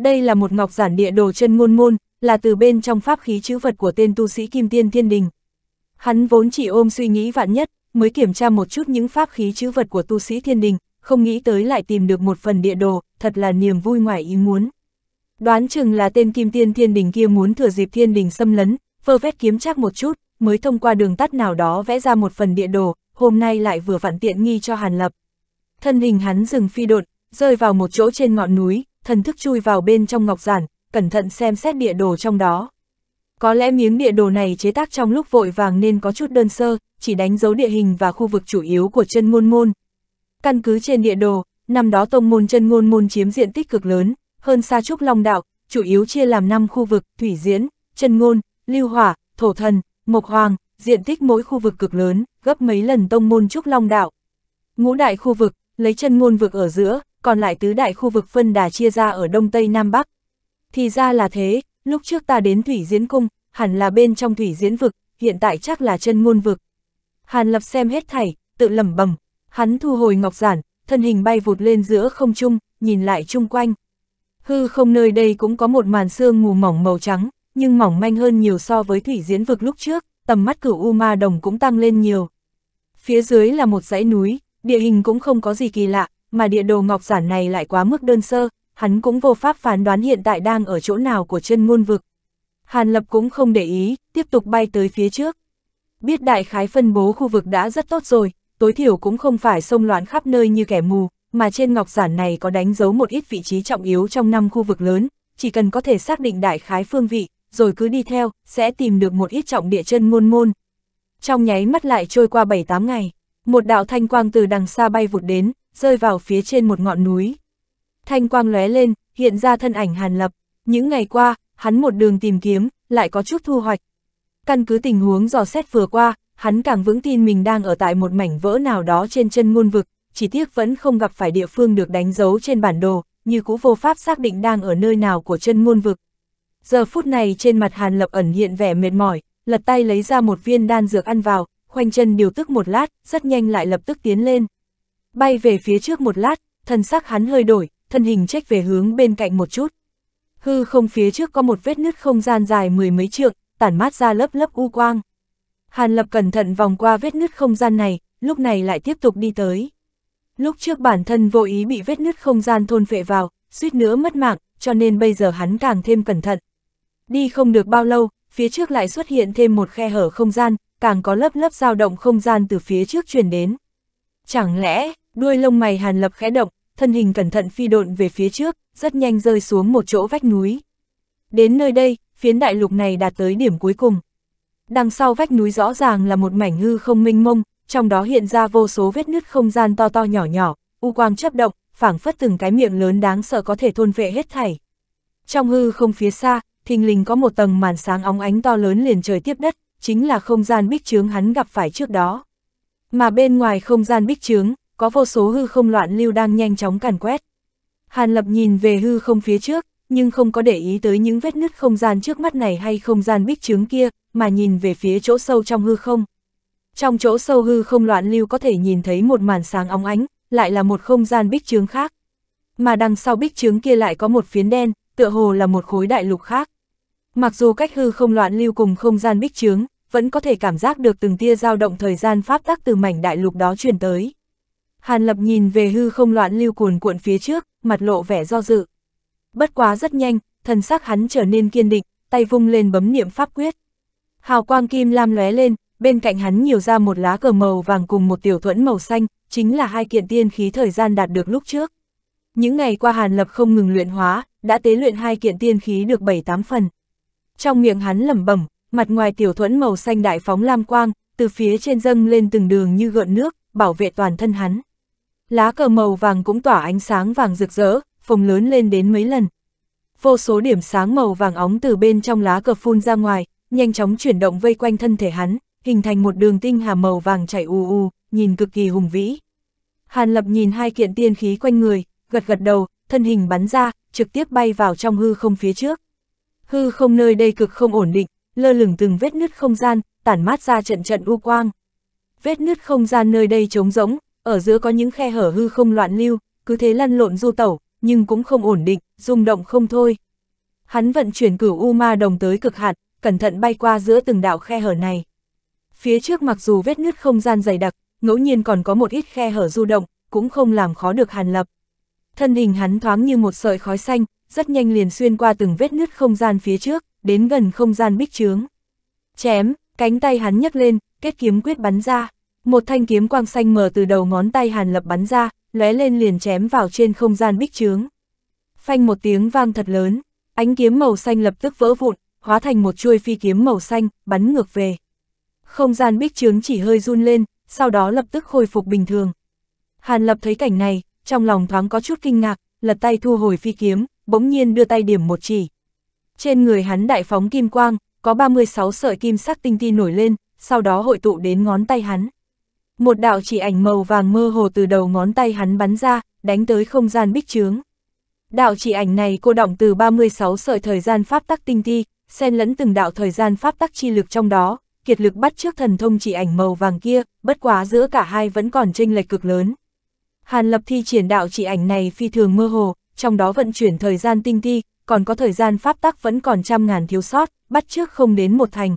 Đây là một ngọc giản địa đồ chân ngôn môn, là từ bên trong pháp khí chữ vật của tên tu sĩ Kim Tiên Thiên Đình. Hắn vốn chỉ ôm suy nghĩ vạn nhất, mới kiểm tra một chút những pháp khí chữ vật của tu sĩ Thiên Đình, không nghĩ tới lại tìm được một phần địa đồ, thật là niềm vui ngoài ý muốn. Đoán chừng là tên Kim Tiên Thiên Đình kia muốn thừa dịp Thiên Đình xâm lấn, vơ vét kiếm chắc một chút, mới thông qua đường tắt nào đó vẽ ra một phần địa đồ, hôm nay lại vừa vặn tiện nghi cho Hàn Lập. Thân hình hắn dừng phi đột, rơi vào một chỗ trên ngọn núi, thần thức chui vào bên trong ngọc giản, cẩn thận xem xét địa đồ trong đó. Có lẽ miếng địa đồ này chế tác trong lúc vội vàng nên có chút đơn sơ, chỉ đánh dấu địa hình và khu vực chủ yếu của chân môn môn. Căn cứ trên địa đồ, năm đó tông môn chân môn môn chiếm diện tích cực lớn, hơn xa trúc long đạo, chủ yếu chia làm 5 khu vực, thủy diễn, chân ngôn, lưu hỏa, thổ thần, mộc hoàng, diện tích mỗi khu vực cực lớn, gấp mấy lần tông môn trúc long đạo. Ngũ đại khu vực, lấy chân ngôn vực ở giữa, còn lại tứ đại khu vực phân đà chia ra ở Đông Tây Nam Bắc. Thì ra là thế, lúc trước ta đến Thủy Diễn Cung, hẳn là bên trong Thủy Diễn Vực, hiện tại chắc là chân ngôn vực. Hàn Lập xem hết thảy, tự lẩm bẩm, hắn thu hồi ngọc giản, thân hình bay vụt lên giữa không trung, nhìn lại chung quanh. Hư không nơi đây cũng có một màn sương mù mỏng màu trắng, nhưng mỏng manh hơn nhiều so với thủy diễn vực lúc trước, tầm mắt cửu U Ma Đồng cũng tăng lên nhiều. Phía dưới là một dãy núi, địa hình cũng không có gì kỳ lạ, mà địa đồ ngọc giản này lại quá mức đơn sơ, hắn cũng vô pháp phán đoán hiện tại đang ở chỗ nào của chân ngôn vực. Hàn Lập cũng không để ý, tiếp tục bay tới phía trước. Biết đại khái phân bố khu vực đã rất tốt rồi, tối thiểu cũng không phải sông loạn khắp nơi như kẻ mù, mà trên ngọc giản này có đánh dấu một ít vị trí trọng yếu trong năm khu vực lớn, chỉ cần có thể xác định đại khái phương vị, rồi cứ đi theo, sẽ tìm được một ít trọng địa chân ngôn môn. Trong nháy mắt lại trôi qua 7-8 ngày, một đạo thanh quang từ đằng xa bay vụt đến, rơi vào phía trên một ngọn núi. Thanh quang lóe lên, hiện ra thân ảnh Hàn Lập. Những ngày qua, hắn một đường tìm kiếm, lại có chút thu hoạch. Căn cứ tình huống dò xét vừa qua, hắn càng vững tin mình đang ở tại một mảnh vỡ nào đó trên chân ngôn vực, chỉ tiếc vẫn không gặp phải địa phương được đánh dấu trên bản đồ, như cũ vô pháp xác định đang ở nơi nào của chân ngôn vực. Giờ phút này trên mặt Hàn Lập ẩn hiện vẻ mệt mỏi, lật tay lấy ra một viên đan dược ăn vào, khoanh chân điều tức một lát, rất nhanh lại lập tức tiến lên bay về phía trước một lát, thân xác hắn hơi đổi, thân hình trách về hướng bên cạnh một chút. Hư không phía trước có một vết nứt không gian dài mười mấy trượng, tản mát ra lớp lớp u quang. Hàn Lập cẩn thận vòng qua vết nứt không gian này, lúc này lại tiếp tục đi tới. Lúc trước bản thân vô ý bị vết nứt không gian thôn vệ vào, suýt nữa mất mạng, cho nên bây giờ hắn càng thêm cẩn thận. Đi không được bao lâu, phía trước lại xuất hiện thêm một khe hở không gian, càng có lớp lớp dao động không gian từ phía trước truyền đến. Chẳng lẽ, đuôi lông mày Hàn Lập khẽ động, thân hình cẩn thận phi độn về phía trước, rất nhanh rơi xuống một chỗ vách núi. Đến nơi đây, phiến đại lục này đạt tới điểm cuối cùng. Đằng sau vách núi rõ ràng là một mảnh hư không minh mông, trong đó hiện ra vô số vết nứt không gian to to nhỏ nhỏ, u quang chấp động, phảng phất từng cái miệng lớn đáng sợ có thể thôn vệ hết thảy. Trong hư không phía xa, thình lình có một tầng màn sáng óng ánh to lớn liền trời tiếp đất, chính là không gian bích trướng hắn gặp phải trước đó. Mà bên ngoài không gian bích trướng, có vô số hư không loạn lưu đang nhanh chóng càn quét. Hàn Lập nhìn về hư không phía trước, nhưng không có để ý tới những vết nứt không gian trước mắt này hay không gian bích trướng kia, mà nhìn về phía chỗ sâu trong hư không. Trong chỗ sâu hư không loạn lưu có thể nhìn thấy một màn sáng óng ánh, lại là một không gian bích trướng khác. Mà đằng sau bích trướng kia lại có một phiến đen, tựa hồ là một khối đại lục khác. Mặc dù cách hư không loạn lưu cùng không gian bích trướng, vẫn có thể cảm giác được từng tia dao động thời gian pháp tắc từ mảnh đại lục đó truyền tới. Hàn Lập nhìn về hư không loạn lưu cuồn cuộn phía trước, mặt lộ vẻ do dự. Bất quá rất nhanh, thần sắc hắn trở nên kiên định, tay vung lên bấm niệm pháp quyết. Hào quang kim lam lóe lên, bên cạnh hắn nhiều ra một lá cờ màu vàng cùng một tiểu thuẫn màu xanh, chính là hai kiện tiên khí thời gian đạt được lúc trước. Những ngày qua Hàn Lập không ngừng luyện hóa, đã tế luyện hai kiện tiên khí được 7-8 phần. Trong miệng hắn lẩm bẩm, mặt ngoài tiểu thuẫn màu xanh đại phóng lam quang, từ phía trên dâng lên từng đường như gợn nước, bảo vệ toàn thân hắn. Lá cờ màu vàng cũng tỏa ánh sáng vàng rực rỡ, phồng lớn lên đến mấy lần. Vô số điểm sáng màu vàng óng từ bên trong lá cờ phun ra ngoài, nhanh chóng chuyển động vây quanh thân thể hắn, hình thành một đường tinh hà màu vàng chảy u u, nhìn cực kỳ hùng vĩ. Hàn Lập nhìn hai kiện tiên khí quanh người, gật gật đầu, thân hình bắn ra, trực tiếp bay vào trong hư không phía trước. Hư không nơi đây cực không ổn định, lơ lửng từng vết nứt không gian, tản mát ra trận trận u quang. Vết nứt không gian nơi đây trống rỗng, ở giữa có những khe hở hư không loạn lưu, cứ thế lăn lộn du tẩu, nhưng cũng không ổn định, rung động không thôi. Hắn vận chuyển cửu U Ma Đồng tới cực hạn, cẩn thận bay qua giữa từng đạo khe hở này. Phía trước mặc dù vết nứt không gian dày đặc, ngẫu nhiên còn có một ít khe hở du động, cũng không làm khó được Hàn Lập. Thân hình hắn thoáng như một sợi khói xanh, rất nhanh liền xuyên qua từng vết nứt không gian phía trước, đến gần không gian bích trướng. Chém, cánh tay hắn nhấc lên, kết kiếm quyết bắn ra. Một thanh kiếm quang xanh mờ từ đầu ngón tay Hàn Lập bắn ra, lóe lên liền chém vào trên không gian bích trướng. Phanh một tiếng vang thật lớn, ánh kiếm màu xanh lập tức vỡ vụn, hóa thành một chuôi phi kiếm màu xanh, bắn ngược về. Không gian bích trướng chỉ hơi run lên, sau đó lập tức khôi phục bình thường. Hàn Lập thấy cảnh này, trong lòng thoáng có chút kinh ngạc, lật tay thu hồi phi kiếm, bỗng nhiên đưa tay điểm một chỉ. Trên người hắn đại phóng kim quang, có 36 sợi kim sắc tinh ti nổi lên, sau đó hội tụ đến ngón tay hắn một đạo chỉ ảnh màu vàng mơ hồ từ đầu ngón tay hắn bắn ra, đánh tới không gian bích trướng. Đạo chỉ ảnh này cô động từ 36 sợi thời gian pháp tắc tinh thi, xen lẫn từng đạo thời gian pháp tắc chi lực trong đó, kiệt lực bắt trước thần thông chỉ ảnh màu vàng kia, bất quá giữa cả hai vẫn còn tranh lệch cực lớn. Hàn Lập thi triển đạo chỉ ảnh này phi thường mơ hồ, trong đó vận chuyển thời gian tinh thi, còn có thời gian pháp tắc vẫn còn trăm ngàn thiếu sót, bắt trước không đến một thành.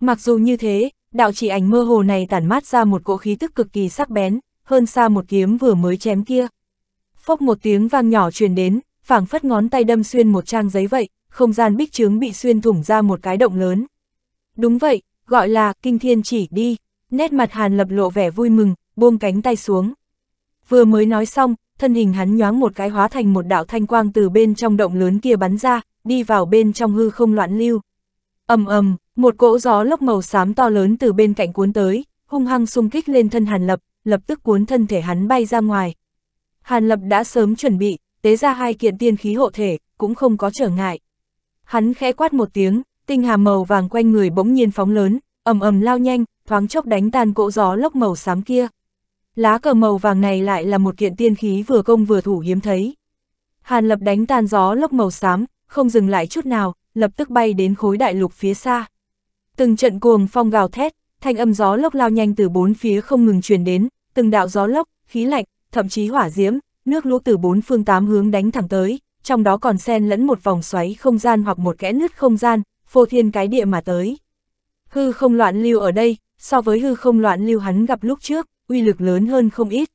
Mặc dù như thế, đạo chỉ ảnh mơ hồ này tản mát ra một cỗ khí tức cực kỳ sắc bén, hơn xa một kiếm vừa mới chém kia. Phốc một tiếng vang nhỏ truyền đến, phảng phất ngón tay đâm xuyên một trang giấy vậy, không gian bích trướng bị xuyên thủng ra một cái động lớn. Đúng vậy, gọi là kinh thiên chỉ đi, nét mặt Hàn lập lộ vẻ vui mừng, buông cánh tay xuống. Vừa mới nói xong, thân hình hắn nhoáng một cái hóa thành một đạo thanh quang từ bên trong động lớn kia bắn ra, đi vào bên trong hư không loạn lưu ầm ầm, một cỗ gió lốc màu xám to lớn từ bên cạnh cuốn tới, hung hăng xung kích lên thân Hàn Lập, lập tức cuốn thân thể hắn bay ra ngoài. Hàn Lập đã sớm chuẩn bị, tế ra hai kiện tiên khí hộ thể, cũng không có trở ngại. Hắn khẽ quát một tiếng, tinh hà màu vàng quanh người bỗng nhiên phóng lớn, ầm ầm lao nhanh, thoáng chốc đánh tan cỗ gió lốc màu xám kia. Lá cờ màu vàng này lại là một kiện tiên khí vừa công vừa thủ hiếm thấy. Hàn Lập đánh tan gió lốc màu xám, không dừng lại chút nào, lập tức bay đến khối đại lục phía xa. Từng trận cuồng phong gào thét, thanh âm gió lốc lao nhanh từ bốn phía không ngừng truyền đến, từng đạo gió lốc, khí lạnh, thậm chí hỏa diễm, nước lũ từ bốn phương tám hướng đánh thẳng tới, trong đó còn xen lẫn một vòng xoáy không gian hoặc một kẽ nứt không gian, phô thiên cái địa mà tới. Hư không loạn lưu ở đây, so với hư không loạn lưu hắn gặp lúc trước, uy lực lớn hơn không ít.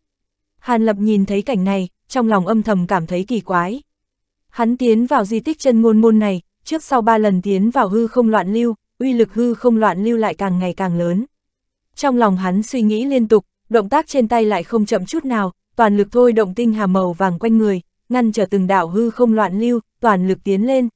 Hàn Lập nhìn thấy cảnh này, trong lòng âm thầm cảm thấy kỳ quái. Hắn tiến vào di tích chân ngôn môn này, trước sau ba lần tiến vào hư không loạn lưu, uy lực hư không loạn lưu lại càng ngày càng lớn. Trong lòng hắn suy nghĩ liên tục, động tác trên tay lại không chậm chút nào, toàn lực thôi động tinh hà màu vàng quanh người, ngăn trở từng đạo hư không loạn lưu, toàn lực tiến lên.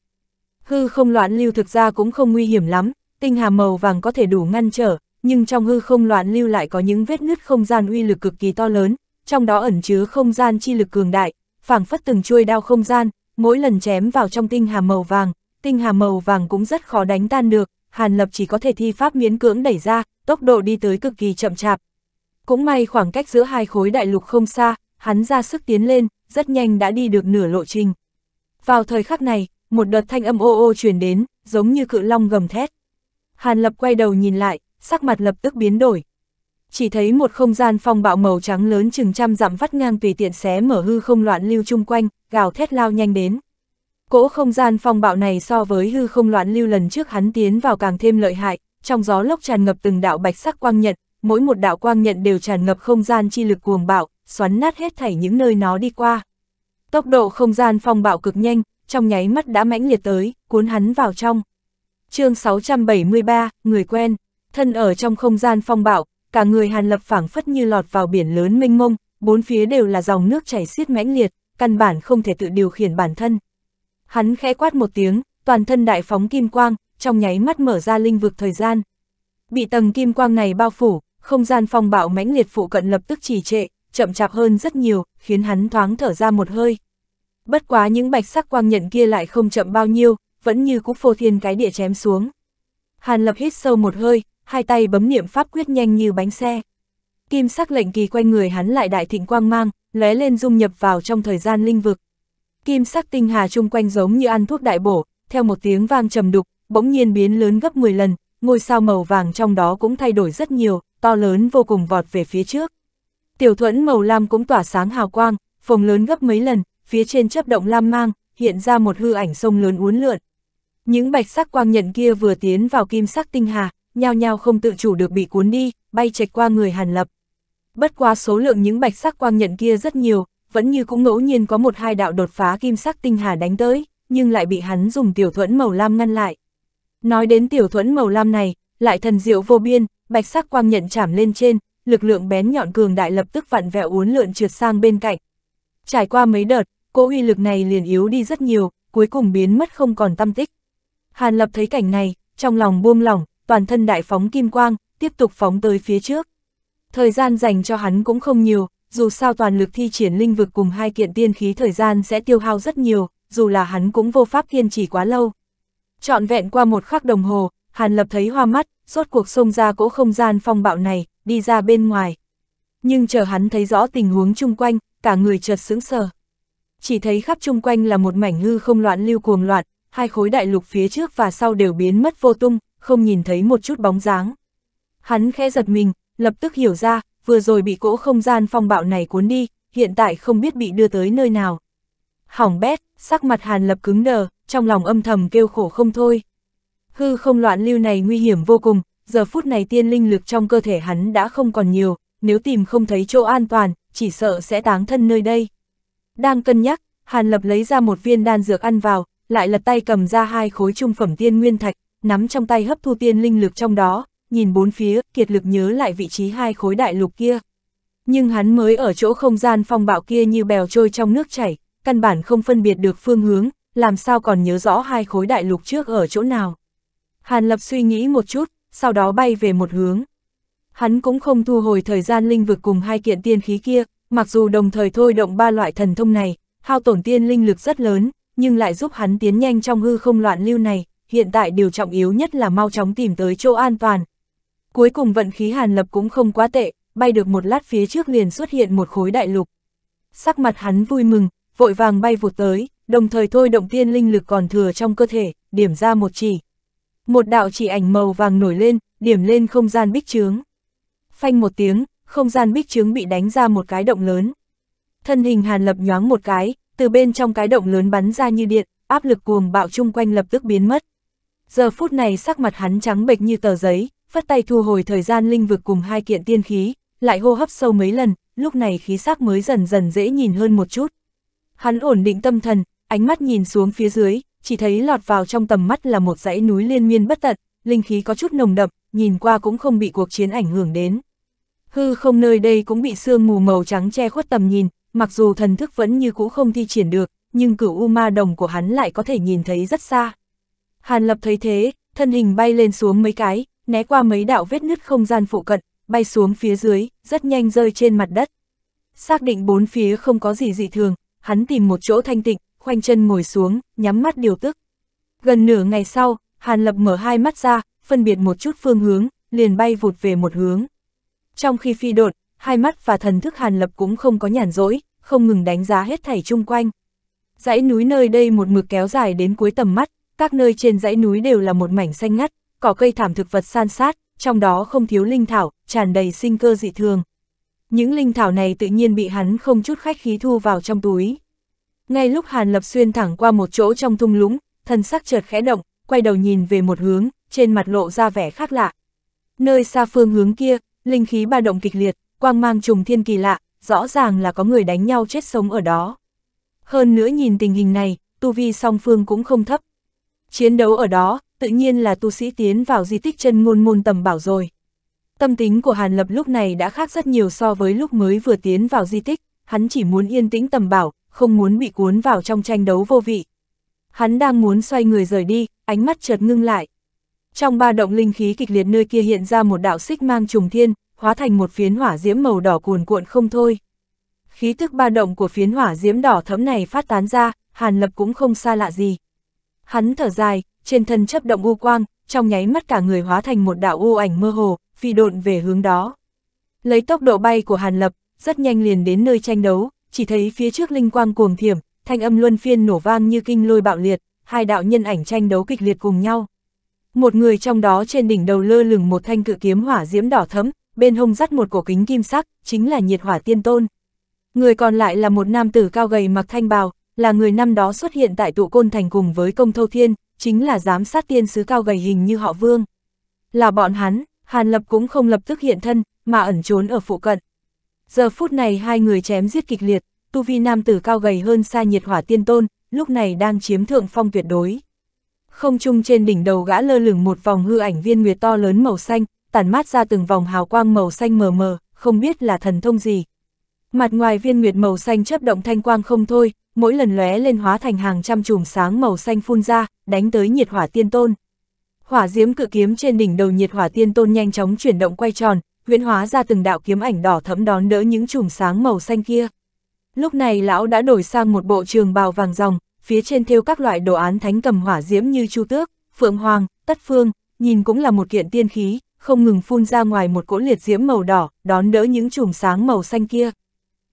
Hư không loạn lưu thực ra cũng không nguy hiểm lắm, tinh hà màu vàng có thể đủ ngăn trở, nhưng trong hư không loạn lưu lại có những vết nứt không gian uy lực cực kỳ to lớn, trong đó ẩn chứa không gian chi lực cường đại, phảng phất từng chuôi đao không gian, mỗi lần chém vào trong tinh hà màu vàng, tinh hà màu vàng cũng rất khó đánh tan được, Hàn Lập chỉ có thể thi pháp miễn cưỡng đẩy ra, tốc độ đi tới cực kỳ chậm chạp. Cũng may khoảng cách giữa hai khối đại lục không xa, hắn ra sức tiến lên, rất nhanh đã đi được nửa lộ trình. Vào thời khắc này, một đợt thanh âm ô ô truyền đến, giống như cự long gầm thét. Hàn Lập quay đầu nhìn lại, sắc mặt lập tức biến đổi. Chỉ thấy một không gian phong bạo màu trắng lớn chừng trăm dặm vắt ngang tùy tiện xé mở hư không loạn lưu chung quanh, gào thét lao nhanh đến. Cỗ không gian phong bạo này so với hư không loạn lưu lần trước hắn tiến vào càng thêm lợi hại, trong gió lốc tràn ngập từng đạo bạch sắc quang nhận, mỗi một đạo quang nhận đều tràn ngập không gian chi lực cuồng bạo, xoắn nát hết thảy những nơi nó đi qua. Tốc độ không gian phong bạo cực nhanh, trong nháy mắt đã mãnh liệt tới, cuốn hắn vào trong. chương 673, người quen, thân ở trong không gian phong bạo, cả người Hàn Lập phảng phất như lọt vào biển lớn mênh mông, bốn phía đều là dòng nước chảy xiết mãnh liệt, căn bản không thể tự điều khiển bản thân hắn khẽ quát một tiếng, toàn thân đại phóng kim quang, trong nháy mắt mở ra linh vực thời gian. Bị tầng kim quang này bao phủ, không gian phong bạo mãnh liệt phụ cận lập tức trì trệ, chậm chạp hơn rất nhiều, khiến hắn thoáng thở ra một hơi. Bất quá những bạch sắc quang nhận kia lại không chậm bao nhiêu, vẫn như cú phô thiên cái địa chém xuống. Hàn lập hít sâu một hơi, hai tay bấm niệm pháp quyết nhanh như bánh xe. Kim sắc lệnh kỳ quanh người hắn lại đại thịnh quang mang, lóe lên dung nhập vào trong thời gian linh vực. Kim sắc tinh hà chung quanh giống như ăn thuốc đại bổ, theo một tiếng vang trầm đục, bỗng nhiên biến lớn gấp 10 lần, ngôi sao màu vàng trong đó cũng thay đổi rất nhiều, to lớn vô cùng vọt về phía trước. Tiểu thuẫn màu lam cũng tỏa sáng hào quang, phồng lớn gấp mấy lần, phía trên chấp động lam mang, hiện ra một hư ảnh sông lớn uốn lượn. Những bạch sắc quang nhận kia vừa tiến vào kim sắc tinh hà, nhao nhao không tự chủ được bị cuốn đi, bay chệch qua người Hàn Lập. Bất quá số lượng những bạch sắc quang nhận kia rất nhiều, vẫn như cũng ngẫu nhiên có một hai đạo đột phá kim sắc tinh hà đánh tới, nhưng lại bị hắn dùng tiểu thuẫn màu lam ngăn lại. Nói đến tiểu thuẫn màu lam này, lại thần diệu vô biên, bạch sắc quang nhận chảm lên trên, lực lượng bén nhọn cường đại lập tức vặn vẹo uốn lượn trượt sang bên cạnh. Trải qua mấy đợt, cỗ uy lực này liền yếu đi rất nhiều, cuối cùng biến mất không còn tâm tích. Hàn Lập thấy cảnh này, trong lòng buông lỏng, toàn thân đại phóng kim quang, tiếp tục phóng tới phía trước. Thời gian dành cho hắn cũng không nhiều, dù sao toàn lực thi triển linh vực cùng hai kiện tiên khí thời gian sẽ tiêu hao rất nhiều, dù là hắn cũng vô pháp kiên trì quá lâu. Trọn vẹn qua một khắc đồng hồ, Hàn Lập thấy hoa mắt, rốt cuộc xông ra cỗ không gian phong bạo này, đi ra bên ngoài. Nhưng chờ hắn thấy rõ tình huống chung quanh, cả người chợt sững sờ. Chỉ thấy khắp chung quanh là một mảnh hư không loạn lưu cuồng loạn, hai khối đại lục phía trước và sau đều biến mất vô tung, không nhìn thấy một chút bóng dáng. Hắn khẽ giật mình, lập tức hiểu ra, vừa rồi bị cỗ không gian phong bạo này cuốn đi, hiện tại không biết bị đưa tới nơi nào. Hỏng bét, sắc mặt Hàn Lập cứng đờ, trong lòng âm thầm kêu khổ không thôi. Hư không loạn lưu này nguy hiểm vô cùng, giờ phút này tiên linh lực trong cơ thể hắn đã không còn nhiều, nếu tìm không thấy chỗ an toàn, chỉ sợ sẽ táng thân nơi đây. Đang cân nhắc, Hàn Lập lấy ra một viên đan dược ăn vào, lại lật tay cầm ra hai khối trung phẩm tiên nguyên thạch, nắm trong tay hấp thu tiên linh lực trong đó, nhìn bốn phía, kiệt lực nhớ lại vị trí hai khối đại lục kia. Nhưng hắn mới ở chỗ không gian phong bạo kia như bèo trôi trong nước chảy, căn bản không phân biệt được phương hướng, làm sao còn nhớ rõ hai khối đại lục trước ở chỗ nào. Hàn Lập suy nghĩ một chút, sau đó bay về một hướng. Hắn cũng không thu hồi thời gian linh vực cùng hai kiện tiên khí kia, mặc dù đồng thời thôi động ba loại thần thông này, hao tổn tiên linh lực rất lớn, nhưng lại giúp hắn tiến nhanh trong hư không loạn lưu này, hiện tại điều trọng yếu nhất là mau chóng tìm tới chỗ an toàn, Cuối cùng vận khí Hàn Lập cũng không quá tệ, bay được một lát phía trước liền xuất hiện một khối đại lục. Sắc mặt hắn vui mừng, vội vàng bay vụt tới, đồng thời thôi động tiên linh lực còn thừa trong cơ thể, điểm ra một chỉ. Một đạo chỉ ảnh màu vàng nổi lên, điểm lên không gian bích trướng. Phanh một tiếng, không gian bích trướng bị đánh ra một cái động lớn. Thân hình Hàn Lập nhoáng một cái, từ bên trong cái động lớn bắn ra như điện, áp lực cuồng bạo chung quanh lập tức biến mất. Giờ phút này sắc mặt hắn trắng bệch như tờ giấy, phất tay thu hồi thời gian linh vực cùng hai kiện tiên khí, lại hô hấp sâu mấy lần, lúc này khí sắc mới dần dần dễ nhìn hơn một chút. Hắn ổn định tâm thần, ánh mắt nhìn xuống phía dưới, chỉ thấy lọt vào trong tầm mắt là một dãy núi liên miên bất tận, linh khí có chút nồng đậm, nhìn qua cũng không bị cuộc chiến ảnh hưởng đến. Hư không nơi đây cũng bị sương mù màu trắng che khuất tầm nhìn, mặc dù thần thức vẫn như cũ không thi triển được, nhưng cửu u ma đồng của hắn lại có thể nhìn thấy rất xa. Hàn Lập thấy thế, thân hình bay lên xuống mấy cái, né qua mấy đạo vết nứt không gian phụ cận, bay xuống phía dưới, rất nhanh rơi trên mặt đất. Xác định bốn phía không có gì dị thường, hắn tìm một chỗ thanh tịnh, khoanh chân ngồi xuống, nhắm mắt điều tức. Gần nửa ngày sau, Hàn Lập mở hai mắt ra, phân biệt một chút phương hướng, liền bay vụt về một hướng. Trong khi phi đột, hai mắt và thần thức Hàn Lập cũng không có nhàn rỗi, không ngừng đánh giá hết thảy chung quanh. Dãy núi nơi đây một mực kéo dài đến cuối tầm mắt, các nơi trên dãy núi đều là một mảnh xanh ngắt, cỏ cây thảm thực vật san sát, trong đó không thiếu linh thảo, tràn đầy sinh cơ dị thường. Những linh thảo này tự nhiên bị hắn không chút khách khí thu vào trong túi. Ngay lúc Hàn Lập xuyên thẳng qua một chỗ trong thung lũng, thân sắc chợt khẽ động, quay đầu nhìn về một hướng, trên mặt lộ ra vẻ khác lạ. Nơi xa phương hướng kia, linh khí ba động kịch liệt, quang mang trùng thiên kỳ lạ, rõ ràng là có người đánh nhau chết sống ở đó. Hơn nữa nhìn tình hình này, tu vi song phương cũng không thấp. Chiến đấu ở đó, tự nhiên là tu sĩ tiến vào di tích chân ngôn môn tầm bảo rồi. Tâm tính của Hàn Lập lúc này đã khác rất nhiều so với lúc mới vừa tiến vào di tích, hắn chỉ muốn yên tĩnh tầm bảo, không muốn bị cuốn vào trong tranh đấu vô vị. Hắn đang muốn xoay người rời đi, ánh mắt chợt ngưng lại. Trong ba động linh khí kịch liệt nơi kia hiện ra một đạo xích mang trùng thiên, hóa thành một phiến hỏa diễm màu đỏ cuồn cuộn không thôi. Khí tức ba động của phiến hỏa diễm đỏ thẫm này phát tán ra, Hàn Lập cũng không xa lạ gì, Hắn thở dài, trên thân chấp động u quang, trong nháy mắt cả người hóa thành một đạo u ảnh mơ hồ, phi độn về hướng đó. Lấy tốc độ bay của Hàn Lập, rất nhanh liền đến nơi tranh đấu, chỉ thấy phía trước linh quang cuồng thiểm, thanh âm luân phiên nổ vang như kinh lôi bạo liệt, hai đạo nhân ảnh tranh đấu kịch liệt cùng nhau. Một người trong đó trên đỉnh đầu lơ lửng một thanh cự kiếm hỏa diễm đỏ thẫm, bên hông dắt một cổ kính kim sắc, chính là nhiệt hỏa tiên tôn. Người còn lại là một nam tử cao gầy mặc thanh bào, là người năm đó xuất hiện tại tụ côn thành cùng với công thâu thiên, chính là giám sát tiên sứ cao gầy hình như họ vương. Là bọn hắn, Hàn Lập cũng không lập tức hiện thân, mà ẩn trốn ở phụ cận. Giờ phút này hai người chém giết kịch liệt, tu vi nam tử cao gầy hơn xa nhiệt hỏa tiên tôn, lúc này đang chiếm thượng phong tuyệt đối. Không trung trên đỉnh đầu gã lơ lửng một vòng hư ảnh viên nguyệt to lớn màu xanh, tản mát ra từng vòng hào quang màu xanh mờ mờ, không biết là thần thông gì. Mặt ngoài viên nguyệt màu xanh chấp động thanh quang không thôi, mỗi lần lóe lên hóa thành hàng trăm chùm sáng màu xanh phun ra, đánh tới nhiệt hỏa tiên tôn. Hỏa diễm cự kiếm trên đỉnh đầu nhiệt hỏa tiên tôn nhanh chóng chuyển động quay tròn, huyễn hóa ra từng đạo kiếm ảnh đỏ thẫm đón đỡ những chùm sáng màu xanh kia. Lúc này lão đã đổi sang một bộ trường bào vàng ròng, phía trên thêu các loại đồ án thánh cầm hỏa diễm như chu tước, phượng hoàng, tất phương, nhìn cũng là một kiện tiên khí, không ngừng phun ra ngoài một cỗ liệt diễm màu đỏ, đón đỡ những chùm sáng màu xanh kia.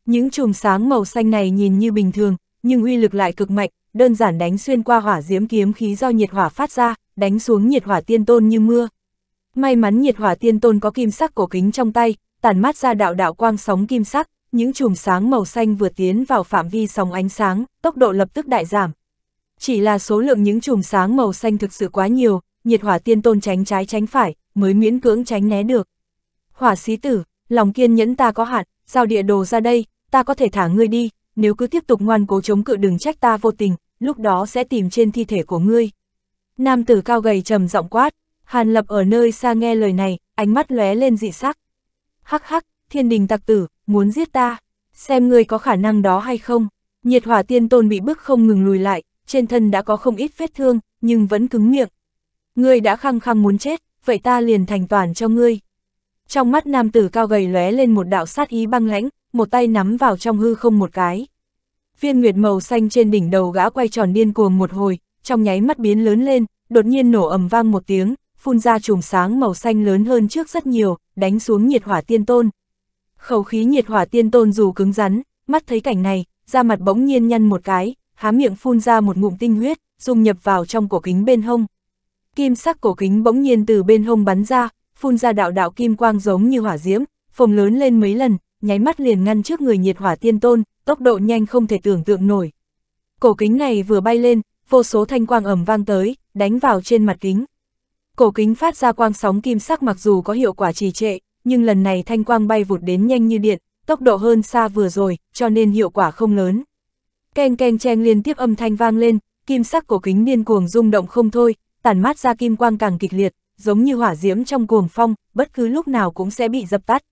Những chùm sáng màu xanh này nhìn như bình thường, nhưng uy lực lại cực mạnh, đơn giản đánh xuyên qua hỏa diếm kiếm khí do nhiệt hỏa phát ra, đánh xuống nhiệt hỏa tiên tôn như mưa. May mắn nhiệt hỏa tiên tôn có kim sắc cổ kính trong tay, tản mát ra đạo đạo quang sóng kim sắc, những chùm sáng màu xanh vừa tiến vào phạm vi sóng ánh sáng, tốc độ lập tức đại giảm. Chỉ là số lượng những chùm sáng màu xanh thực sự quá nhiều, nhiệt hỏa tiên tôn tránh trái tránh phải, mới miễn cưỡng tránh né được. Hỏa xí tử, lòng kiên nhẫn ta có hạn, giao địa đồ ra đây, ta có thể thả ngươi đi, nếu cứ tiếp tục ngoan cố chống cự đừng trách ta vô tình, lúc đó sẽ tìm trên thi thể của ngươi. Nam tử cao gầy trầm giọng quát, Hàn Lập ở nơi xa nghe lời này, ánh mắt lóe lên dị sắc. Hắc hắc, thiên đình tặc tử, muốn giết ta, xem ngươi có khả năng đó hay không. Nhiệt hỏa tiên tôn bị bức không ngừng lùi lại, trên thân đã có không ít vết thương, nhưng vẫn cứng miệng. Ngươi đã khăng khăng muốn chết, vậy ta liền thành toàn cho ngươi. Trong mắt nam tử cao gầy lóe lên một đạo sát ý băng lãnh, một tay nắm vào trong hư không một cái. Viên nguyệt màu xanh trên đỉnh đầu gã quay tròn điên cuồng một hồi, trong nháy mắt biến lớn lên, đột nhiên nổ ầm vang một tiếng, phun ra chùm sáng màu xanh lớn hơn trước rất nhiều, đánh xuống nhiệt hỏa tiên tôn. Khẩu khí nhiệt hỏa tiên tôn dù cứng rắn, mắt thấy cảnh này, da mặt bỗng nhiên nhăn một cái, há miệng phun ra một ngụm tinh huyết, dung nhập vào trong cổ kính bên hông. Kim sắc cổ kính bỗng nhiên từ bên hông bắn ra, phun ra đạo đạo kim quang giống như hỏa diễm, phồng lớn lên mấy lần, nháy mắt liền ngăn trước người nhiệt hỏa tiên tôn, tốc độ nhanh không thể tưởng tượng nổi. Cổ kính này vừa bay lên, vô số thanh quang ầm vang tới, đánh vào trên mặt kính. Cổ kính phát ra quang sóng kim sắc mặc dù có hiệu quả trì trệ, nhưng lần này thanh quang bay vụt đến nhanh như điện, tốc độ hơn xa vừa rồi, cho nên hiệu quả không lớn. Keng keng chen liên tiếp âm thanh vang lên, kim sắc cổ kính điên cuồng rung động không thôi, tản mát ra kim quang càng kịch liệt, giống như hỏa diễm trong cuồng phong, bất cứ lúc nào cũng sẽ bị dập tắt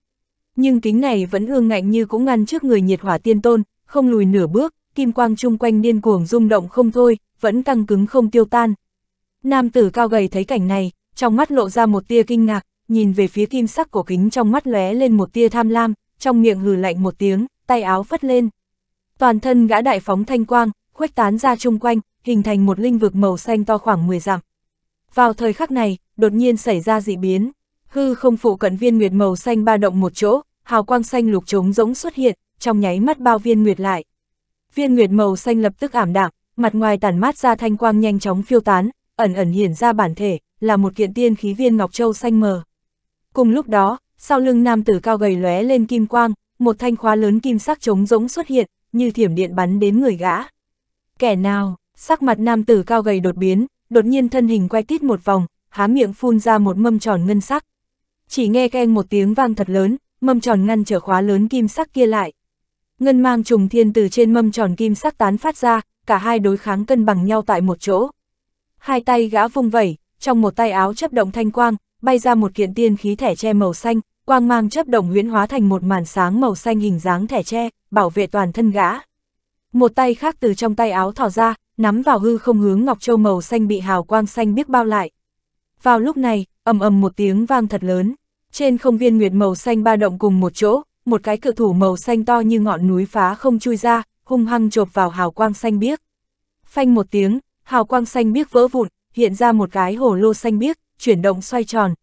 nhưng kính này vẫn ương ngạnh như cũng ngăn trước người nhiệt hỏa tiên tôn, không lùi nửa bước, kim quang chung quanh điên cuồng rung động không thôi, vẫn căng cứng không tiêu tan. Nam tử cao gầy thấy cảnh này, trong mắt lộ ra một tia kinh ngạc, nhìn về phía kim sắc của kính trong mắt lóe lên một tia tham lam, trong miệng hừ lạnh một tiếng, tay áo phất lên. Toàn thân gã đại phóng thanh quang, khuếch tán ra chung quanh, hình thành một linh vực màu xanh to khoảng 10 dặm. Vào thời khắc này, đột nhiên xảy ra dị biến, Hư không phụ cận viên nguyệt màu xanh ba động một chỗ, hào quang xanh lục trống rỗng xuất hiện, trong nháy mắt bao viên nguyệt lại. Viên nguyệt màu xanh lập tức ảm đạm, mặt ngoài tản mát ra thanh quang nhanh chóng phiêu tán, ẩn ẩn hiển ra bản thể, là một kiện tiên khí viên ngọc châu xanh mờ. Cùng lúc đó, sau lưng nam tử cao gầy lóe lên kim quang, một thanh khóa lớn kim sắc trống rỗng xuất hiện, như thiểm điện bắn đến người gã. Kẻ nào, sắc mặt nam tử cao gầy đột biến, đột nhiên thân hình quay tít một vòng, há miệng phun ra một mâm tròn ngân sắc chỉ nghe keng một tiếng vang thật lớn, mâm tròn ngăn trở khóa lớn kim sắc kia lại. Ngân mang trùng thiên từ trên mâm tròn kim sắc tán phát ra, cả hai đối kháng cân bằng nhau tại một chỗ. Hai tay gã vung vẩy, trong một tay áo chấp động thanh quang, bay ra một kiện tiên khí thẻ tre màu xanh, quang mang chấp động huyễn hóa thành một màn sáng màu xanh hình dáng thẻ tre, bảo vệ toàn thân gã. Một tay khác từ trong tay áo thỏ ra, nắm vào hư không hướng Ngọc Châu màu xanh bị hào quang xanh biếc bao lại. Vào lúc này, ầm ầm một tiếng vang thật lớn, trên không viên nguyệt màu xanh ba động cùng một chỗ, một cái cự thủ màu xanh to như ngọn núi phá không chui ra, hung hăng chộp vào hào quang xanh biếc. Phanh một tiếng, hào quang xanh biếc vỡ vụn, hiện ra một cái hồ lô xanh biếc, chuyển động xoay tròn.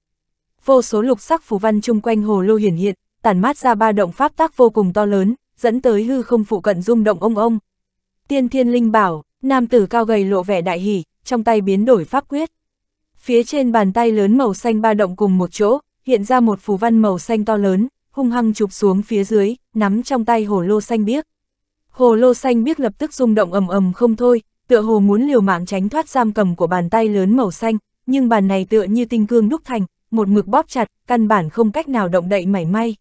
Vô số lục sắc phù văn chung quanh hồ lô hiển hiện, tản mát ra ba động pháp tác vô cùng to lớn, dẫn tới hư không phụ cận rung động ông ông. Tiên Thiên Linh bảo, nam tử cao gầy lộ vẻ đại hỉ, trong tay biến đổi pháp quyết. Phía trên bàn tay lớn màu xanh ba động cùng một chỗ, hiện ra một phù văn màu xanh to lớn, hung hăng chụp xuống phía dưới, nắm trong tay hồ lô xanh biếc. Hồ lô xanh biếc lập tức rung động ầm ầm không thôi, tựa hồ muốn liều mạng tránh thoát giam cầm của bàn tay lớn màu xanh, nhưng bàn này tựa như tinh cương đúc thành, một mực bóp chặt, căn bản không cách nào động đậy mảy may.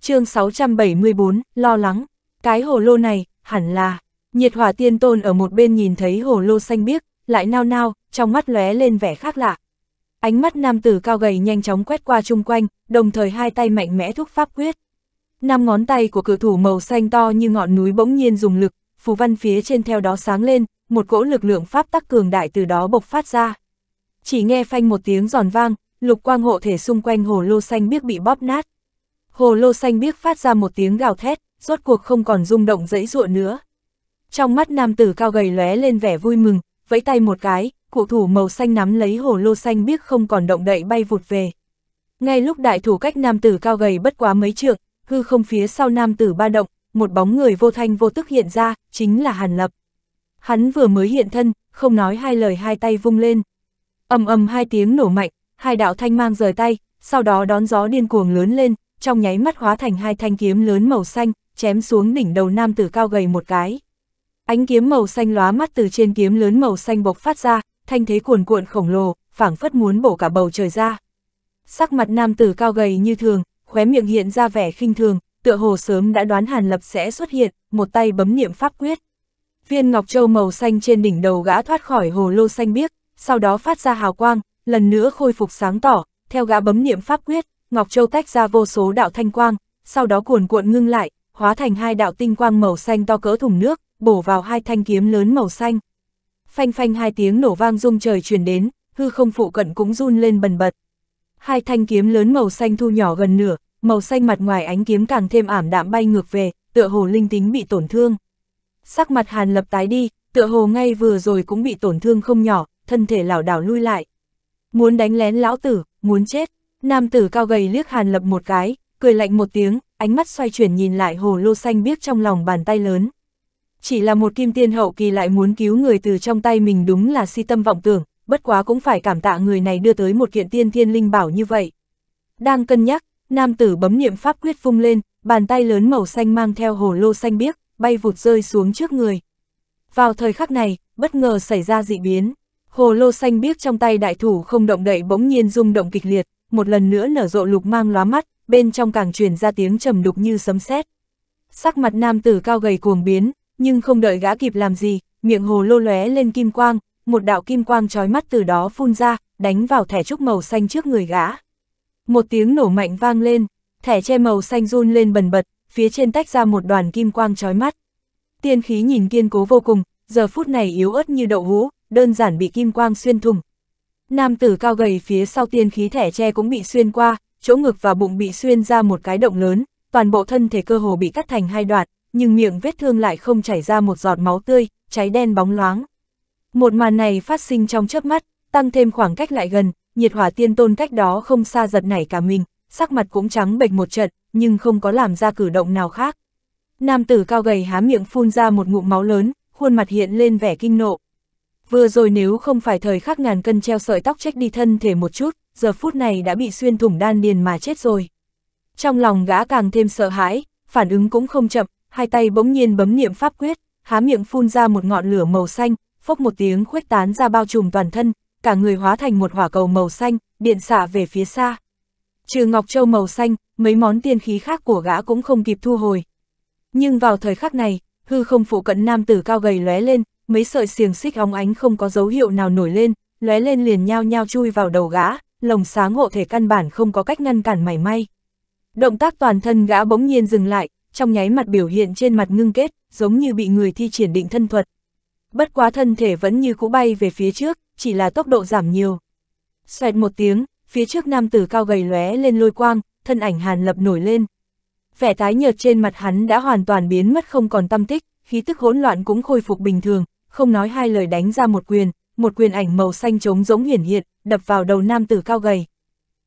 chương 674, lo lắng, cái hồ lô này, hẳn là, nhiệt hỏa tiên tôn ở một bên nhìn thấy hồ lô xanh biếc, lại nao nao, trong mắt lóe lên vẻ khác lạ. Ánh mắt nam tử cao gầy nhanh chóng quét qua chung quanh, đồng thời hai tay mạnh mẽ thúc pháp quyết. Năm ngón tay của cử thủ màu xanh to như ngọn núi bỗng nhiên dùng lực, phù văn phía trên theo đó sáng lên, một cỗ lực lượng pháp tắc cường đại từ đó bộc phát ra. Chỉ nghe phanh một tiếng giòn vang, lục quang hộ thể xung quanh hồ lô xanh biếc bị bóp nát. Hồ lô xanh biếc phát ra một tiếng gào thét, rốt cuộc không còn rung động dẫy dụa nữa. Trong mắt nam tử cao gầy lóe lên vẻ vui mừng, vẫy tay một cái, cụ thủ màu xanh nắm lấy hồ lô xanh biếc không còn động đậy bay vụt về. Ngay lúc đại thủ cách nam tử cao gầy bất quá mấy trượng, hư không phía sau nam tử ba động, một bóng người vô thanh vô tức hiện ra, chính là Hàn Lập. Hắn vừa mới hiện thân, không nói hai lời hai tay vung lên. ầm ầm hai tiếng nổ mạnh, hai đạo thanh mang rời tay, sau đó đón gió điên cuồng lớn lên, trong nháy mắt hóa thành hai thanh kiếm lớn màu xanh, chém xuống đỉnh đầu nam tử cao gầy một cái. Ánh kiếm màu xanh lóa mắt từ trên kiếm lớn màu xanh bộc phát ra, thanh thế cuồn cuộn khổng lồ, phảng phất muốn bổ cả bầu trời ra. Sắc mặt nam tử cao gầy như thường, khóe miệng hiện ra vẻ khinh thường, tựa hồ sớm đã đoán Hàn Lập sẽ xuất hiện, một tay bấm niệm pháp quyết. Viên ngọc châu màu xanh trên đỉnh đầu gã thoát khỏi hồ lô xanh biếc, sau đó phát ra hào quang, lần nữa khôi phục sáng tỏ, theo gã bấm niệm pháp quyết, ngọc châu tách ra vô số đạo thanh quang, sau đó cuồn cuộn ngưng lại, hóa thành hai đạo tinh quang màu xanh to cỡ thùng nước, bổ vào hai thanh kiếm lớn màu xanh phanh phanh hai tiếng nổ vang rung trời truyền đến, hư không phụ cận cũng run lên bần bật. Hai thanh kiếm lớn màu xanh thu nhỏ gần nửa, màu xanh mặt ngoài ánh kiếm càng thêm ảm đạm bay ngược về, tựa hồ linh tính bị tổn thương. Sắc mặt Hàn Lập tái đi, tựa hồ ngay vừa rồi cũng bị tổn thương không nhỏ, thân thể lảo đảo lui lại. Muốn đánh lén lão tử, muốn chết. Nam tử cao gầy liếc Hàn Lập một cái, cười lạnh một tiếng, ánh mắt xoay chuyển nhìn lại hồ lô xanh biếc trong lòng bàn tay lớn. Chỉ là một kim tiên hậu kỳ lại muốn cứu người từ trong tay mình đúng là si tâm vọng tưởng, bất quá cũng phải cảm tạ người này đưa tới một kiện tiên thiên linh bảo như vậy. Đang cân nhắc, nam tử bấm niệm pháp quyết phung lên, bàn tay lớn màu xanh mang theo hồ lô xanh biếc, bay vụt rơi xuống trước người. Vào thời khắc này, bất ngờ xảy ra dị biến. Hồ lô xanh biếc trong tay đại thủ không động đậy bỗng nhiên rung động kịch liệt, một lần nữa nở rộ lục mang lóa mắt, bên trong càng truyền ra tiếng trầm đục như sấm sét. Sắc mặt nam tử cao gầy cuồng biến, nhưng không đợi gã kịp làm gì, miệng hồ lô lóe lên kim quang, một đạo kim quang trói mắt từ đó phun ra, đánh vào thẻ trúc màu xanh trước người gã. Một tiếng nổ mạnh vang lên, thẻ che màu xanh run lên bần bật, phía trên tách ra một đoàn kim quang trói mắt. Tiên khí nhìn kiên cố vô cùng, giờ phút này yếu ớt như đậu hũ, đơn giản bị kim quang xuyên thủng. Nam tử cao gầy phía sau tiên khí thẻ che cũng bị xuyên qua, chỗ ngực và bụng bị xuyên ra một cái động lớn, toàn bộ thân thể cơ hồ bị cắt thành hai đoạn, nhưng miệng vết thương lại không chảy ra một giọt máu tươi, cháy đen bóng loáng. Một màn này phát sinh trong chớp mắt, tăng thêm khoảng cách lại gần, nhiệt hỏa tiên tôn cách đó không xa giật nảy cả mình, sắc mặt cũng trắng bệch một trận, nhưng không có làm ra cử động nào khác. Nam tử cao gầy há miệng phun ra một ngụm máu lớn, khuôn mặt hiện lên vẻ kinh nộ. Vừa rồi nếu không phải thời khắc ngàn cân treo sợi tóc trách đi thân thể một chút, giờ phút này đã bị xuyên thủng đan điền mà chết rồi. Trong lòng gã càng thêm sợ hãi, phản ứng cũng không chậm, hai tay bỗng nhiên bấm niệm pháp quyết, há miệng phun ra một ngọn lửa màu xanh, phốc một tiếng khuếch tán ra bao trùm toàn thân, cả người hóa thành một hỏa cầu màu xanh, điện xả về phía xa. Trừ Ngọc Châu màu xanh, mấy món tiên khí khác của gã cũng không kịp thu hồi. Nhưng vào thời khắc này, hư không phụ cận nam tử cao gầy lóe lên, mấy sợi xiềng xích óng ánh không có dấu hiệu nào nổi lên, lóe lên liền nhao nhao chui vào đầu gã, lồng sáng hộ thể căn bản không có cách ngăn cản mảy may. Động tác toàn thân gã bỗng nhiên dừng lại, trong nháy mặt biểu hiện trên mặt ngưng kết, giống như bị người thi triển định thân thuật. Bất quá thân thể vẫn như cũ bay về phía trước, chỉ là tốc độ giảm nhiều. Xoẹt một tiếng, phía trước nam tử cao gầy lóe lên lôi quang, thân ảnh hàn lập nổi lên. Vẻ tái nhợt trên mặt hắn đã hoàn toàn biến mất không còn tâm tích, khí tức hỗn loạn cũng khôi phục bình thường, không nói hai lời đánh ra một quyền, một quyền ảnh màu xanh trống giống hiển hiện, đập vào đầu nam tử cao gầy.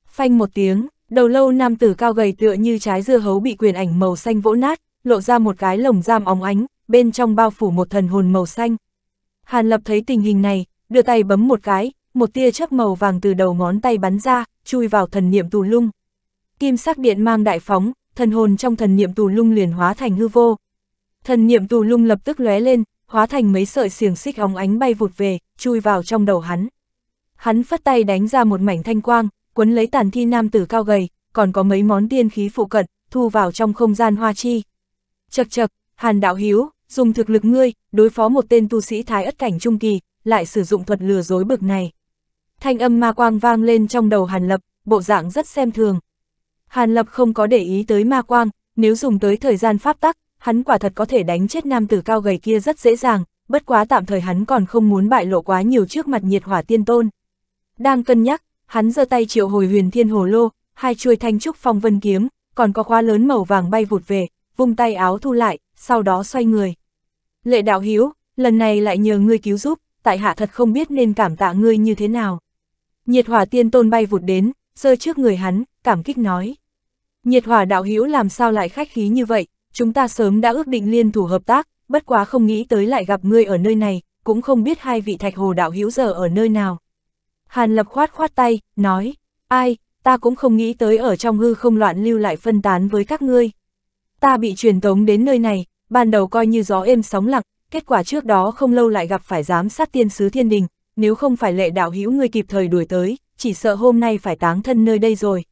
Phanh một tiếng, Đầu lâu nam tử cao gầy tựa như trái dưa hấu bị quyền ảnh màu xanh vỗ nát, lộ ra một cái lồng giam óng ánh, bên trong bao phủ một thần hồn màu xanh. Hàn Lập thấy tình hình này, đưa tay bấm một cái, một tia chớp màu vàng từ đầu ngón tay bắn ra, chui vào thần niệm tù lung. Kim sắc điện mang đại phóng, thần hồn trong thần niệm tù lung liền hóa thành hư vô. Thần niệm tù lung lập tức lóe lên, hóa thành mấy sợi xiềng xích óng ánh bay vụt về, chui vào trong đầu hắn. Hắn phất tay đánh ra một mảnh thanh quang, quấn lấy tàn thi nam tử cao gầy, còn có mấy món tiên khí phụ cận, thu vào trong không gian hoa chi. Chật chật, Hàn Đạo Hiếu, dùng thực lực ngươi, đối phó một tên tu sĩ thái ất cảnh trung kỳ, lại sử dụng thuật lừa dối bực này. Thanh âm ma quang vang lên trong đầu Hàn Lập, bộ dạng rất xem thường. Hàn Lập không có để ý tới ma quang, nếu dùng tới thời gian pháp tắc, hắn quả thật có thể đánh chết nam tử cao gầy kia rất dễ dàng, bất quá tạm thời hắn còn không muốn bại lộ quá nhiều trước mặt nhiệt hỏa tiên tôn. Đang cân nhắc, hắn giơ tay triệu hồi huyền thiên hồ lô, hai chuôi thanh trúc phong vân kiếm, còn có khóa lớn màu vàng bay vụt về, vung tay áo thu lại, sau đó xoay người. Lệ đạo hiếu, lần này lại nhờ ngươi cứu giúp, tại hạ thật không biết nên cảm tạ ngươi như thế nào. Nhiệt hỏa tiên tôn bay vụt đến, giơ trước người hắn, cảm kích nói. Nhiệt hỏa đạo hiếu làm sao lại khách khí như vậy, chúng ta sớm đã ước định liên thủ hợp tác, bất quá không nghĩ tới lại gặp ngươi ở nơi này, cũng không biết hai vị thạch hồ đạo hiếu giờ ở nơi nào. Hàn Lập khoát khoát tay, nói, ai, ta cũng không nghĩ tới ở trong hư không loạn lưu lại phân tán với các ngươi. Ta bị truyền tống đến nơi này, ban đầu coi như gió êm sóng lặng, kết quả trước đó không lâu lại gặp phải giám sát tiên sứ thiên đình, nếu không phải lệ đạo hữu ngươi kịp thời đuổi tới, chỉ sợ hôm nay phải táng thân nơi đây rồi.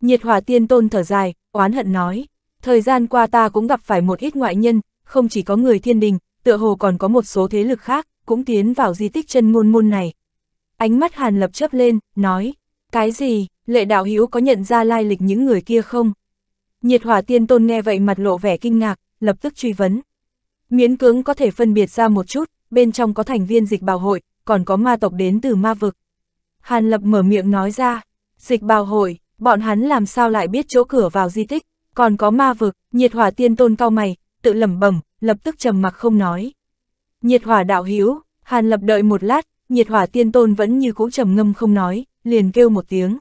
Nhiệt hòa tiên tôn thở dài, oán hận nói, thời gian qua ta cũng gặp phải một ít ngoại nhân, không chỉ có người thiên đình, tựa hồ còn có một số thế lực khác, cũng tiến vào di tích chân ngôn môn này, Ánh mắt Hàn Lập chớp lên, nói, cái gì, lệ đạo Hiếu có nhận ra lai lịch những người kia không? Nhiệt hỏa tiên tôn nghe vậy mặt lộ vẻ kinh ngạc, lập tức truy vấn. Miễn cưỡng có thể phân biệt ra một chút, bên trong có thành viên dịch bào hội, còn có ma tộc đến từ ma vực. Hàn Lập mở miệng nói ra, dịch bào hội, bọn hắn làm sao lại biết chỗ cửa vào di tích, còn có ma vực, nhiệt hỏa tiên tôn cao mày, tự lẩm bẩm, lập tức trầm mặc không nói. Nhiệt hỏa đạo Hiếu, Hàn Lập đợi một lát, nhiệt hỏa tiên tôn vẫn như cũ trầm ngâm không nói, liền kêu một tiếng.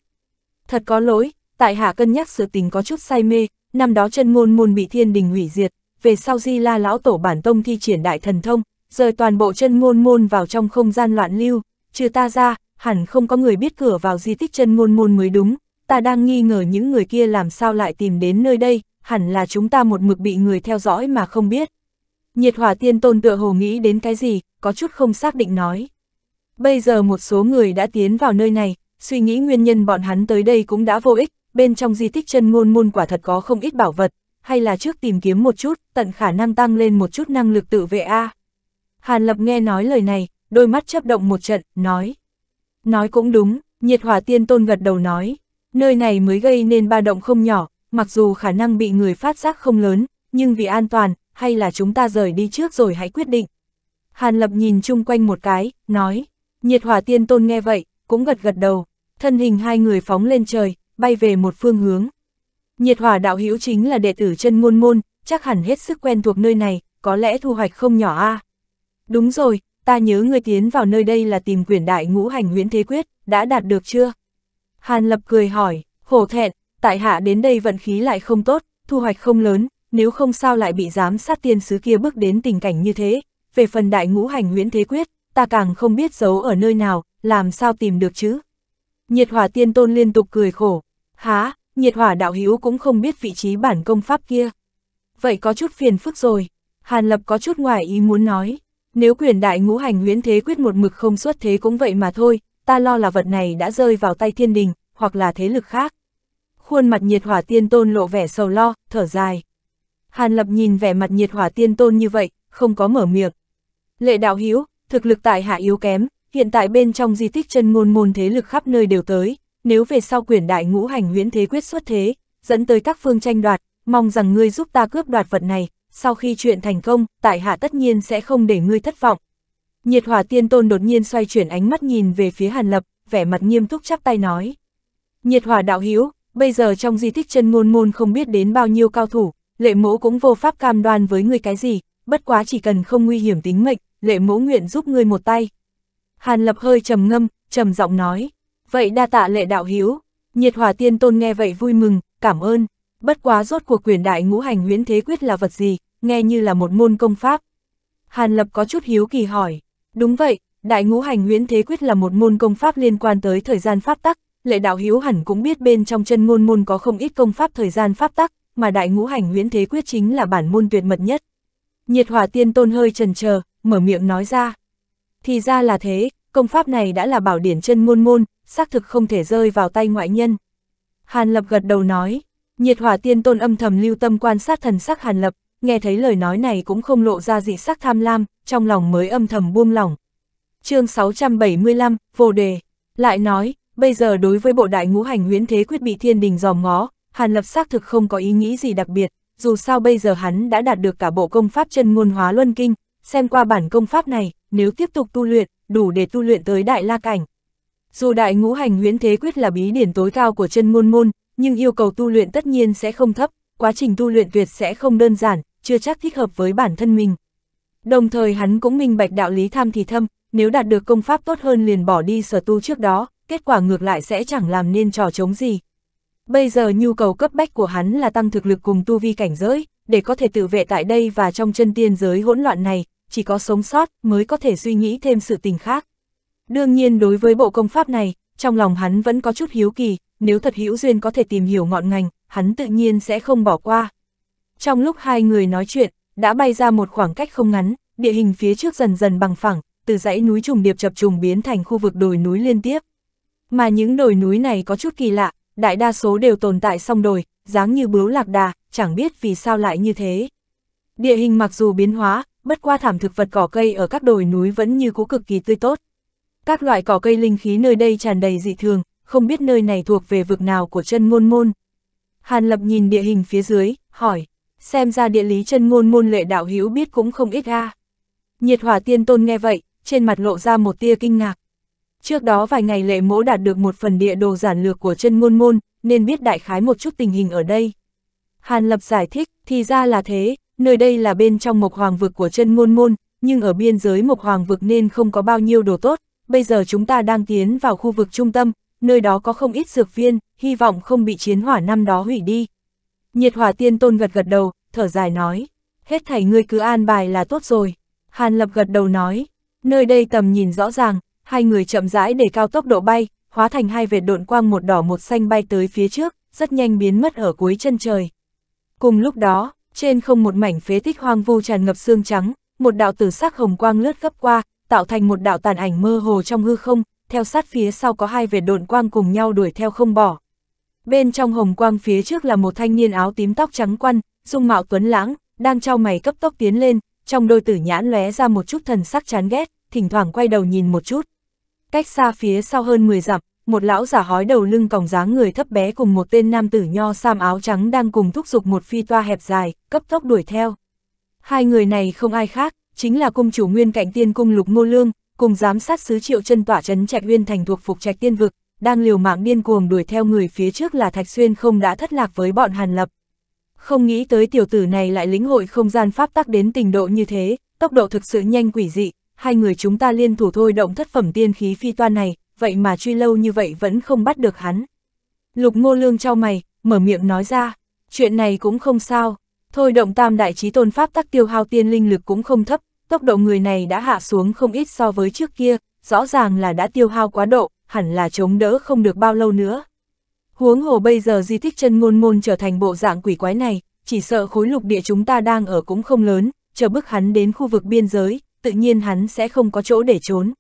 Thật có lỗi, tại hạ cân nhắc sự tình có chút say mê, năm đó chân ngôn môn bị thiên đình hủy diệt, về sau di la lão tổ bản tông thi triển đại thần thông, rời toàn bộ chân ngôn môn vào trong không gian loạn lưu, trừ ta ra, hẳn không có người biết cửa vào di tích chân ngôn môn mới đúng, ta đang nghi ngờ những người kia làm sao lại tìm đến nơi đây, hẳn là chúng ta một mực bị người theo dõi mà không biết. Nhiệt hỏa tiên tôn tựa hồ nghĩ đến cái gì, có chút không xác định nói. Bây giờ một số người đã tiến vào nơi này, suy nghĩ nguyên nhân bọn hắn tới đây cũng đã vô ích, bên trong di tích chân ngôn môn quả thật có không ít bảo vật, hay là trước tìm kiếm một chút, tận khả năng tăng lên một chút năng lực tự vệ A. Hàn Lập nghe nói lời này, đôi mắt chấp động một trận, nói. Nói cũng đúng, nhiệt hỏa tiên tôn gật đầu nói, nơi này mới gây nên ba động không nhỏ, mặc dù khả năng bị người phát giác không lớn, nhưng vì an toàn, hay là chúng ta rời đi trước rồi hãy quyết định. Hàn Lập nhìn chung quanh một cái, nói. Nhiệt hỏa tiên tôn nghe vậy, cũng gật gật đầu, thân hình hai người phóng lên trời, bay về một phương hướng. Nhiệt hỏa đạo hữu chính là đệ tử chân môn môn, chắc hẳn hết sức quen thuộc nơi này, có lẽ thu hoạch không nhỏ a. Đúng rồi, ta nhớ ngươi tiến vào nơi đây là tìm quyển đại ngũ hành huyễn thế quyết, đã đạt được chưa? Hàn Lập cười hỏi, hổ thẹn, tại hạ đến đây vận khí lại không tốt, thu hoạch không lớn, nếu không sao lại bị giám sát tiên sứ kia bước đến tình cảnh như thế. Về phần đại ngũ hành huyễn thế quyết, ta càng không biết giấu ở nơi nào, làm sao tìm được chứ. Nhiệt hỏa tiên tôn liên tục cười khổ, há, nhiệt hỏa đạo hữu cũng không biết vị trí bản công pháp kia. Vậy có chút phiền phức rồi, Hàn Lập có chút ngoài ý muốn nói, nếu quyền đại ngũ hành huyễn thế quyết một mực không xuất thế cũng vậy mà thôi, ta lo là vật này đã rơi vào tay thiên đình, hoặc là thế lực khác. Khuôn mặt nhiệt hỏa tiên tôn lộ vẻ sầu lo, thở dài. Hàn Lập nhìn vẻ mặt nhiệt hỏa tiên tôn như vậy, không có mở miệng. Lệ đạo hữu thực lực tại hạ yếu kém, hiện tại bên trong di tích chân ngôn môn thế lực khắp nơi đều tới, nếu về sau quyển đại ngũ hành huyễn thế quyết xuất thế, dẫn tới các phương tranh đoạt, mong rằng ngươi giúp ta cướp đoạt vật này, sau khi chuyện thành công, tại hạ tất nhiên sẽ không để ngươi thất vọng. Nhiệt hỏa tiên tôn đột nhiên xoay chuyển ánh mắt nhìn về phía Hàn Lập, vẻ mặt nghiêm túc chắp tay nói. Nhiệt hỏa đạo hiếu, bây giờ trong di tích chân ngôn môn không biết đến bao nhiêu cao thủ, lệ mẫu cũng vô pháp cam đoan với ngươi cái gì, bất quá chỉ cần không nguy hiểm tính mệnh, lệ mẫu nguyện giúp ngươi một tay. Hàn lập hơi trầm ngâm, trầm giọng nói, vậy đa tạ lệ đạo hiếu, nhiệt hòa tiên tôn nghe vậy vui mừng, cảm ơn, bất quá rốt cuộc quyền đại ngũ hành huyễn thế quyết là vật gì, nghe như là một môn công pháp. Hàn lập có chút hiếu kỳ hỏi, đúng vậy, đại ngũ hành huyễn thế quyết là một môn công pháp liên quan tới thời gian pháp tắc, lệ đạo hiếu hẳn cũng biết bên trong chân ngôn môn có không ít công pháp thời gian pháp tắc, mà đại ngũ hành huyễn thế quyết chính là bản môn tuyệt mật nhất. Nhiệt hòa tiên tôn hơi trần chờ mở miệng nói ra. Thì ra là thế, công pháp này đã là bảo điển chân môn môn, xác thực không thể rơi vào tay ngoại nhân. Hàn Lập gật đầu nói, nhiệt hỏa tiên tôn âm thầm lưu tâm quan sát thần sắc Hàn Lập, nghe thấy lời nói này cũng không lộ ra gì sắc tham lam, trong lòng mới âm thầm buông lỏng. chương 675, vô đề, lại nói, bây giờ đối với bộ đại ngũ hành huyến thế quyết bị thiên đình dòm ngó, Hàn Lập xác thực không có ý nghĩ gì đặc biệt, dù sao bây giờ hắn đã đạt được cả bộ công pháp chân ngôn hóa luân kinh, xem qua bản công pháp này, nếu tiếp tục tu luyện, đủ để tu luyện tới đại la cảnh. Dù đại ngũ hành huyễn thế quyết là bí điển tối cao của chân môn môn, nhưng yêu cầu tu luyện tất nhiên sẽ không thấp, quá trình tu luyện tuyệt sẽ không đơn giản, chưa chắc thích hợp với bản thân mình. Đồng thời hắn cũng minh bạch đạo lý tham thì thâm, nếu đạt được công pháp tốt hơn liền bỏ đi sở tu trước đó, kết quả ngược lại sẽ chẳng làm nên trò chống gì. Bây giờ nhu cầu cấp bách của hắn là tăng thực lực cùng tu vi cảnh giới, để có thể tự vệ tại đây và trong chân tiên giới hỗn loạn này, chỉ có sống sót mới có thể suy nghĩ thêm sự tình khác. Đương nhiên đối với bộ công pháp này, trong lòng hắn vẫn có chút hiếu kỳ, nếu thật hữu duyên có thể tìm hiểu ngọn ngành, hắn tự nhiên sẽ không bỏ qua. Trong lúc hai người nói chuyện, đã bay ra một khoảng cách không ngắn, địa hình phía trước dần dần bằng phẳng, từ dãy núi trùng điệp chập trùng biến thành khu vực đồi núi liên tiếp. Mà những đồi núi này có chút kỳ lạ, đại đa số đều tồn tại song đồi, dáng như bướu lạc đà, chẳng biết vì sao lại như thế. Địa hình mặc dù biến hóa, bất qua thảm thực vật cỏ cây ở các đồi núi vẫn như cũ cực kỳ tươi tốt. Các loại cỏ cây linh khí nơi đây tràn đầy dị thường, không biết nơi này thuộc về vực nào của chân ngôn môn. Hàn Lập nhìn địa hình phía dưới, hỏi, xem ra địa lý chân ngôn môn lệ đạo hữu biết cũng không ít a. Nhiệt hỏa tiên tôn nghe vậy, trên mặt lộ ra một tia kinh ngạc. Trước đó vài ngày lệ mỗ đạt được một phần địa đồ giản lược của chân ngôn môn, nên biết đại khái một chút tình hình ở đây. Hàn Lập giải thích, thì ra là thế, nơi đây là bên trong Mộc Hoàng vực của chân ngôn môn, nhưng ở biên giới Mộc Hoàng vực nên không có bao nhiêu đồ tốt, bây giờ chúng ta đang tiến vào khu vực trung tâm, nơi đó có không ít dược viên, hy vọng không bị chiến hỏa năm đó hủy đi. Nhiệt hỏa tiên tôn gật gật đầu, thở dài nói, hết thảy ngươi cứ an bài là tốt rồi. Hàn lập gật đầu nói, nơi đây tầm nhìn rõ ràng, hai người chậm rãi để cao tốc độ bay, hóa thành hai vệt độn quang một đỏ một xanh bay tới phía trước, rất nhanh biến mất ở cuối chân trời. Cùng lúc đó, trên không một mảnh phế tích hoang vu tràn ngập xương trắng, một đạo tử sắc hồng quang lướt gấp qua, tạo thành một đạo tàn ảnh mơ hồ trong hư không, theo sát phía sau có hai vệt độn quang cùng nhau đuổi theo không bỏ. Bên trong hồng quang phía trước là một thanh niên áo tím tóc trắng quăn, dung mạo tuấn lãng, đang trao mày cấp tốc tiến lên, trong đôi tử nhãn lóe ra một chút thần sắc chán ghét, thỉnh thoảng quay đầu nhìn một chút. Cách xa phía sau hơn 10 dặm, một lão giả hói đầu lưng còng dáng người thấp bé cùng một tên nam tử nho sam áo trắng đang cùng thúc giục một phi toa hẹp dài, cấp tốc đuổi theo. Hai người này không ai khác, chính là cung chủ nguyên cạnh tiên cung lục ngô lương, cùng giám sát sứ triệu chân tỏa chấn trạch nguyên thành thuộc phục trạch tiên vực, đang liều mạng điên cuồng đuổi theo người phía trước là Thạch Xuyên không đã thất lạc với bọn Hàn Lập. Không nghĩ tới tiểu tử này lại lĩnh hội không gian pháp tắc đến tình độ như thế, tốc độ thực sự nhanh quỷ dị, hai người chúng ta liên thủ thôi động thất phẩm tiên khí phi toa này, vậy mà truy lâu như vậy vẫn không bắt được hắn. Lục ngô lương trao mày, mở miệng nói ra, chuyện này cũng không sao, thôi động tam đại trí tôn pháp tắc tiêu hao tiên linh lực cũng không thấp, tốc độ người này đã hạ xuống không ít so với trước kia, rõ ràng là đã tiêu hao quá độ, hẳn là chống đỡ không được bao lâu nữa. Huống hồ bây giờ di tích chân ngôn ngôn trở thành bộ dạng quỷ quái này, chỉ sợ khối lục địa chúng ta đang ở cũng không lớn, chờ bước hắn đến khu vực biên giới, tự nhiên hắn sẽ không có chỗ để trốn.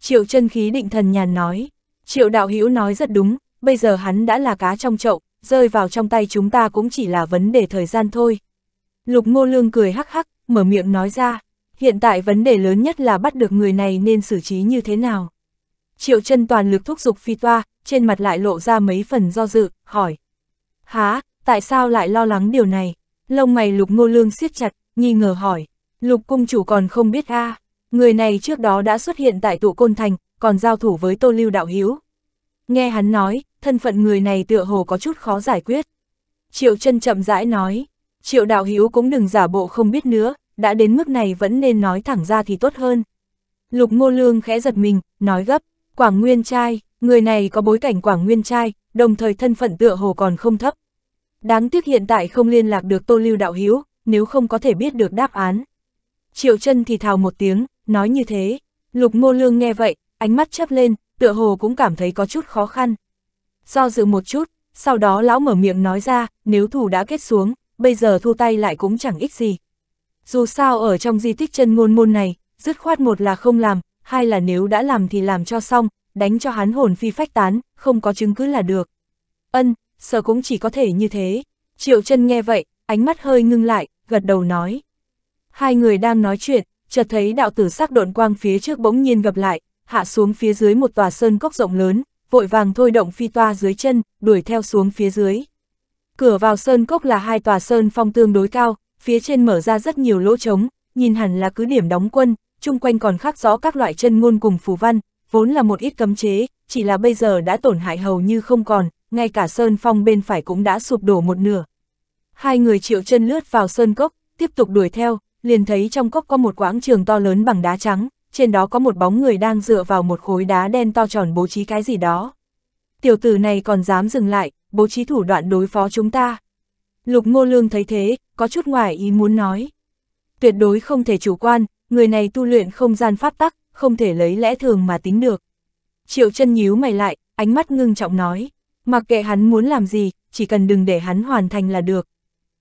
Triệu chân khí định thần nhàn nói, triệu đạo hữu nói rất đúng, bây giờ hắn đã là cá trong chậu, rơi vào trong tay chúng ta cũng chỉ là vấn đề thời gian thôi. Lục ngô lương cười hắc hắc, mở miệng nói ra, hiện tại vấn đề lớn nhất là bắt được người này nên xử trí như thế nào. Triệu chân toàn lực thúc giục phi toa, trên mặt lại lộ ra mấy phần do dự, hỏi. Há, tại sao lại lo lắng điều này? Lông mày lục ngô lương siết chặt, nghi ngờ hỏi. Lục cung chủ còn không biết a à. Người này trước đó đã xuất hiện tại tụ côn thành, còn giao thủ với Tô Lưu Đạo Hiếu. Nghe hắn nói, thân phận người này tựa hồ có chút khó giải quyết. Triệu chân chậm rãi nói, Triệu Đạo Hiếu cũng đừng giả bộ không biết nữa, đã đến mức này vẫn nên nói thẳng ra thì tốt hơn. Lục Ngô Lương khẽ giật mình, nói gấp, Quảng Nguyên Trai, người này có bối cảnh Quảng Nguyên Trai, đồng thời thân phận tựa hồ còn không thấp. Đáng tiếc hiện tại không liên lạc được Tô Lưu Đạo Hiếu, nếu không có thể biết được đáp án. Triệu chân thì thào một tiếng, Nói như thế, Lục mô Lương nghe vậy, ánh mắt chớp lên, tựa hồ cũng cảm thấy có chút khó khăn. Do dự một chút, sau đó lão mở miệng nói ra, nếu thù đã kết xuống, bây giờ thu tay lại cũng chẳng ích gì. Dù sao ở trong di tích chân ngôn môn này, dứt khoát một là không làm, hai là nếu đã làm thì làm cho xong, đánh cho hắn hồn phi phách tán, không có chứng cứ là được. Ân, sợ cũng chỉ có thể như thế. Triệu chân nghe vậy, ánh mắt hơi ngưng lại, gật đầu nói. Hai người đang nói chuyện, chợt thấy đạo tử sắc độn quang phía trước bỗng nhiên gặp lại, hạ xuống phía dưới một tòa sơn cốc rộng lớn, vội vàng thôi động phi toa dưới chân, đuổi theo xuống phía dưới. Cửa vào sơn cốc là hai tòa sơn phong tương đối cao, phía trên mở ra rất nhiều lỗ trống, nhìn hẳn là cứ điểm đóng quân, chung quanh còn khắc rõ các loại chân ngôn cùng phù văn, vốn là một ít cấm chế, chỉ là bây giờ đã tổn hại hầu như không còn, ngay cả sơn phong bên phải cũng đã sụp đổ một nửa. Hai người triệu chân lướt vào sơn cốc, tiếp tục đuổi theo, liền thấy trong cốc có một quãng trường to lớn bằng đá trắng, trên đó có một bóng người đang dựa vào một khối đá đen to tròn bố trí cái gì đó. Tiểu tử này còn dám dừng lại, bố trí thủ đoạn đối phó chúng ta. Lục Ngô Lương thấy thế, có chút ngoài ý muốn nói. Tuyệt đối không thể chủ quan, người này tu luyện không gian pháp tắc, không thể lấy lẽ thường mà tính được. Triệu chân nhíu mày lại, ánh mắt ngưng trọng nói. Mặc kệ hắn muốn làm gì, chỉ cần đừng để hắn hoàn thành là được.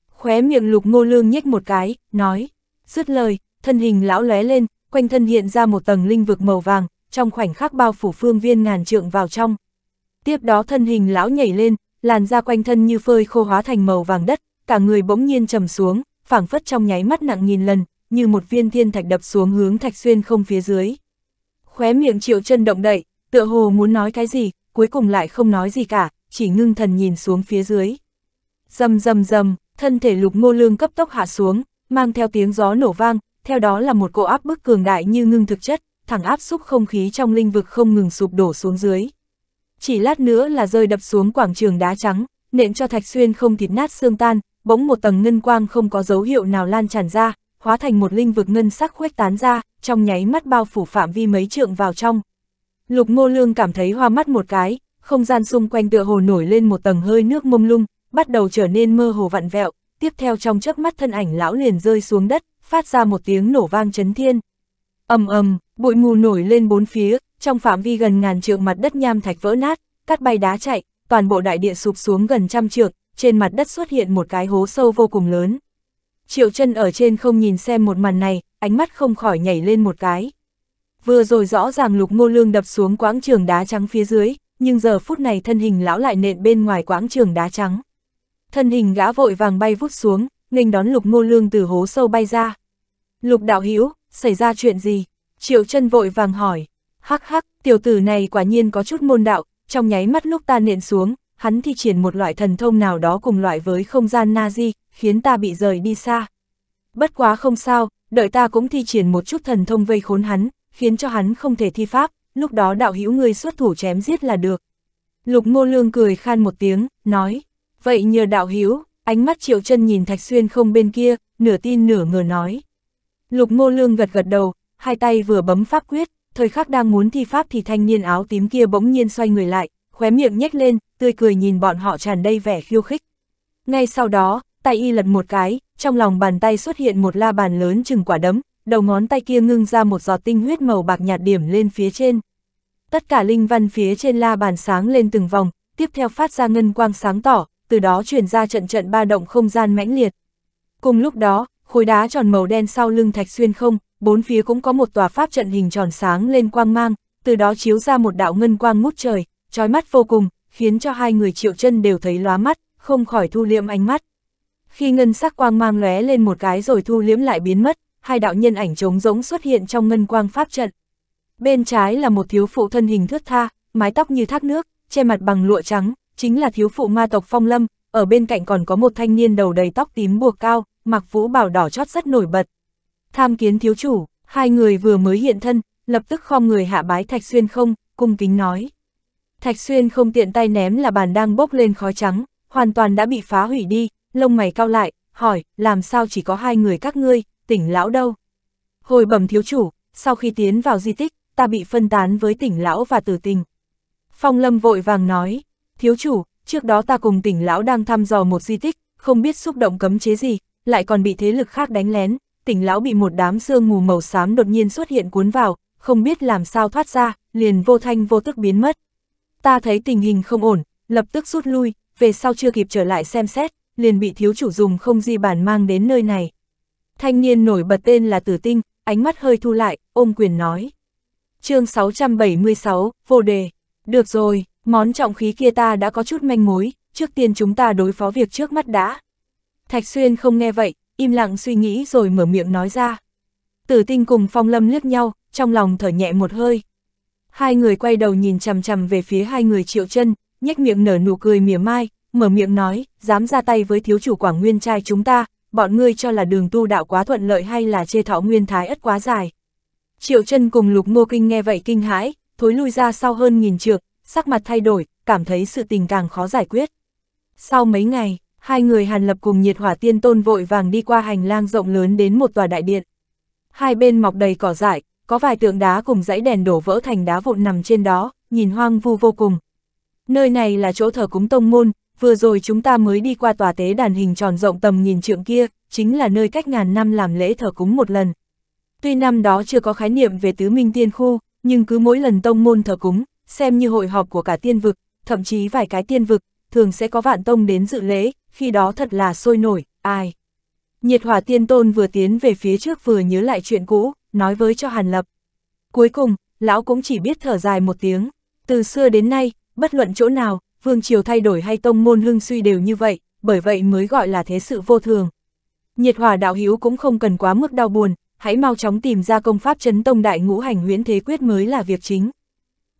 Khóe miệng lục ngô lương nhếch một cái, nói. Dứt lời, thân hình lão lóe lên, quanh thân hiện ra một tầng linh vực màu vàng, trong khoảnh khắc bao phủ phương viên ngàn trượng vào trong. Tiếp đó thân hình lão nhảy lên, làn da quanh thân như phơi khô hóa thành màu vàng đất, cả người bỗng nhiên trầm xuống, phảng phất trong nháy mắt nặng nghìn lần, như một viên thiên thạch đập xuống hướng thạch xuyên không phía dưới. Khóe miệng triệu chân động đậy, tựa hồ muốn nói cái gì, cuối cùng lại không nói gì cả, chỉ ngưng thần nhìn xuống phía dưới. rầm rầm rầm thân thể lục ngô lương cấp tốc hạ xuống, mang theo tiếng gió nổ vang, theo đó là một cỗ áp bức cường đại như ngưng thực chất, thẳng áp xúc không khí trong linh vực không ngừng sụp đổ xuống dưới. Chỉ lát nữa là rơi đập xuống quảng trường đá trắng, nện cho Thạch Xuyên không thịt nát xương tan, bỗng một tầng ngân quang không có dấu hiệu nào lan tràn ra, hóa thành một linh vực ngân sắc khuếch tán ra, trong nháy mắt bao phủ phạm vi mấy trượng vào trong. Lục Ngô Lương cảm thấy hoa mắt một cái, không gian xung quanh tựa hồ nổi lên một tầng hơi nước mông lung, bắt đầu trở nên mơ hồ vặn vẹo, tiếp theo trong chớp mắt thân ảnh lão liền rơi xuống đất, phát ra một tiếng nổ vang chấn thiên. ầm ầm, bụi mù nổi lên bốn phía, trong phạm vi gần ngàn trượng mặt đất nham thạch vỡ nát, cát bay đá chạy, toàn bộ đại địa sụp xuống gần trăm trượng, trên mặt đất xuất hiện một cái hố sâu vô cùng lớn. Triệu chân ở trên không nhìn xem một màn này, ánh mắt không khỏi nhảy lên một cái. Vừa rồi rõ ràng lục ngô lương đập xuống quãng trường đá trắng phía dưới, nhưng giờ phút này thân hình lão lại nện bên ngoài quãng trường đá trắng thân hình gã vội vàng bay vút xuống, nghênh đón Lục Ngô Lương từ hố sâu bay ra. Lục đạo hữu xảy ra chuyện gì? Triệu chân vội vàng hỏi. Hắc hắc, tiểu tử này quả nhiên có chút môn đạo, trong nháy mắt lúc ta nện xuống, hắn thi triển một loại thần thông nào đó cùng loại với không gian Nazi, khiến ta bị rời đi xa. Bất quá không sao, đợi ta cũng thi triển một chút thần thông vây khốn hắn, khiến cho hắn không thể thi pháp, lúc đó đạo hữu ngươi xuất thủ chém giết là được. Lục ngô lương cười khan một tiếng, nói. Vậy nhờ đạo hiếu, ánh mắt Triệu chân nhìn Thạch Xuyên không bên kia, nửa tin nửa ngờ nói. Lục Ngô Lương gật gật đầu, hai tay vừa bấm pháp quyết, thời khắc đang muốn thi pháp thì thanh niên áo tím kia bỗng nhiên xoay người lại, khóe miệng nhếch lên, tươi cười nhìn bọn họ tràn đầy vẻ khiêu khích. Ngay sau đó, tay y lật một cái, trong lòng bàn tay xuất hiện một la bàn lớn chừng quả đấm, đầu ngón tay kia ngưng ra một giọt tinh huyết màu bạc nhạt điểm lên phía trên. Tất cả linh văn phía trên la bàn sáng lên từng vòng, tiếp theo phát ra ngân quang sáng tỏ, từ đó truyền ra trận trận ba động không gian mãnh liệt. Cùng lúc đó, khối đá tròn màu đen sau lưng thạch xuyên không, bốn phía cũng có một tòa pháp trận hình tròn sáng lên quang mang, từ đó chiếu ra một đạo ngân quang ngút trời, trói mắt vô cùng, khiến cho hai người triệu chân đều thấy lóa mắt, không khỏi thu liệm ánh mắt. Khi ngân sắc quang mang lóe lên một cái rồi thu liễm lại biến mất, hai đạo nhân ảnh trống rỗng xuất hiện trong ngân quang pháp trận. Bên trái là một thiếu phụ thân hình thướt tha, mái tóc như thác nước, che mặt bằng lụa trắng, chính là thiếu phụ ma tộc Phong Lâm, ở bên cạnh còn có một thanh niên đầu đầy tóc tím buộc cao, mặc vũ bảo đỏ chót rất nổi bật. Tham kiến thiếu chủ, hai người vừa mới hiện thân, lập tức khom người hạ bái Thạch Xuyên không, cung kính nói. Thạch Xuyên không tiện tay ném là bàn đang bốc lên khói trắng, hoàn toàn đã bị phá hủy đi, lông mày cao lại, hỏi, làm sao chỉ có hai người các ngươi, tỉnh lão đâu? Hồi bẩm thiếu chủ, sau khi tiến vào di tích, ta bị phân tán với tỉnh lão và tử tình. Phong Lâm vội vàng nói, thiếu chủ, trước đó ta cùng tỉnh lão đang thăm dò một di tích, không biết xúc động cấm chế gì, lại còn bị thế lực khác đánh lén, tỉnh lão bị một đám sương mù màu xám đột nhiên xuất hiện cuốn vào, không biết làm sao thoát ra, liền vô thanh vô tức biến mất. Ta thấy tình hình không ổn, lập tức rút lui, về sau chưa kịp trở lại xem xét, liền bị thiếu chủ dùng không di bản mang đến nơi này. Thanh niên nổi bật tên là Tử Tinh, ánh mắt hơi thu lại, ôm quyền nói. chương 676, vô đề. Được rồi, Món trọng khí kia ta đã có chút manh mối, trước tiên chúng ta đối phó việc trước mắt đã. Thạch Xuyên không nghe vậy, im lặng suy nghĩ rồi mở miệng nói ra. Tử tinh cùng phong lâm liếc nhau, trong lòng thở nhẹ một hơi. Hai người quay đầu nhìn chằm chằm về phía hai người triệu chân, nhếch miệng nở nụ cười mỉa mai, mở miệng nói, dám ra tay với thiếu chủ quảng nguyên trai chúng ta, bọn ngươi cho là đường tu đạo quá thuận lợi hay là chê thọ nguyên thái ất quá dài. Triệu chân cùng lục ngô kinh nghe vậy kinh hãi, thối lui ra sau hơn nghìn trượng, sắc mặt thay đổi, cảm thấy sự tình càng khó giải quyết. Sau mấy ngày, hai người Hàn Lập cùng nhiệt hỏa tiên tôn vội vàng đi qua hành lang rộng lớn đến một tòa đại điện. Hai bên mọc đầy cỏ dại, có vài tượng đá cùng dãy đèn đổ vỡ thành đá vụn nằm trên đó, nhìn hoang vu vô cùng. Nơi này là chỗ thờ cúng tông môn, vừa rồi chúng ta mới đi qua tòa tế đàn hình tròn rộng tầm nghìn trượng kia, chính là nơi cách ngàn năm làm lễ thờ cúng một lần. Tuy năm đó chưa có khái niệm về tứ minh tiên khu, nhưng cứ mỗi lần tông môn thờ cúng, xem như hội họp của cả tiên vực, thậm chí vài cái tiên vực, thường sẽ có vạn tông đến dự lễ, khi đó thật là sôi nổi, ai. Nhiệt hỏa tiên tôn vừa tiến về phía trước vừa nhớ lại chuyện cũ, nói với cho Hàn Lập. Cuối cùng, lão cũng chỉ biết thở dài một tiếng. Từ xưa đến nay, bất luận chỗ nào, vương triều thay đổi hay tông môn hưng suy đều như vậy, bởi vậy mới gọi là thế sự vô thường. Nhiệt hỏa đạo hữu cũng không cần quá mức đau buồn, hãy mau chóng tìm ra công pháp chấn tông đại ngũ hành huyễn thế quyết mới là việc chính.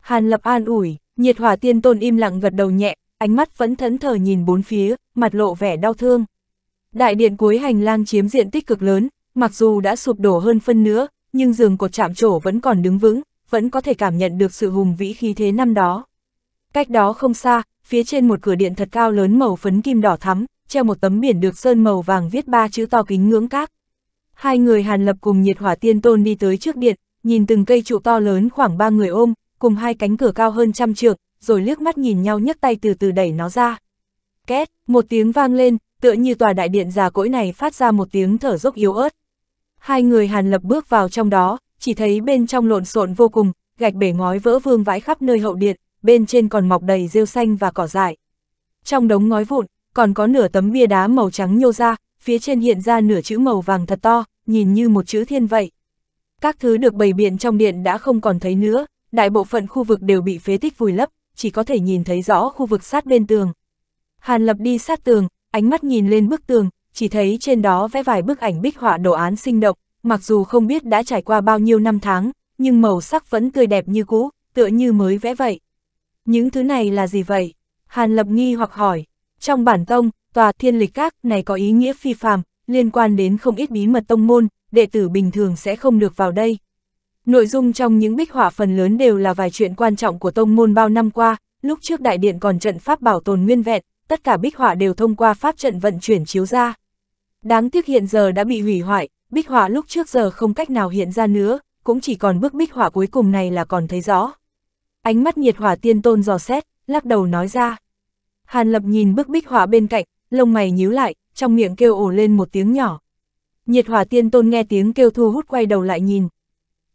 Hàn Lập an ủi, nhiệt hỏa tiên tôn im lặng gật đầu nhẹ, ánh mắt vẫn thẫn thờ nhìn bốn phía, mặt lộ vẻ đau thương. Đại điện cuối hành lang chiếm diện tích cực lớn, mặc dù đã sụp đổ hơn phân nữa, nhưng giường cột chạm trổ vẫn còn đứng vững, vẫn có thể cảm nhận được sự hùng vĩ khí thế năm đó. Cách đó không xa, phía trên một cửa điện thật cao lớn màu phấn kim đỏ thắm, treo một tấm biển được sơn màu vàng viết ba chữ to kính ngưỡng các. Hai người Hàn Lập cùng nhiệt hỏa tiên tôn đi tới trước điện, nhìn từng cây trụ to lớn khoảng ba người ôm, cùng hai cánh cửa cao hơn trăm trượng, rồi liếc mắt nhìn nhau nhấc tay từ từ đẩy nó ra. Két, một tiếng vang lên, tựa như tòa đại điện già cỗi này phát ra một tiếng thở dốc yếu ớt. Hai người Hàn Lập bước vào trong đó, chỉ thấy bên trong lộn xộn vô cùng, gạch bể ngói vỡ vương vãi khắp nơi hậu điện, bên trên còn mọc đầy rêu xanh và cỏ dại. Trong đống ngói vụn, còn có nửa tấm bia đá màu trắng nhô ra, phía trên hiện ra nửa chữ màu vàng thật to, nhìn như một chữ thiên vậy. Các thứ được bày biện trong điện đã không còn thấy nữa, đại bộ phận khu vực đều bị phế tích vùi lấp, chỉ có thể nhìn thấy rõ khu vực sát bên tường. Hàn Lập đi sát tường, ánh mắt nhìn lên bức tường, chỉ thấy trên đó vẽ vài bức ảnh bích họa đồ án sinh động, mặc dù không biết đã trải qua bao nhiêu năm tháng, nhưng màu sắc vẫn tươi đẹp như cũ, tựa như mới vẽ vậy. Những thứ này là gì vậy? Hàn Lập nghi hoặc hỏi. Trong bản tông, tòa thiên lịch các này có ý nghĩa phi phàm, liên quan đến không ít bí mật tông môn, đệ tử bình thường sẽ không được vào đây. Nội dung trong những bích họa phần lớn đều là vài chuyện quan trọng của tông môn bao năm qua, lúc trước đại điện còn trận pháp bảo tồn nguyên vẹn, tất cả bích họa đều thông qua pháp trận vận chuyển chiếu ra. Đáng tiếc hiện giờ đã bị hủy hoại, bích họa lúc trước giờ không cách nào hiện ra nữa, cũng chỉ còn bức bích họa cuối cùng này là còn thấy rõ. Ánh mắt nhiệt hỏa tiên tôn dò xét, lắc đầu nói ra. Hàn lập nhìn bức bích họa bên cạnh, lông mày nhíu lại, trong miệng kêu ồ lên một tiếng nhỏ. Nhiệt hỏa tiên tôn nghe tiếng kêu thu hút quay đầu lại nhìn,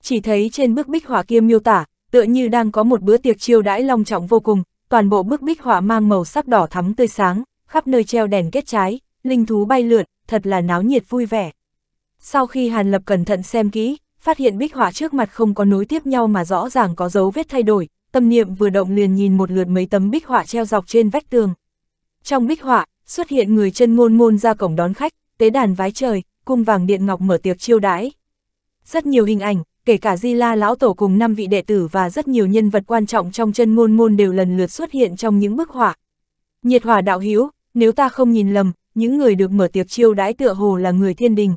chỉ thấy trên bức bích họa kia miêu tả, tựa như đang có một bữa tiệc chiêu đãi long trọng vô cùng, toàn bộ bức bích họa mang màu sắc đỏ thắm tươi sáng, khắp nơi treo đèn kết trái, linh thú bay lượn, thật là náo nhiệt vui vẻ. Sau khi Hàn Lập cẩn thận xem kỹ, phát hiện bích họa trước mặt không có nối tiếp nhau mà rõ ràng có dấu vết thay đổi, tâm niệm vừa động liền nhìn một lượt mấy tấm bích họa treo dọc trên vách tường. Trong bích họa, xuất hiện người chân ngôn môn ra cổng đón khách, tế đàn vái trời, cung vàng điện ngọc mở tiệc chiêu đãi. Rất nhiều hình ảnh, kể cả Di La Lão Tổ cùng năm vị đệ tử và rất nhiều nhân vật quan trọng trong chân môn môn đều lần lượt xuất hiện trong những bức họa. Nhiệt hỏa đạo hiếu, nếu ta không nhìn lầm, những người được mở tiệc chiêu đãi tựa hồ là người thiên đình.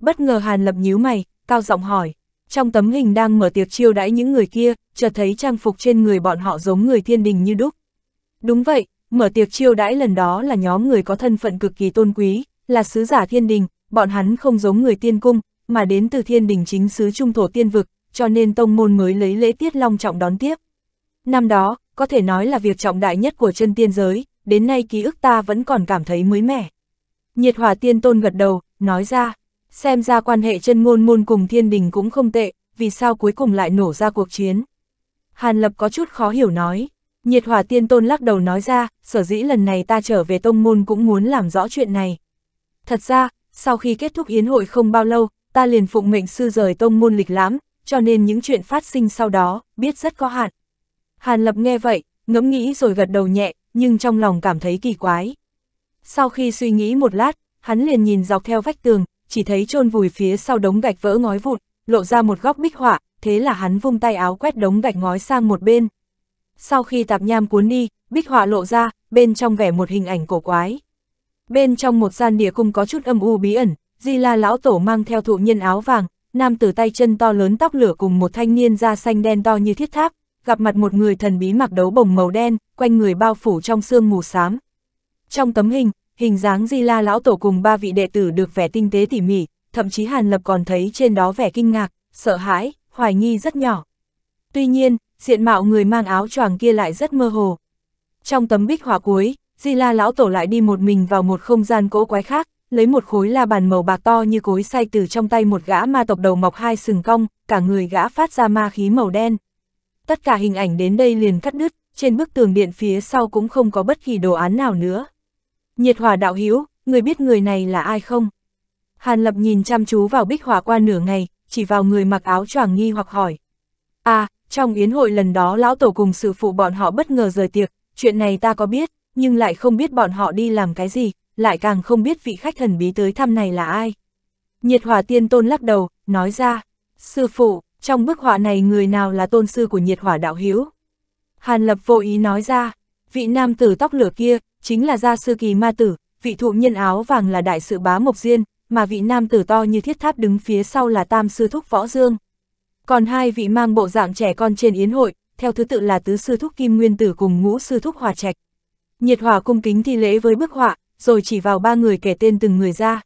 Bất ngờ Hàn Lập nhíu mày, cao giọng hỏi, trong tấm hình đang mở tiệc chiêu đãi những người kia, chợt thấy trang phục trên người bọn họ giống người thiên đình như đúc. Đúng vậy, mở tiệc chiêu đãi lần đó là nhóm người có thân phận cực kỳ tôn quý, là sứ giả thiên đình, bọn hắn không giống người tiên cung, mà đến từ thiên đình chính xứ trung thổ tiên vực, cho nên tông môn mới lấy lễ tiết long trọng đón tiếp. Năm đó, có thể nói là việc trọng đại nhất của chân tiên giới, đến nay ký ức ta vẫn còn cảm thấy mới mẻ. Nhiệt hòa tiên tôn gật đầu, nói ra, xem ra quan hệ chân ngôn môn cùng thiên đình cũng không tệ, vì sao cuối cùng lại nổ ra cuộc chiến. Hàn Lập có chút khó hiểu nói, nhiệt hòa tiên tôn lắc đầu nói ra, sở dĩ lần này ta trở về tông môn cũng muốn làm rõ chuyện này. Thật ra, sau khi kết thúc yến hội không bao lâu, ta liền phụng mệnh sư rời tông môn lịch lãm, cho nên những chuyện phát sinh sau đó, biết rất có hạn. Hàn Lập nghe vậy, ngẫm nghĩ rồi gật đầu nhẹ, nhưng trong lòng cảm thấy kỳ quái. Sau khi suy nghĩ một lát, hắn liền nhìn dọc theo vách tường, chỉ thấy chôn vùi phía sau đống gạch vỡ ngói vụn, lộ ra một góc bích họa, thế là hắn vung tay áo quét đống gạch ngói sang một bên. Sau khi tạp nham cuốn đi, bích họa lộ ra, bên trong vẻ một hình ảnh cổ quái. Bên trong một gian địa cung có chút âm u bí ẩn, Di La lão tổ mang theo thụ nhân áo vàng, nam tử tay chân to lớn tóc lửa cùng một thanh niên da xanh đen to như thiết tháp, gặp mặt một người thần bí mặc đấu bồng màu đen, quanh người bao phủ trong sương mù xám. Trong tấm hình, hình dáng Di La lão tổ cùng ba vị đệ tử được vẻ tinh tế tỉ mỉ, thậm chí Hàn Lập còn thấy trên đó vẻ kinh ngạc, sợ hãi, hoài nghi rất nhỏ. Tuy nhiên, diện mạo người mang áo choàng kia lại rất mơ hồ. Trong tấm bích họa cuối, Di La lão tổ lại đi một mình vào một không gian cỗ quái khác, lấy một khối la bàn màu bạc to như cối xay từ trong tay một gã ma tộc đầu mọc hai sừng cong, cả người gã phát ra ma khí màu đen. Tất cả hình ảnh đến đây liền cắt đứt, trên bức tường điện phía sau cũng không có bất kỳ đồ án nào nữa. Nhiệt hòa đạo hiếu, người biết người này là ai không? Hàn Lập nhìn chăm chú vào bích hòa qua nửa ngày, chỉ vào người mặc áo choàng nghi hoặc hỏi. À, trong yến hội lần đó lão tổ cùng sư phụ bọn họ bất ngờ rời tiệc, chuyện này ta có biết, nhưng lại không biết bọn họ đi làm cái gì, lại càng không biết vị khách thần bí tới thăm này là ai. Nhiệt hỏa tiên tôn lắc đầu, nói ra, sư phụ, trong bức họa này người nào là tôn sư của nhiệt hỏa đạo hiếu? Hàn lập vô ý nói ra, vị nam tử tóc lửa kia, chính là gia sư kỳ ma tử, vị thụ nhân áo vàng là đại sự bá mộc duyên mà vị nam tử to như thiết tháp đứng phía sau là tam sư thúc võ dương. Còn hai vị mang bộ dạng trẻ con trên yến hội, theo thứ tự là tứ sư thúc kim nguyên tử cùng ngũ sư thúc hòa trạch. Nhiệt hỏa cung kính thi lễ với bức họa, rồi chỉ vào ba người kể tên từng người ra.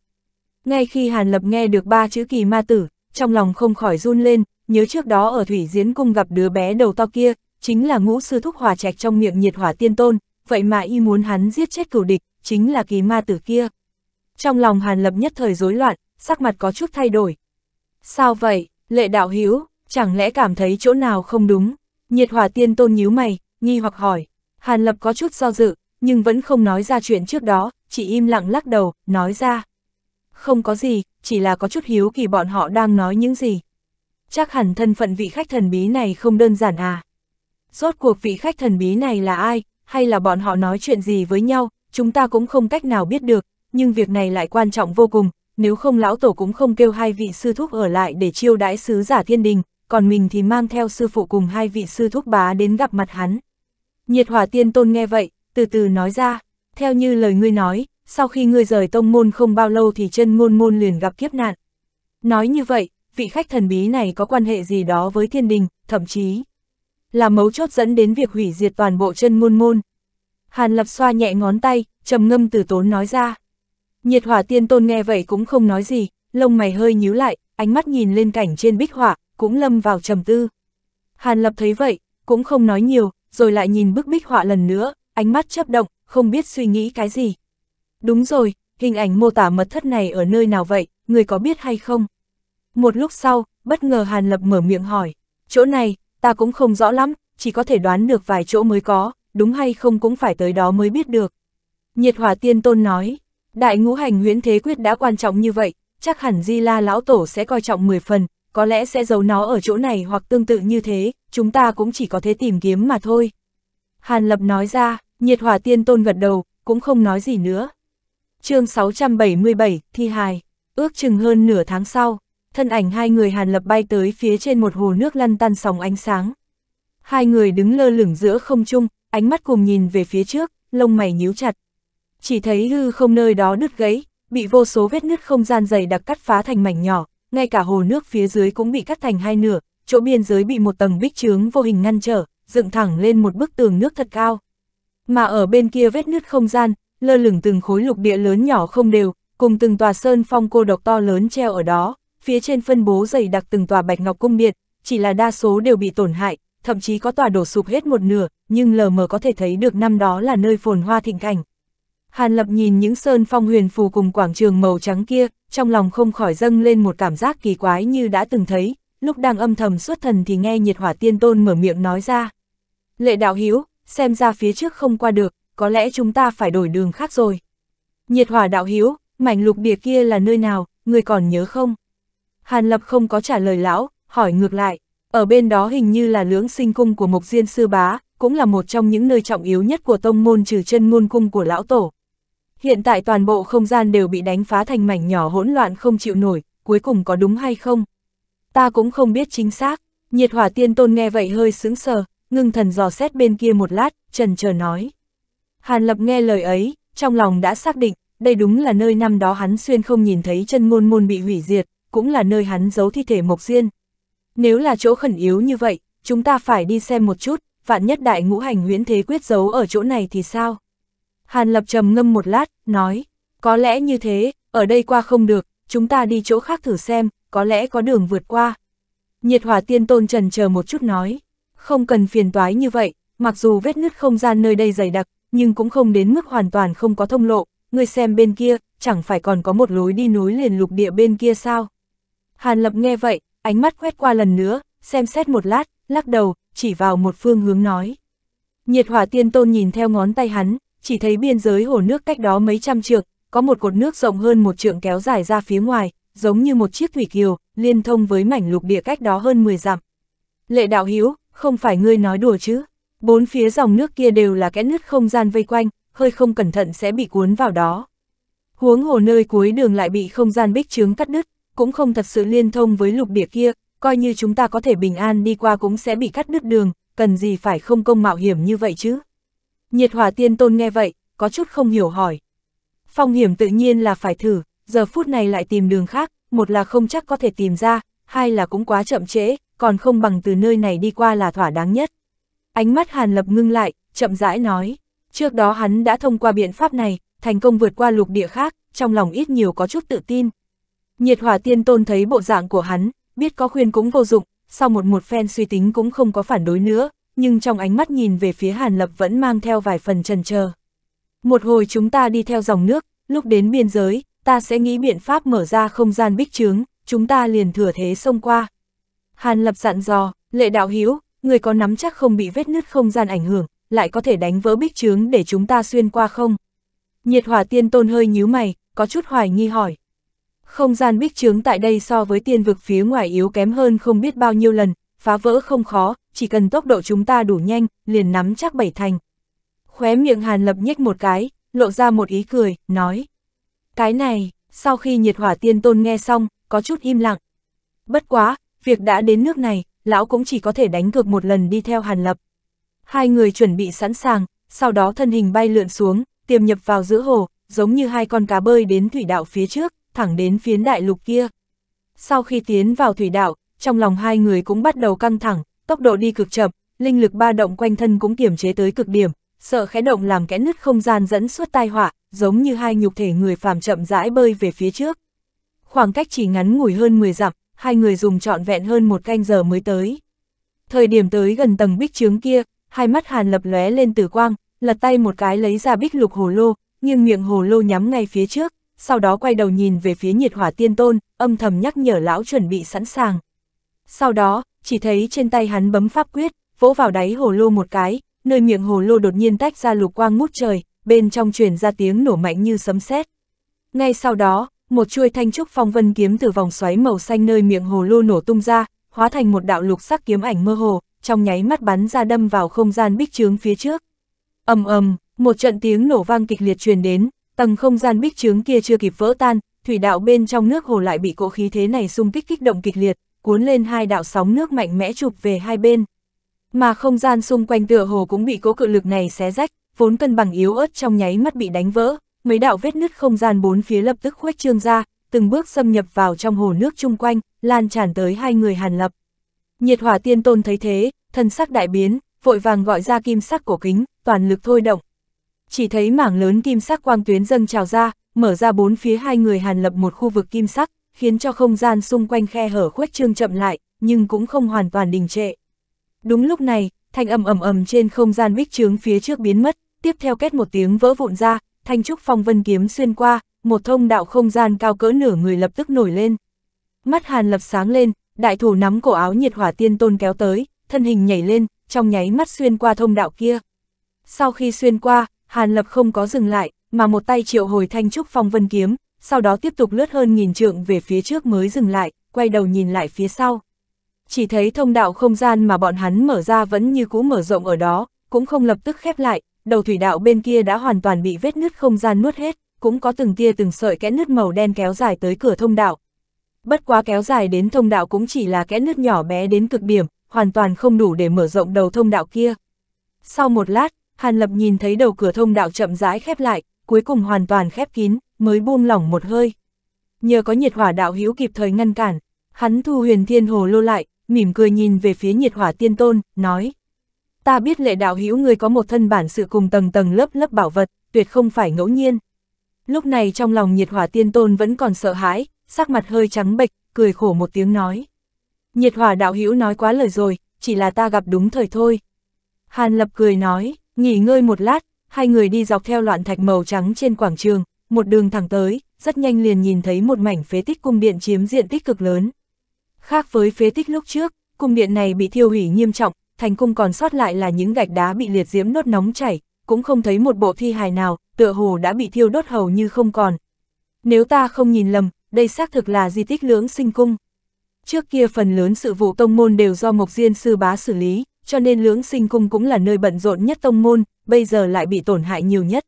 Ngay khi Hàn Lập nghe được ba chữ kỳ ma tử, trong lòng không khỏi run lên, nhớ trước đó ở Thủy Diễn Cung gặp đứa bé đầu to kia, chính là ngũ sư thúc hòa trạch trong miệng nhiệt hỏa tiên tôn, vậy mà y muốn hắn giết chết cửu địch, chính là kỳ ma tử kia. Trong lòng Hàn Lập nhất thời rối loạn, sắc mặt có chút thay đổi. Sao vậy, lệ đạo hiếu, chẳng lẽ cảm thấy chỗ nào không đúng? Nhiệt hỏa tiên tôn nhíu mày, nghi hoặc hỏi. Hàn Lập có chút do dự, nhưng vẫn không nói ra chuyện trước đó, chỉ im lặng lắc đầu, nói ra. Không có gì, chỉ là có chút hiếu kỳ bọn họ đang nói những gì. Chắc hẳn thân phận vị khách thần bí này không đơn giản à. Rốt cuộc vị khách thần bí này là ai, hay là bọn họ nói chuyện gì với nhau, chúng ta cũng không cách nào biết được, nhưng việc này lại quan trọng vô cùng, nếu không lão tổ cũng không kêu hai vị sư thúc ở lại để chiêu đãi sứ giả thiên đình, còn mình thì mang theo sư phụ cùng hai vị sư thúc bá đến gặp mặt hắn. Nhiệt hỏa tiên tôn nghe vậy, từ từ nói ra. Theo như lời ngươi nói, sau khi ngươi rời tông môn không bao lâu thì chân môn môn liền gặp kiếp nạn. Nói như vậy, vị khách thần bí này có quan hệ gì đó với thiên đình, thậm chí là mấu chốt dẫn đến việc hủy diệt toàn bộ chân môn môn. Hàn Lập xoa nhẹ ngón tay, trầm ngâm từ tốn nói ra. Nhiệt hỏa tiên tôn nghe vậy cũng không nói gì, lông mày hơi nhíu lại, ánh mắt nhìn lên cảnh trên bích họa cũng lâm vào trầm tư. Hàn Lập thấy vậy, cũng không nói nhiều, rồi lại nhìn bức bích họa lần nữa, ánh mắt chấp động, không biết suy nghĩ cái gì. Đúng rồi, hình ảnh mô tả mật thất này ở nơi nào vậy, người có biết hay không? Một lúc sau, bất ngờ Hàn Lập mở miệng hỏi, chỗ này, ta cũng không rõ lắm, chỉ có thể đoán được vài chỗ mới có, đúng hay không cũng phải tới đó mới biết được. Nhiệt hỏa tiên tôn nói, đại ngũ hành huyễn thế quyết đã quan trọng như vậy, chắc hẳn Di La Lão Tổ sẽ coi trọng 10 phần, có lẽ sẽ giấu nó ở chỗ này hoặc tương tự như thế, chúng ta cũng chỉ có thể tìm kiếm mà thôi. Hàn Lập nói ra, Nhiệt hỏa tiên tôn gật đầu, cũng không nói gì nữa. chương 677, thi hài, ước chừng hơn nửa tháng sau, thân ảnh hai người hàn lập bay tới phía trên một hồ nước lăn tăn sóng ánh sáng. Hai người đứng lơ lửng giữa không trung, ánh mắt cùng nhìn về phía trước, lông mày nhíu chặt. Chỉ thấy hư không nơi đó đứt gãy, bị vô số vết nứt không gian dày đặc cắt phá thành mảnh nhỏ, ngay cả hồ nước phía dưới cũng bị cắt thành hai nửa, chỗ biên giới bị một tầng bích trướng vô hình ngăn trở, dựng thẳng lên một bức tường nước thật cao. Mà ở bên kia vết nứt không gian, lơ lửng từng khối lục địa lớn nhỏ không đều, cùng từng tòa sơn phong cô độc to lớn treo ở đó, phía trên phân bố dày đặc từng tòa bạch ngọc cung điện, chỉ là đa số đều bị tổn hại, thậm chí có tòa đổ sụp hết một nửa, nhưng lờ mờ có thể thấy được năm đó là nơi phồn hoa thịnh cảnh. Hàn Lập nhìn những sơn phong huyền phù cùng quảng trường màu trắng kia, trong lòng không khỏi dâng lên một cảm giác kỳ quái như đã từng thấy, lúc đang âm thầm xuất thần thì nghe nhiệt hỏa tiên tôn mở miệng nói ra. Lệ đạo hiếu, xem ra phía trước không qua được, có lẽ chúng ta phải đổi đường khác rồi. Nhiệt hỏa đạo hiếu, mảnh lục địa kia là nơi nào, người còn nhớ không? Hàn Lập không có trả lời lão, hỏi ngược lại, ở bên đó hình như là lưỡng sinh cung của Mộc Diên Sư Bá, cũng là một trong những nơi trọng yếu nhất của tông môn trừ chân ngôn cung của lão tổ. Hiện tại toàn bộ không gian đều bị đánh phá thành mảnh nhỏ hỗn loạn không chịu nổi, cuối cùng có đúng hay không? Ta cũng không biết chính xác, nhiệt hỏa tiên tôn nghe vậy hơi sững sờ, ngưng thần dò xét bên kia một lát, trần chờ nói. Hàn Lập nghe lời ấy, trong lòng đã xác định, đây đúng là nơi năm đó hắn xuyên không nhìn thấy chân ngôn môn bị hủy diệt, cũng là nơi hắn giấu thi thể Mộc duyên. Nếu là chỗ khẩn yếu như vậy, chúng ta phải đi xem một chút, vạn nhất đại ngũ hành huyễn thế quyết giấu ở chỗ này thì sao? Hàn Lập trầm ngâm một lát, nói, có lẽ như thế, ở đây qua không được, chúng ta đi chỗ khác thử xem, có lẽ có đường vượt qua. Nhiệt hòa tiên tôn trần chờ một chút nói, không cần phiền toái như vậy, mặc dù vết nứt không gian nơi đây dày đặc, nhưng cũng không đến mức hoàn toàn không có thông lộ, người xem bên kia, chẳng phải còn có một lối đi núi liền lục địa bên kia sao. Hàn Lập nghe vậy, ánh mắt quét qua lần nữa, xem xét một lát, lắc đầu, chỉ vào một phương hướng nói. Nhiệt hỏa tiên tôn nhìn theo ngón tay hắn, chỉ thấy biên giới hồ nước cách đó mấy trăm trượng, có một cột nước rộng hơn một trượng kéo dài ra phía ngoài, giống như một chiếc thủy kiều, liên thông với mảnh lục địa cách đó hơn 10 dặm. Lệ đạo hữu không phải ngươi nói đùa chứ, bốn phía dòng nước kia đều là kẽ nứt không gian vây quanh, hơi không cẩn thận sẽ bị cuốn vào đó. Huống hồ nơi cuối đường lại bị không gian bích trướng cắt đứt, cũng không thật sự liên thông với lục địa kia, coi như chúng ta có thể bình an đi qua cũng sẽ bị cắt đứt đường, cần gì phải không công mạo hiểm như vậy chứ? Nhiệt hỏa tiên tôn nghe vậy, có chút không hiểu hỏi. Phong hiểm tự nhiên là phải thử, giờ phút này lại tìm đường khác, một là không chắc có thể tìm ra, hai là cũng quá chậm trễ, còn không bằng từ nơi này đi qua là thỏa đáng nhất. Ánh mắt Hàn Lập ngưng lại, chậm rãi nói, trước đó hắn đã thông qua biện pháp này, thành công vượt qua lục địa khác, trong lòng ít nhiều có chút tự tin. Nhiệt hỏa tiên tôn thấy bộ dạng của hắn, biết có khuyên cũng vô dụng, sau một một phen suy tính cũng không có phản đối nữa, nhưng trong ánh mắt nhìn về phía Hàn Lập vẫn mang theo vài phần trần chờ. Một hồi chúng ta đi theo dòng nước, lúc đến biên giới, ta sẽ nghĩ biện pháp mở ra không gian bích trướng, chúng ta liền thừa thế xông qua. Hàn Lập dặn dò, lệ đạo hiếu, người có nắm chắc không bị vết nứt không gian ảnh hưởng, lại có thể đánh vỡ bích trướng để chúng ta xuyên qua không? Nhiệt hỏa tiên tôn hơi nhíu mày, có chút hoài nghi hỏi. Không gian bích trướng tại đây so với tiên vực phía ngoài yếu kém hơn không biết bao nhiêu lần, phá vỡ không khó, chỉ cần tốc độ chúng ta đủ nhanh, liền nắm chắc bảy thành. Khóe miệng Hàn Lập nhếch một cái, lộ ra một ý cười, nói. Cái này, sau khi nhiệt hỏa tiên tôn nghe xong, có chút im lặng. Bất quá, việc đã đến nước này, lão cũng chỉ có thể đánh cược một lần đi theo Hàn Lập. Hai người chuẩn bị sẵn sàng, sau đó thân hình bay lượn xuống, tiềm nhập vào giữa hồ, giống như hai con cá bơi đến thủy đạo phía trước, thẳng đến phiến đại lục kia. Sau khi tiến vào thủy đạo, trong lòng hai người cũng bắt đầu căng thẳng, tốc độ đi cực chậm, linh lực ba động quanh thân cũng kiềm chế tới cực điểm, sợ khẽ động làm kẽ nứt không gian dẫn suốt tai họa, giống như hai nhục thể người phàm chậm rãi bơi về phía trước. Khoảng cách chỉ ngắn ngủi hơn 10 dặm, hai người dùng trọn vẹn hơn một canh giờ mới tới. Thời điểm tới gần tầng bích trướng kia, hai mắt Hàn Lập lóe lên tử quang, lật tay một cái lấy ra bích lục hồ lô, nghiêng miệng hồ lô nhắm ngay phía trước, sau đó quay đầu nhìn về phía nhiệt hỏa tiên tôn, âm thầm nhắc nhở lão chuẩn bị sẵn sàng. Sau đó, chỉ thấy trên tay hắn bấm pháp quyết, vỗ vào đáy hồ lô một cái, nơi miệng hồ lô đột nhiên tách ra lục quang ngút trời, bên trong truyền ra tiếng nổ mạnh như sấm sét. Ngay sau đó, một chuôi thanh trúc phong vân kiếm từ vòng xoáy màu xanh nơi miệng hồ lô nổ tung ra, hóa thành một đạo lục sắc kiếm ảnh mơ hồ, trong nháy mắt bắn ra đâm vào không gian bích trướng phía trước. Ầm ầm, một trận tiếng nổ vang kịch liệt truyền đến, tầng không gian bích trướng kia chưa kịp vỡ tan, thủy đạo bên trong nước hồ lại bị cỗ khí thế này xung kích kích động kịch liệt, cuốn lên hai đạo sóng nước mạnh mẽ chụp về hai bên. Mà không gian xung quanh tựa hồ cũng bị cỗ cự lực này xé rách, vốn cân bằng yếu ớt trong nháy mắt bị đánh vỡ, mấy đạo vết nứt không gian bốn phía lập tức khuếch trương ra, từng bước xâm nhập vào trong hồ nước chung quanh, lan tràn tới hai người Hàn Lập. Nhiệt hỏa tiên tôn thấy thế, thân sắc đại biến, vội vàng gọi ra kim sắc cổ kính, toàn lực thôi động. Chỉ thấy mảng lớn kim sắc quang tuyến dâng trào ra, mở ra bốn phía hai người Hàn Lập một khu vực kim sắc, khiến cho không gian xung quanh khe hở khuếch trương chậm lại, nhưng cũng không hoàn toàn đình trệ. Đúng lúc này, thanh âm ầm ầm trên không gian bích trướng phía trước biến mất, tiếp theo kết một tiếng vỡ vụn ra, Thanh Trúc Phong Vân Kiếm xuyên qua, một thông đạo không gian cao cỡ nửa người lập tức nổi lên. Mắt Hàn Lập sáng lên, đại thủ nắm cổ áo nhiệt hỏa tiên tôn kéo tới, thân hình nhảy lên, trong nháy mắt xuyên qua thông đạo kia. Sau khi xuyên qua, Hàn Lập không có dừng lại, mà một tay triệu hồi Thanh Trúc Phong Vân Kiếm, sau đó tiếp tục lướt hơn nghìn trượng về phía trước mới dừng lại, quay đầu nhìn lại phía sau. Chỉ thấy thông đạo không gian mà bọn hắn mở ra vẫn như cũ mở rộng ở đó, cũng không lập tức khép lại, đầu thủy đạo bên kia đã hoàn toàn bị vết nứt không gian nuốt hết, cũng có từng tia từng sợi kẽ nứt màu đen kéo dài tới cửa thông đạo. Bất quá kéo dài đến thông đạo cũng chỉ là kẽ nứt nhỏ bé đến cực điểm, hoàn toàn không đủ để mở rộng đầu thông đạo kia. Sau một lát, Hàn Lập nhìn thấy đầu cửa thông đạo chậm rãi khép lại, cuối cùng hoàn toàn khép kín, mới buông lỏng một hơi. Nhờ có nhiệt hỏa đạo hữu kịp thời ngăn cản, hắn thu huyền thiên hồ lô lại, mỉm cười nhìn về phía nhiệt hỏa tiên tôn, nói. Ta biết lệ đạo hữu người có một thân bản sự cùng tầng tầng lớp lớp bảo vật, tuyệt không phải ngẫu nhiên. Lúc này trong lòng nhiệt hỏa tiên tôn vẫn còn sợ hãi, sắc mặt hơi trắng bệch, cười khổ một tiếng nói. Nhiệt hỏa đạo hữu nói quá lời rồi, chỉ là ta gặp đúng thời thôi. Hàn lập cười nói, nghỉ ngơi một lát, hai người đi dọc theo loạn thạch màu trắng trên quảng trường, một đường thẳng tới, rất nhanh liền nhìn thấy một mảnh phế tích cung điện chiếm diện tích cực lớn. Khác với phế tích lúc trước, cung điện này bị thiêu hủy nghiêm trọng, thành cung còn sót lại là những gạch đá bị liệt diễm nốt nóng chảy, cũng không thấy một bộ thi hài nào, tựa hồ đã bị thiêu đốt hầu như không còn. Nếu ta không nhìn lầm, đây xác thực là di tích lưỡng sinh cung. Trước kia phần lớn sự vụ tông môn đều do Mộc Diên sư bá xử lý, cho nên lưỡng sinh cung cũng là nơi bận rộn nhất tông môn, bây giờ lại bị tổn hại nhiều nhất.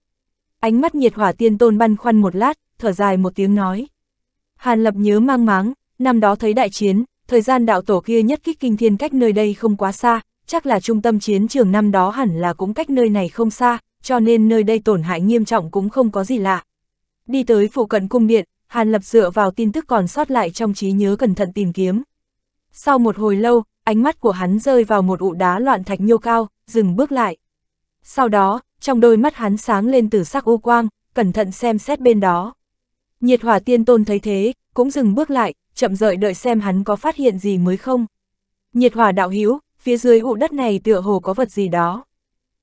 Ánh mắt nhiệt hỏa tiên tôn băn khoăn một lát, thở dài một tiếng nói. Hàn lập nhớ mang máng, năm đó thấy đại chiến, thời gian đạo tổ kia nhất kích kinh thiên cách nơi đây không quá xa, chắc là trung tâm chiến trường năm đó hẳn là cũng cách nơi này không xa, cho nên nơi đây tổn hại nghiêm trọng cũng không có gì lạ. Đi tới phụ cận cung điện, Hàn Lập dựa vào tin tức còn sót lại trong trí nhớ cẩn thận tìm kiếm. Sau một hồi lâu, ánh mắt của hắn rơi vào một ụ đá loạn thạch nhô cao, dừng bước lại. Sau đó, trong đôi mắt hắn sáng lên từ sắc u quang, cẩn thận xem xét bên đó. Nhiệt hỏa tiên tôn thấy thế, cũng dừng bước lại, chậm rợi đợi xem hắn có phát hiện gì mới không. Nhiệt hỏa đạo hữu phía dưới ụ đất này tựa hồ có vật gì đó.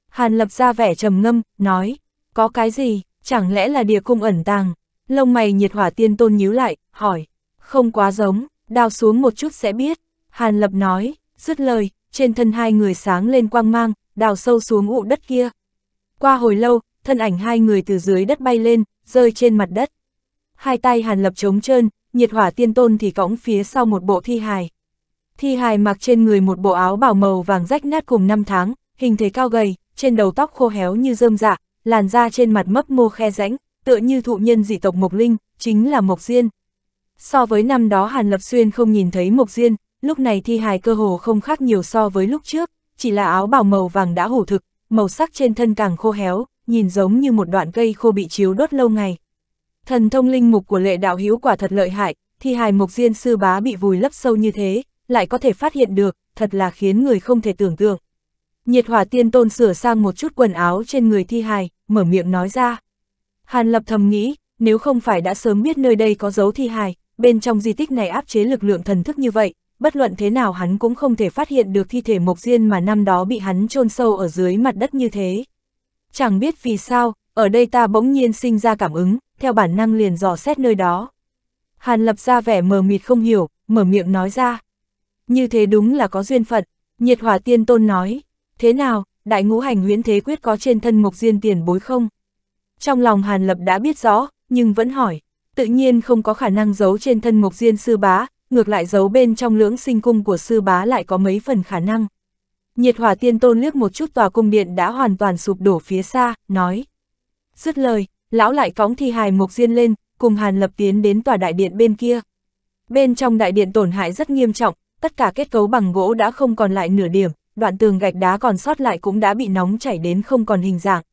Hàn lập ra vẻ trầm ngâm, nói, có cái gì, chẳng lẽ là địa cung ẩn tàng? Lông mày nhiệt hỏa tiên tôn nhíu lại, hỏi, không quá giống, đào xuống một chút sẽ biết. Hàn lập nói, dứt lời, trên thân hai người sáng lên quang mang, đào sâu xuống ụ đất kia. Qua hồi lâu, thân ảnh hai người từ dưới đất bay lên, rơi trên mặt đất. Hai tay hàn lập trống trơn, nhiệt hỏa tiên tôn thì cõng phía sau một bộ thi hài. Thi hài mặc trên người một bộ áo bảo màu vàng rách nát cùng năm tháng, hình thế cao gầy, trên đầu tóc khô héo như rơm dạ, làn da trên mặt mấp mô khe rãnh, tựa như thụ nhân dị tộc Mộc Linh, chính là Mộc Diên. So với năm đó Hàn Lập Xuyên không nhìn thấy Mộc Diên, lúc này thi hài cơ hồ không khác nhiều so với lúc trước, chỉ là áo bảo màu vàng đã hủ thực, màu sắc trên thân càng khô héo, nhìn giống như một đoạn cây khô bị chiếu đốt lâu ngày. Thần thông linh mục của lệ đạo hiếu quả thật lợi hại, thi hài Mộc Diên sư bá bị vùi lấp sâu như thế, lại có thể phát hiện được, thật là khiến người không thể tưởng tượng. Nhiệt hỏa tiên tôn sửa sang một chút quần áo trên người thi hài, mở miệng nói ra. Hàn lập thầm nghĩ, nếu không phải đã sớm biết nơi đây có dấu thi hài, bên trong di tích này áp chế lực lượng thần thức như vậy, bất luận thế nào hắn cũng không thể phát hiện được thi thể mộc diên mà năm đó bị hắn chôn sâu ở dưới mặt đất như thế. Chẳng biết vì sao, ở đây ta bỗng nhiên sinh ra cảm ứng, theo bản năng liền dò xét nơi đó. Hàn lập ra vẻ mờ mịt không hiểu, mở miệng nói ra. Như thế đúng là có duyên phận, nhiệt hỏa tiên tôn nói, thế nào, đại ngũ hành huyễn thế quyết có trên thân mục duyên tiền bối không? Trong lòng Hàn Lập đã biết rõ, nhưng vẫn hỏi, tự nhiên không có khả năng giấu trên thân mục duyên sư bá, ngược lại giấu bên trong lưỡng sinh cung của sư bá lại có mấy phần khả năng. Nhiệt hỏa tiên tôn liếc một chút tòa cung điện đã hoàn toàn sụp đổ phía xa, nói. Dứt lời, lão lại phóng thi hài mục duyên lên, cùng Hàn Lập tiến đến tòa đại điện bên kia. Bên trong đại điện tổn hại rất nghiêm trọng, tất cả kết cấu bằng gỗ đã không còn lại nửa điểm, đoạn tường gạch đá còn sót lại cũng đã bị nóng chảy đến không còn hình dạng.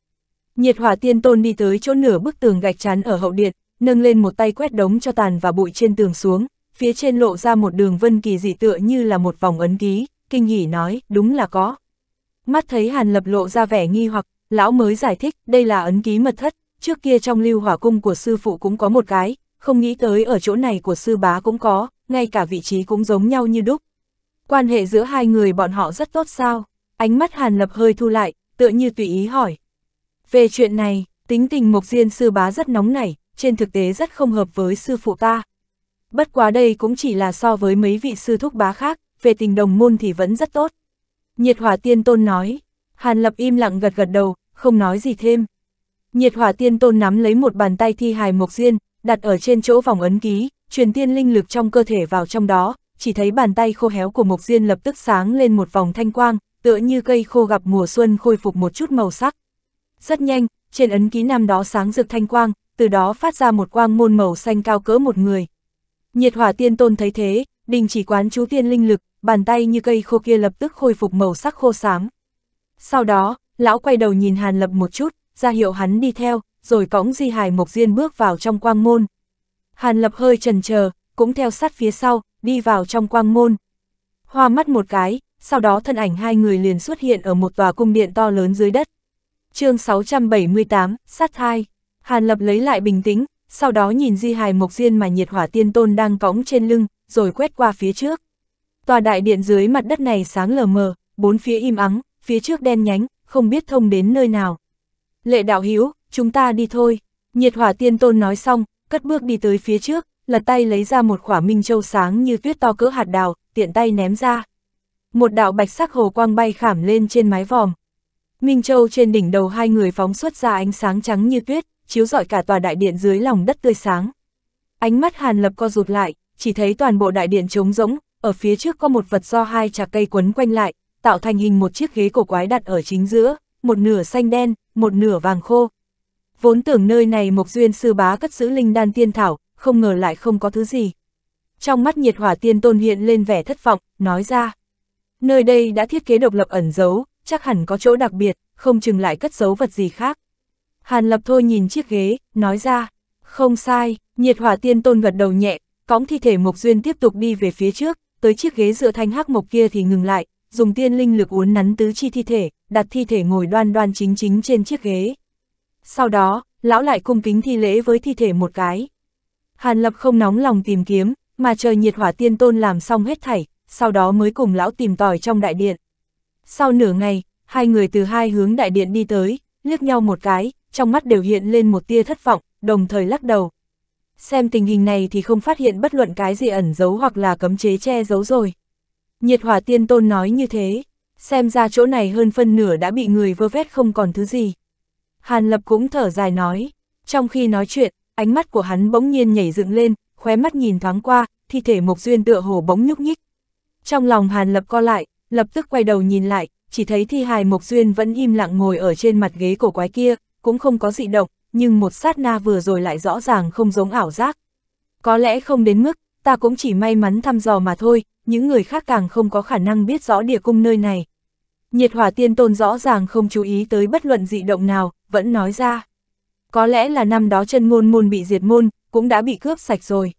Nhiệt hỏa tiên tôn đi tới chỗ nửa bức tường gạch chắn ở hậu điện, nâng lên một tay quét đống cho tàn và bụi trên tường xuống, phía trên lộ ra một đường vân kỳ dị tựa như là một vòng ấn ký, kinh nghỉ nói, đúng là có. Mắt thấy Hàn Lập lộ ra vẻ nghi hoặc, lão mới giải thích, đây là ấn ký mật thất, trước kia trong lưu hỏa cung của sư phụ cũng có một cái, không nghĩ tới ở chỗ này của sư bá cũng có, ngay cả vị trí cũng giống nhau như đúc. Quan hệ giữa hai người bọn họ rất tốt sao? Ánh mắt Hàn Lập hơi thu lại, tựa như tùy ý hỏi. Về chuyện này, tính tình Mộc Diên sư bá rất nóng nảy, trên thực tế rất không hợp với sư phụ ta. Bất quá đây cũng chỉ là so với mấy vị sư thúc bá khác, về tình đồng môn thì vẫn rất tốt. Nhiệt hỏa tiên tôn nói, Hàn Lập im lặng gật gật đầu, không nói gì thêm. Nhiệt hỏa tiên tôn nắm lấy một bàn tay thi hài Mộc Diên, đặt ở trên chỗ vòng ấn ký, truyền tiên linh lực trong cơ thể vào trong đó, chỉ thấy bàn tay khô héo của Mộc Diên lập tức sáng lên một vòng thanh quang, tựa như cây khô gặp mùa xuân khôi phục một chút màu sắc. Rất nhanh, trên ấn ký năm đó sáng rực thanh quang, từ đó phát ra một quang môn màu xanh cao cỡ một người. Nhiệt hỏa tiên tôn thấy thế, đình chỉ quán chú tiên linh lực, bàn tay như cây khô kia lập tức khôi phục màu sắc khô xám. Sau đó, lão quay đầu nhìn Hàn Lập một chút, ra hiệu hắn đi theo, rồi cõng di hài Mộc Diên bước vào trong quang môn. Hàn Lập hơi chần chờ cũng theo sát phía sau, đi vào trong quang môn. Hoa mắt một cái, sau đó thân ảnh hai người liền xuất hiện ở một tòa cung điện to lớn dưới đất. chương 678, sát thai. Hàn Lập lấy lại bình tĩnh, sau đó nhìn di hài mộc diên mà nhiệt hỏa tiên tôn đang cõng trên lưng, rồi quét qua phía trước. Tòa đại điện dưới mặt đất này sáng lờ mờ, bốn phía im ắng, phía trước đen nhánh, không biết thông đến nơi nào. Lệ đạo Hiếu, chúng ta đi thôi. Nhiệt hỏa tiên tôn nói xong, cất bước đi tới phía trước, lật tay lấy ra một khỏa minh châu sáng như tuyết to cỡ hạt đào, tiện tay ném ra. Một đạo bạch sắc hồ quang bay khảm lên trên mái vòm. Minh châu trên đỉnh đầu hai người phóng xuất ra ánh sáng trắng như tuyết, chiếu rọi cả tòa đại điện dưới lòng đất tươi sáng. Ánh mắt Hàn Lập co rụt lại, chỉ thấy toàn bộ đại điện trống rỗng, ở phía trước có một vật do hai trà cây quấn quanh lại, tạo thành hình một chiếc ghế cổ quái đặt ở chính giữa, một nửa xanh đen, một nửa vàng khô, vốn tưởng nơi này Mộc Duyên sư bá cất giữ linh đan tiên thảo, không ngờ lại không có thứ gì. Trong mắt nhiệt hỏa tiên tôn hiện lên vẻ thất vọng, nói ra. Nơi đây đã thiết kế độc lập ẩn giấu, chắc hẳn có chỗ đặc biệt, không chừng lại cất giấu vật gì khác. Hàn lập thôi nhìn chiếc ghế, nói ra. Không sai, nhiệt hỏa tiên tôn gật đầu nhẹ, cõng thi thể Mộc Duyên tiếp tục đi về phía trước, tới chiếc ghế dựa thanh hắc mộc kia thì ngừng lại, dùng tiên linh lực uốn nắn tứ chi thi thể, đặt thi thể ngồi đoan đoan chính chính trên chiếc ghế. Sau đó, lão lại cung kính thi lễ với thi thể một cái. Hàn Lập không nóng lòng tìm kiếm, mà chờ nhiệt hỏa tiên tôn làm xong hết thảy, sau đó mới cùng lão tìm tòi trong đại điện. Sau nửa ngày, hai người từ hai hướng đại điện đi tới, liếc nhau một cái, trong mắt đều hiện lên một tia thất vọng, đồng thời lắc đầu. Xem tình hình này thì không phát hiện bất luận cái gì ẩn giấu hoặc là cấm chế che giấu rồi. Nhiệt hỏa tiên tôn nói như thế, xem ra chỗ này hơn phân nửa đã bị người vơ vét không còn thứ gì. Hàn Lập cũng thở dài nói. Trong khi nói chuyện, ánh mắt của hắn bỗng nhiên nhảy dựng lên, khóe mắt nhìn thoáng qua, thi thể Mộc Duyên tựa hồ bỗng nhúc nhích. Trong lòng Hàn Lập co lại, lập tức quay đầu nhìn lại, chỉ thấy thi hài Mộc Duyên vẫn im lặng ngồi ở trên mặt ghế cổ quái kia, cũng không có dị động, nhưng một sát na vừa rồi lại rõ ràng không giống ảo giác. Có lẽ không đến mức, ta cũng chỉ may mắn thăm dò mà thôi, những người khác càng không có khả năng biết rõ địa cung nơi này. Nhiệt hỏa tiên tôn rõ ràng không chú ý tới bất luận dị động nào, vẫn nói ra. Có lẽ là năm đó chân ngôn môn bị diệt môn, cũng đã bị cướp sạch rồi.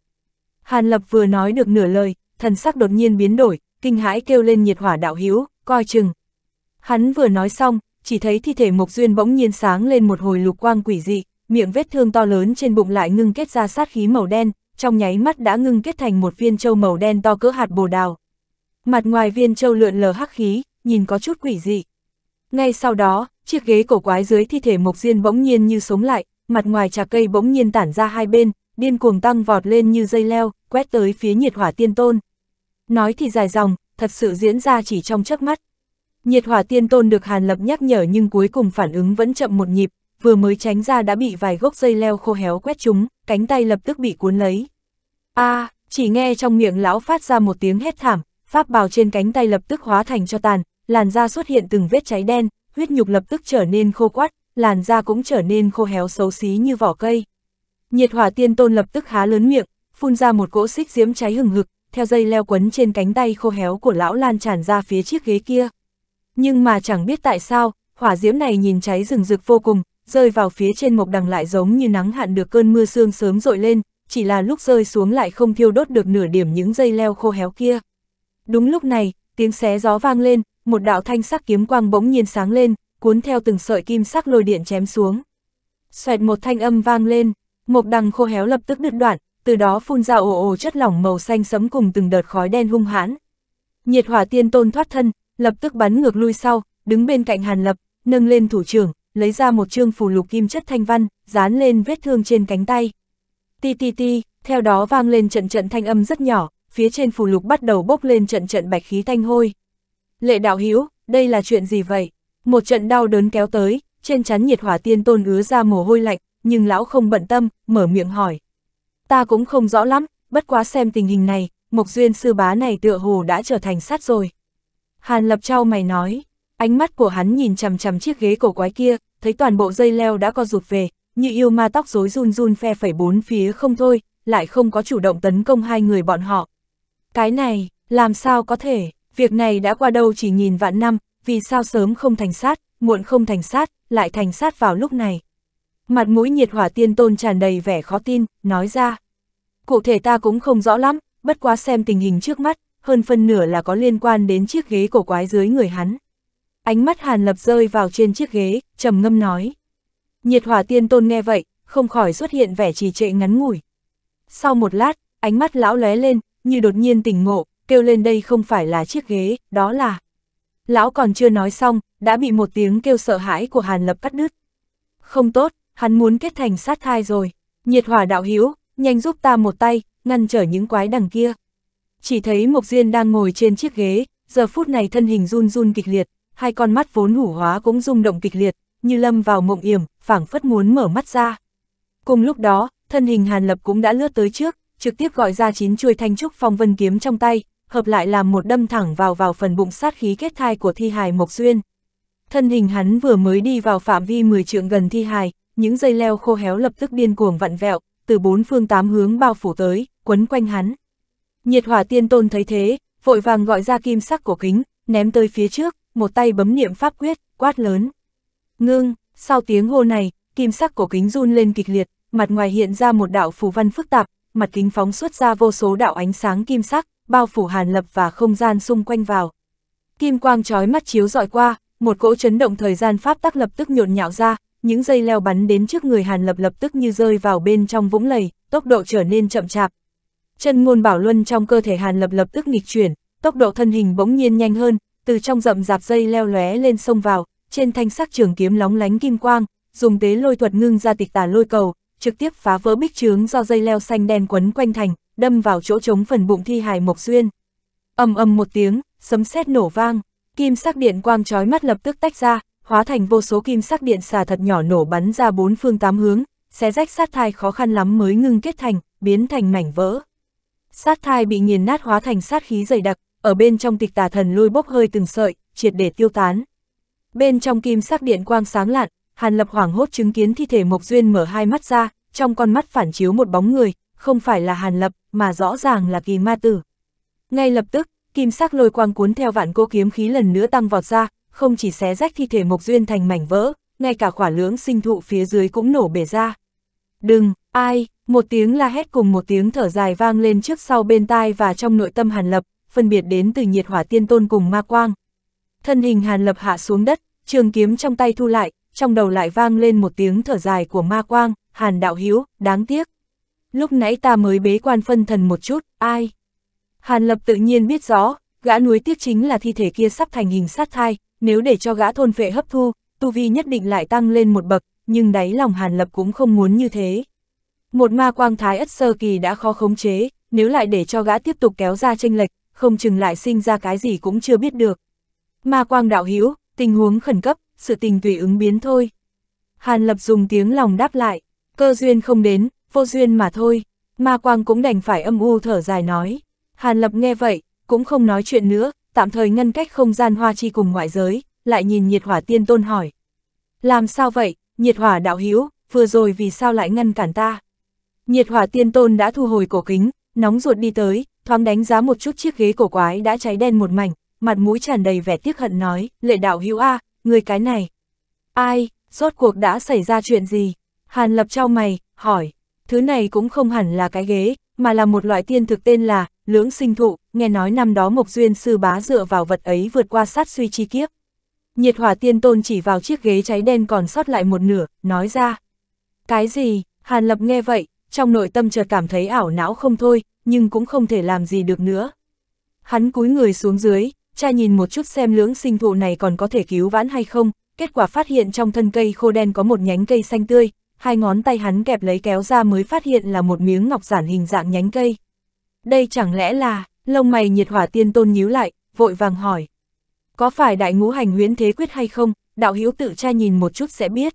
Hàn Lập vừa nói được nửa lời, thần sắc đột nhiên biến đổi, kinh hãi kêu lên nhiệt hỏa đạo hiếu, coi chừng. Hắn vừa nói xong, chỉ thấy thi thể Mộc Duyên bỗng nhiên sáng lên một hồi lục quang quỷ dị, miệng vết thương to lớn trên bụng lại ngưng kết ra sát khí màu đen, trong nháy mắt đã ngưng kết thành một viên châu màu đen to cỡ hạt bồ đào. Mặt ngoài viên châu lượn lờ hắc khí, nhìn có chút quỷ dị. Ngay sau đó, chiếc ghế cổ quái dưới thi thể Mộc Diên bỗng nhiên như sống lại, mặt ngoài trà cây bỗng nhiên tản ra hai bên, điên cuồng tăng vọt lên như dây leo, quét tới phía nhiệt hỏa tiên tôn. Nói thì dài dòng, thật sự diễn ra chỉ trong chớp mắt. Nhiệt hỏa tiên tôn được Hàn Lập nhắc nhở nhưng cuối cùng phản ứng vẫn chậm một nhịp, vừa mới tránh ra đã bị vài gốc dây leo khô héo quét chúng, cánh tay lập tức bị cuốn lấy. a à, chỉ nghe trong miệng lão phát ra một tiếng hét thảm, pháp bào trên cánh tay lập tức hóa thành cho tàn, làn da xuất hiện từng vết cháy đen, huyết nhục lập tức trở nên khô quắt, làn da cũng trở nên khô héo xấu xí như vỏ cây. Nhiệt hỏa tiên tôn lập tức há lớn miệng, phun ra một cỗ xích diễm cháy hừng hực, theo dây leo quấn trên cánh tay khô héo của lão lan tràn ra phía chiếc ghế kia. Nhưng mà chẳng biết tại sao, hỏa diễm này nhìn cháy rừng rực vô cùng, rơi vào phía trên mộc đằng lại giống như nắng hạn được cơn mưa sương sớm dội lên, chỉ là lúc rơi xuống lại không thiêu đốt được nửa điểm những dây leo khô héo kia. Đúng lúc này, tiếng xé gió vang lên, một đạo thanh sắc kiếm quang bỗng nhiên sáng lên, cuốn theo từng sợi kim sắc lôi điện chém xuống. Xoẹt một thanh âm vang lên, một đằng khô héo lập tức đứt đoạn, từ đó phun ra ồ ồ chất lỏng màu xanh sấm cùng từng đợt khói đen hung hãn. Nhiệt hỏa tiên tôn thoát thân, lập tức bắn ngược lui sau, đứng bên cạnh Hàn Lập, nâng lên thủ trưởng, lấy ra một trương phù lục kim chất thanh văn, dán lên vết thương trên cánh tay. Ti ti ti, theo đó vang lên trận trận thanh âm rất nhỏ, phía trên phù lục bắt đầu bốc lên trận trận bạch khí thanh hôi. Lệ đạo hiếu, đây là chuyện gì vậy? Một trận đau đớn kéo tới, trên chắn nhiệt hỏa tiên tôn ứa ra mồ hôi lạnh, nhưng lão không bận tâm, mở miệng hỏi. Ta cũng không rõ lắm, bất quá xem tình hình này, Mộc Duyên sư bá này tựa hồ đã trở thành sát rồi. Hàn lập trao mày nói, ánh mắt của hắn nhìn chằm chằm chiếc ghế cổ quái kia, thấy toàn bộ dây leo đã co rụt về, như yêu ma tóc rối run run phe phẩy bốn phía không thôi, lại không có chủ động tấn công hai người bọn họ. Cái này, làm sao có thể, Việc này đã qua đâu chỉ nhìn vạn năm, vì sao sớm không thành sát, muộn không thành sát, lại thành sát vào lúc này. Mặt mũi nhiệt hỏa tiên tôn tràn đầy vẻ khó tin, nói ra. Cụ thể ta cũng không rõ lắm, bất quá xem tình hình trước mắt, hơn phân nửa là có liên quan đến chiếc ghế cổ quái dưới người hắn. Ánh mắt Hàn Lập rơi vào trên chiếc ghế, trầm ngâm nói. Nhiệt hỏa tiên tôn nghe vậy, không khỏi xuất hiện vẻ trì trệ ngắn ngủi. Sau một lát, ánh mắt lão lóe lên, như đột nhiên tỉnh ngộ, kêu lên đây không phải là chiếc ghế, đó là... Lão còn chưa nói xong, đã bị một tiếng kêu sợ hãi của Hàn Lập cắt đứt. Không tốt, hắn muốn kết thành sát thai rồi. Nhiệt hỏa đạo hiếu, nhanh giúp ta một tay, ngăn trở những quái đằng kia. Chỉ thấy Mộc Diên đang ngồi trên chiếc ghế, giờ phút này thân hình run run kịch liệt, hai con mắt vốn hủ hóa cũng rung động kịch liệt, như lâm vào mộng yểm, phảng phất muốn mở mắt ra. Cùng lúc đó, thân hình Hàn Lập cũng đã lướt tới trước, trực tiếp gọi ra chín chuôi thanh trúc phong vân kiếm trong tay, hợp lại làm một đâm thẳng vào vào phần bụng sát khí kết thai của thi hài Mộc Duyên. Thân hình hắn vừa mới đi vào phạm vi 10 trượng gần thi hài, những dây leo khô héo lập tức điên cuồng vặn vẹo, từ bốn phương tám hướng bao phủ tới, quấn quanh hắn. Nhiệt hỏa tiên tôn thấy thế, vội vàng gọi ra kim sắc cổ kính, ném tới phía trước, một tay bấm niệm pháp quyết, quát lớn. Ngưng, sau tiếng hô này, kim sắc cổ kính run lên kịch liệt, mặt ngoài hiện ra một đạo phù văn phức tạp, mặt kính phóng xuất ra vô số đạo ánh sáng kim sắc, bao phủ hàn lập và không gian xung quanh vào. Kim quang trói mắt chiếu dọi qua, một cỗ chấn động thời gian pháp tắc lập tức nhộn nhạo ra, những dây leo bắn đến trước người hàn lập lập tức như rơi vào bên trong vũng lầy, tốc độ trở nên chậm chạp. Chân ngôn bảo luân trong cơ thể hàn lập lập tức nghịch chuyển, tốc độ thân hình bỗng nhiên nhanh hơn, từ trong rậm rạp dây leo lóe lên sông vào, trên thanh sắc trường kiếm lóng lánh kim quang, dùng tế lôi thuật ngưng ra tịch tà lôi cầu, trực tiếp phá vỡ bích trướng do dây leo xanh đen quấn quanh thành, đâm vào chỗ trống phần bụng thi hài Mộc xuyên ầm ầm một tiếng, sấm sét nổ vang, kim sắc điện quang chói mắt lập tức tách ra, hóa thành vô số kim sắc điện xà thật nhỏ nổ bắn ra bốn phương tám hướng, xé rách sát thai khó khăn lắm mới ngưng kết thành, biến thành mảnh vỡ. Sát thai bị nghiền nát hóa thành sát khí dày đặc, ở bên trong tịch tà thần lôi bốc hơi từng sợi, triệt để tiêu tán. Bên trong kim sắc điện quang sáng lạn, Hàn Lập hoảng hốt chứng kiến thi thể Mộc Duyên mở hai mắt ra, trong con mắt phản chiếu một bóng người, không phải là Hàn Lập, mà rõ ràng là kỳ ma tử. Ngay lập tức, kim sắc lôi quang cuốn theo vạn cô kiếm khí lần nữa tăng vọt ra, không chỉ xé rách thi thể Mộc Duyên thành mảnh vỡ, ngay cả khỏa lưỡng sinh thụ phía dưới cũng nổ bể ra. Đừng, ai, một tiếng la hét cùng một tiếng thở dài vang lên trước sau bên tai và trong nội tâm Hàn Lập, phân biệt đến từ nhiệt hỏa tiên tôn cùng ma quang. Thân hình Hàn Lập hạ xuống đất, trường kiếm trong tay thu lại, trong đầu lại vang lên một tiếng thở dài của ma quang, Hàn đạo hiếu, đáng tiếc lúc nãy ta mới bế quan phân thần một chút, ai? Hàn Lập tự nhiên biết rõ, gã núi tiếc chính là thi thể kia sắp thành hình sát thai, nếu để cho gã thôn phệ hấp thu, tu vi nhất định lại tăng lên một bậc, nhưng đáy lòng Hàn Lập cũng không muốn như thế. Một ma quang thái ất sơ kỳ đã khó khống chế, nếu lại để cho gã tiếp tục kéo ra tranh lệch, không chừng lại sinh ra cái gì cũng chưa biết được. Ma quang đạo hữu tình huống khẩn cấp, sự tình tùy ứng biến thôi. Hàn Lập dùng tiếng lòng đáp lại, cơ duyên không đến, vô duyên mà thôi, ma quang cũng đành phải âm u thở dài nói. Hàn Lập nghe vậy, cũng không nói chuyện nữa, tạm thời ngăn cách không gian hoa chi cùng ngoại giới, lại nhìn nhiệt hỏa tiên tôn hỏi. Làm sao vậy, nhiệt hỏa đạo hiếu. vừa rồi vì sao lại ngăn cản ta? Nhiệt hỏa tiên tôn đã thu hồi cổ kính, nóng ruột đi tới, thoáng đánh giá một chút chiếc ghế cổ quái đã cháy đen một mảnh, mặt mũi tràn đầy vẻ tiếc hận nói, lệ đạo hữu a, người cái này. Ai, rốt cuộc đã xảy ra chuyện gì? Hàn lập trao mày, hỏi thứ này cũng không hẳn là cái ghế, mà là một loại tiên thực tên là lưỡng sinh thụ, nghe nói năm đó Mộc Duyên sư bá dựa vào vật ấy vượt qua sát suy chi kiếp. Nhiệt hỏa tiên tôn chỉ vào chiếc ghế cháy đen còn sót lại một nửa, nói ra. Cái gì, Hàn Lập nghe vậy, trong nội tâm chợt cảm thấy ảo não không thôi, nhưng cũng không thể làm gì được nữa. Hắn cúi người xuống dưới, cha nhìn một chút xem lưỡng sinh thụ này còn có thể cứu vãn hay không, kết quả phát hiện trong thân cây khô đen có một nhánh cây xanh tươi, hai ngón tay hắn kẹp lấy kéo ra mới phát hiện là một miếng ngọc giản hình dạng nhánh cây. Đây chẳng lẽ là, lông mày nhiệt hỏa tiên tôn nhíu lại, vội vàng hỏi. Có phải đại ngũ hành huyễn thế quyết hay không, đạo hữu tự tra nhìn một chút sẽ biết.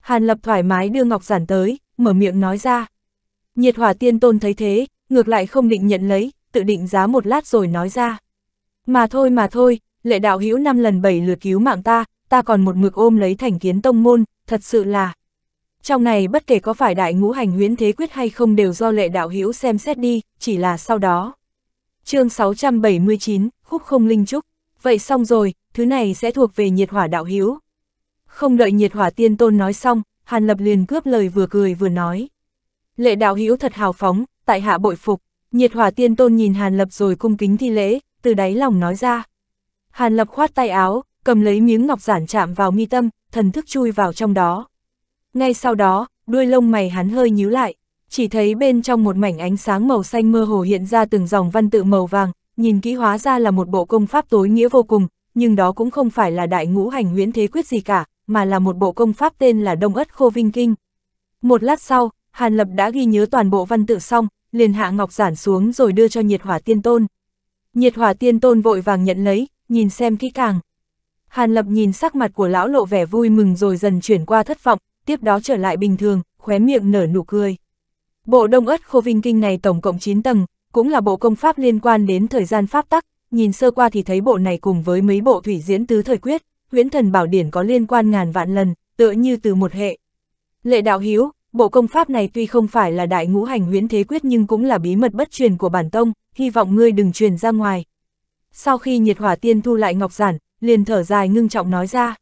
Hàn lập thoải mái đưa ngọc giản tới, mở miệng nói ra. Nhiệt hỏa tiên tôn thấy thế, ngược lại không định nhận lấy, tự định giá một lát rồi nói ra. Mà thôi mà thôi, lệ đạo hữu năm lần bảy lượt cứu mạng ta, ta còn một mực ôm lấy thành kiến tông môn, thật sự là, trong này bất kể có phải đại ngũ hành huyễn thế quyết hay không đều do lệ đạo hữu xem xét đi, chỉ là sau đó. chương 679, khúc không linh trúc. Vậy xong rồi, thứ này sẽ thuộc về nhiệt hỏa đạo hữu. Không đợi nhiệt hỏa tiên tôn nói xong, Hàn Lập liền cướp lời vừa cười vừa nói. Lệ đạo hữu thật hào phóng, tại hạ bội phục, nhiệt hỏa tiên tôn nhìn Hàn Lập rồi cung kính thi lễ, từ đáy lòng nói ra. Hàn Lập khoát tay áo, cầm lấy miếng ngọc giản chạm vào mi tâm, thần thức chui vào trong đó. Ngay sau đó, đuôi lông mày hắn hơi nhíu lại, chỉ thấy bên trong một mảnh ánh sáng màu xanh mơ hồ hiện ra từng dòng văn tự màu vàng, nhìn kỹ hóa ra là một bộ công pháp tối nghĩa vô cùng, nhưng đó cũng không phải là đại ngũ hành huyễn thế quyết gì cả, mà là một bộ công pháp tên là Đông Ất Khô Vinh Kinh. Một lát sau, Hàn Lập đã ghi nhớ toàn bộ văn tự xong, liền hạ ngọc giản xuống rồi đưa cho nhiệt hỏa tiên tôn. Nhiệt hỏa tiên tôn vội vàng nhận lấy, nhìn xem kỹ càng. Hàn Lập nhìn sắc mặt của lão lộ vẻ vui mừng rồi dần chuyển qua thất vọng, tiếp đó trở lại bình thường, khóe miệng nở nụ cười. Bộ đông ớt khô vinh kinh này tổng cộng 9 tầng, cũng là bộ công pháp liên quan đến thời gian pháp tắc, nhìn sơ qua thì thấy bộ này cùng với mấy bộ thủy diễn tứ thời quyết, huyễn thần bảo điển có liên quan ngàn vạn lần, tựa như từ một hệ. Lệ đạo hiếu, bộ công pháp này tuy không phải là đại ngũ hành huyễn thế quyết nhưng cũng là bí mật bất truyền của bản tông, hy vọng ngươi đừng truyền ra ngoài. Sau khi nhiệt hỏa tiên thu lại ngọc giản, liền thở dài ngưng trọng nói ra.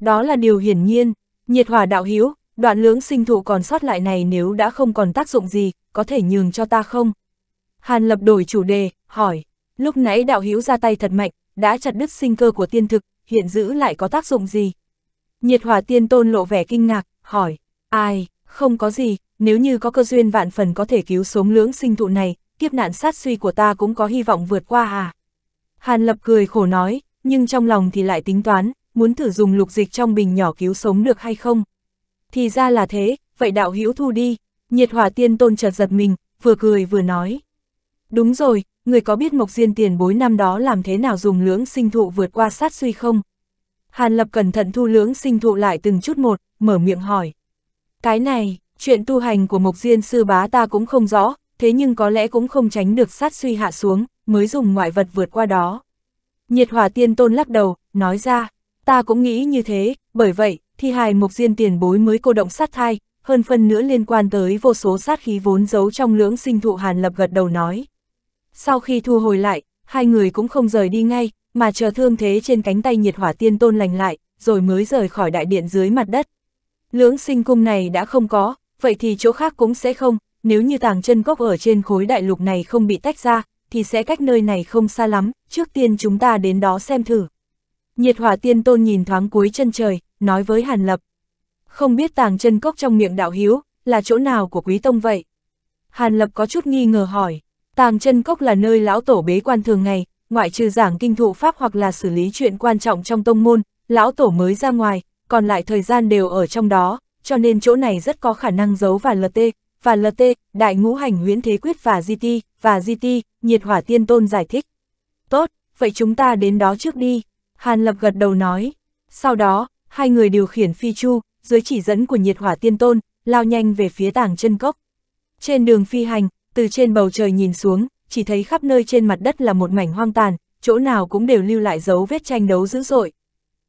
Đó là điều hiển nhiên, Nhiệt hỏa đạo hiếu, đoạn lưỡng sinh thụ còn sót lại này nếu đã không còn tác dụng gì, có thể nhường cho ta không? Hàn lập đổi chủ đề, hỏi. Lúc nãy đạo hiếu ra tay thật mạnh, đã chặt đứt sinh cơ của tiên thực, hiện giữ lại có tác dụng gì? Nhiệt hỏa tiên tôn lộ vẻ kinh ngạc, hỏi. Ai, không có gì, nếu như có cơ duyên vạn phần có thể cứu sống lưỡng sinh thụ này, kiếp nạn sát suy của ta cũng có hy vọng vượt qua à? Hàn lập cười khổ nói, nhưng trong lòng thì lại tính toán, muốn thử dùng lục dịch trong bình nhỏ cứu sống được hay không? Thì ra là thế, vậy đạo hữu thu đi, nhiệt hỏa tiên tôn chợt giật mình, vừa cười vừa nói. Đúng rồi, người có biết mộc diên tiền bối năm đó làm thế nào dùng lưỡng sinh thụ vượt qua sát suy không? Hàn Lập cẩn thận thu lưỡng sinh thụ lại từng chút một, mở miệng hỏi. Cái này, chuyện tu hành của mộc diên sư bá ta cũng không rõ, thế nhưng có lẽ cũng không tránh được sát suy hạ xuống, mới dùng ngoại vật vượt qua đó. Nhiệt hỏa tiên tôn lắc đầu, nói ra. Ta cũng nghĩ như thế, bởi vậy, thi hài mục diên tiền bối mới cô động sát thai, hơn phần nữa liên quan tới vô số sát khí vốn giấu trong lưỡng sinh thụ hàn lập gật đầu nói. Sau khi thu hồi lại, hai người cũng không rời đi ngay, mà chờ thương thế trên cánh tay nhiệt hỏa tiên tôn lành lại, rồi mới rời khỏi đại điện dưới mặt đất. Lưỡng sinh cung này đã không có, vậy thì chỗ khác cũng sẽ không, nếu như tàng chân cốc ở trên khối đại lục này không bị tách ra, thì sẽ cách nơi này không xa lắm, trước tiên chúng ta đến đó xem thử. Nhiệt hỏa tiên tôn nhìn thoáng cuối chân trời, nói với Hàn Lập. Không biết tàng chân cốc trong miệng đạo hiếu, là chỗ nào của quý tông vậy? Hàn Lập có chút nghi ngờ hỏi, tàng chân cốc là nơi lão tổ bế quan thường ngày, ngoại trừ giảng kinh thụ pháp hoặc là xử lý chuyện quan trọng trong tông môn, lão tổ mới ra ngoài, còn lại thời gian đều ở trong đó, cho nên chỗ này rất có khả năng giấu và LT, và LT, đại ngũ hành huyễn thế quyết và GT, và GT, nhiệt hỏa tiên tôn giải thích. Tốt, vậy chúng ta đến đó trước đi. Hàn Lập gật đầu nói. Sau đó, hai người điều khiển phi chu, dưới chỉ dẫn của nhiệt hỏa tiên tôn, lao nhanh về phía tảng chân cốc. Trên đường phi hành, từ trên bầu trời nhìn xuống, chỉ thấy khắp nơi trên mặt đất là một mảnh hoang tàn, chỗ nào cũng đều lưu lại dấu vết tranh đấu dữ dội.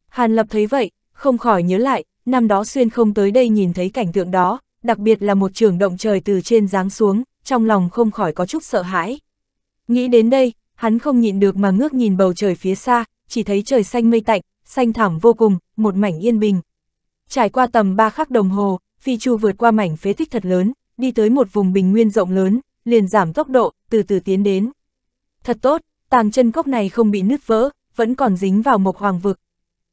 Hàn Lập thấy vậy, không khỏi nhớ lại, năm đó xuyên không tới đây nhìn thấy cảnh tượng đó, đặc biệt là một trường động trời từ trên giáng xuống, trong lòng không khỏi có chút sợ hãi. Nghĩ đến đây, hắn không nhịn được mà ngước nhìn bầu trời phía xa, chỉ thấy trời xanh mây tạnh, xanh thẳm vô cùng, một mảnh yên bình. Trải qua tầm ba khắc đồng hồ, phi chu vượt qua mảnh phế tích thật lớn, đi tới một vùng bình nguyên rộng lớn, liền giảm tốc độ, từ từ tiến đến. Thật tốt, tàng chân cốc này không bị nứt vỡ, vẫn còn dính vào mộc hoàng vực.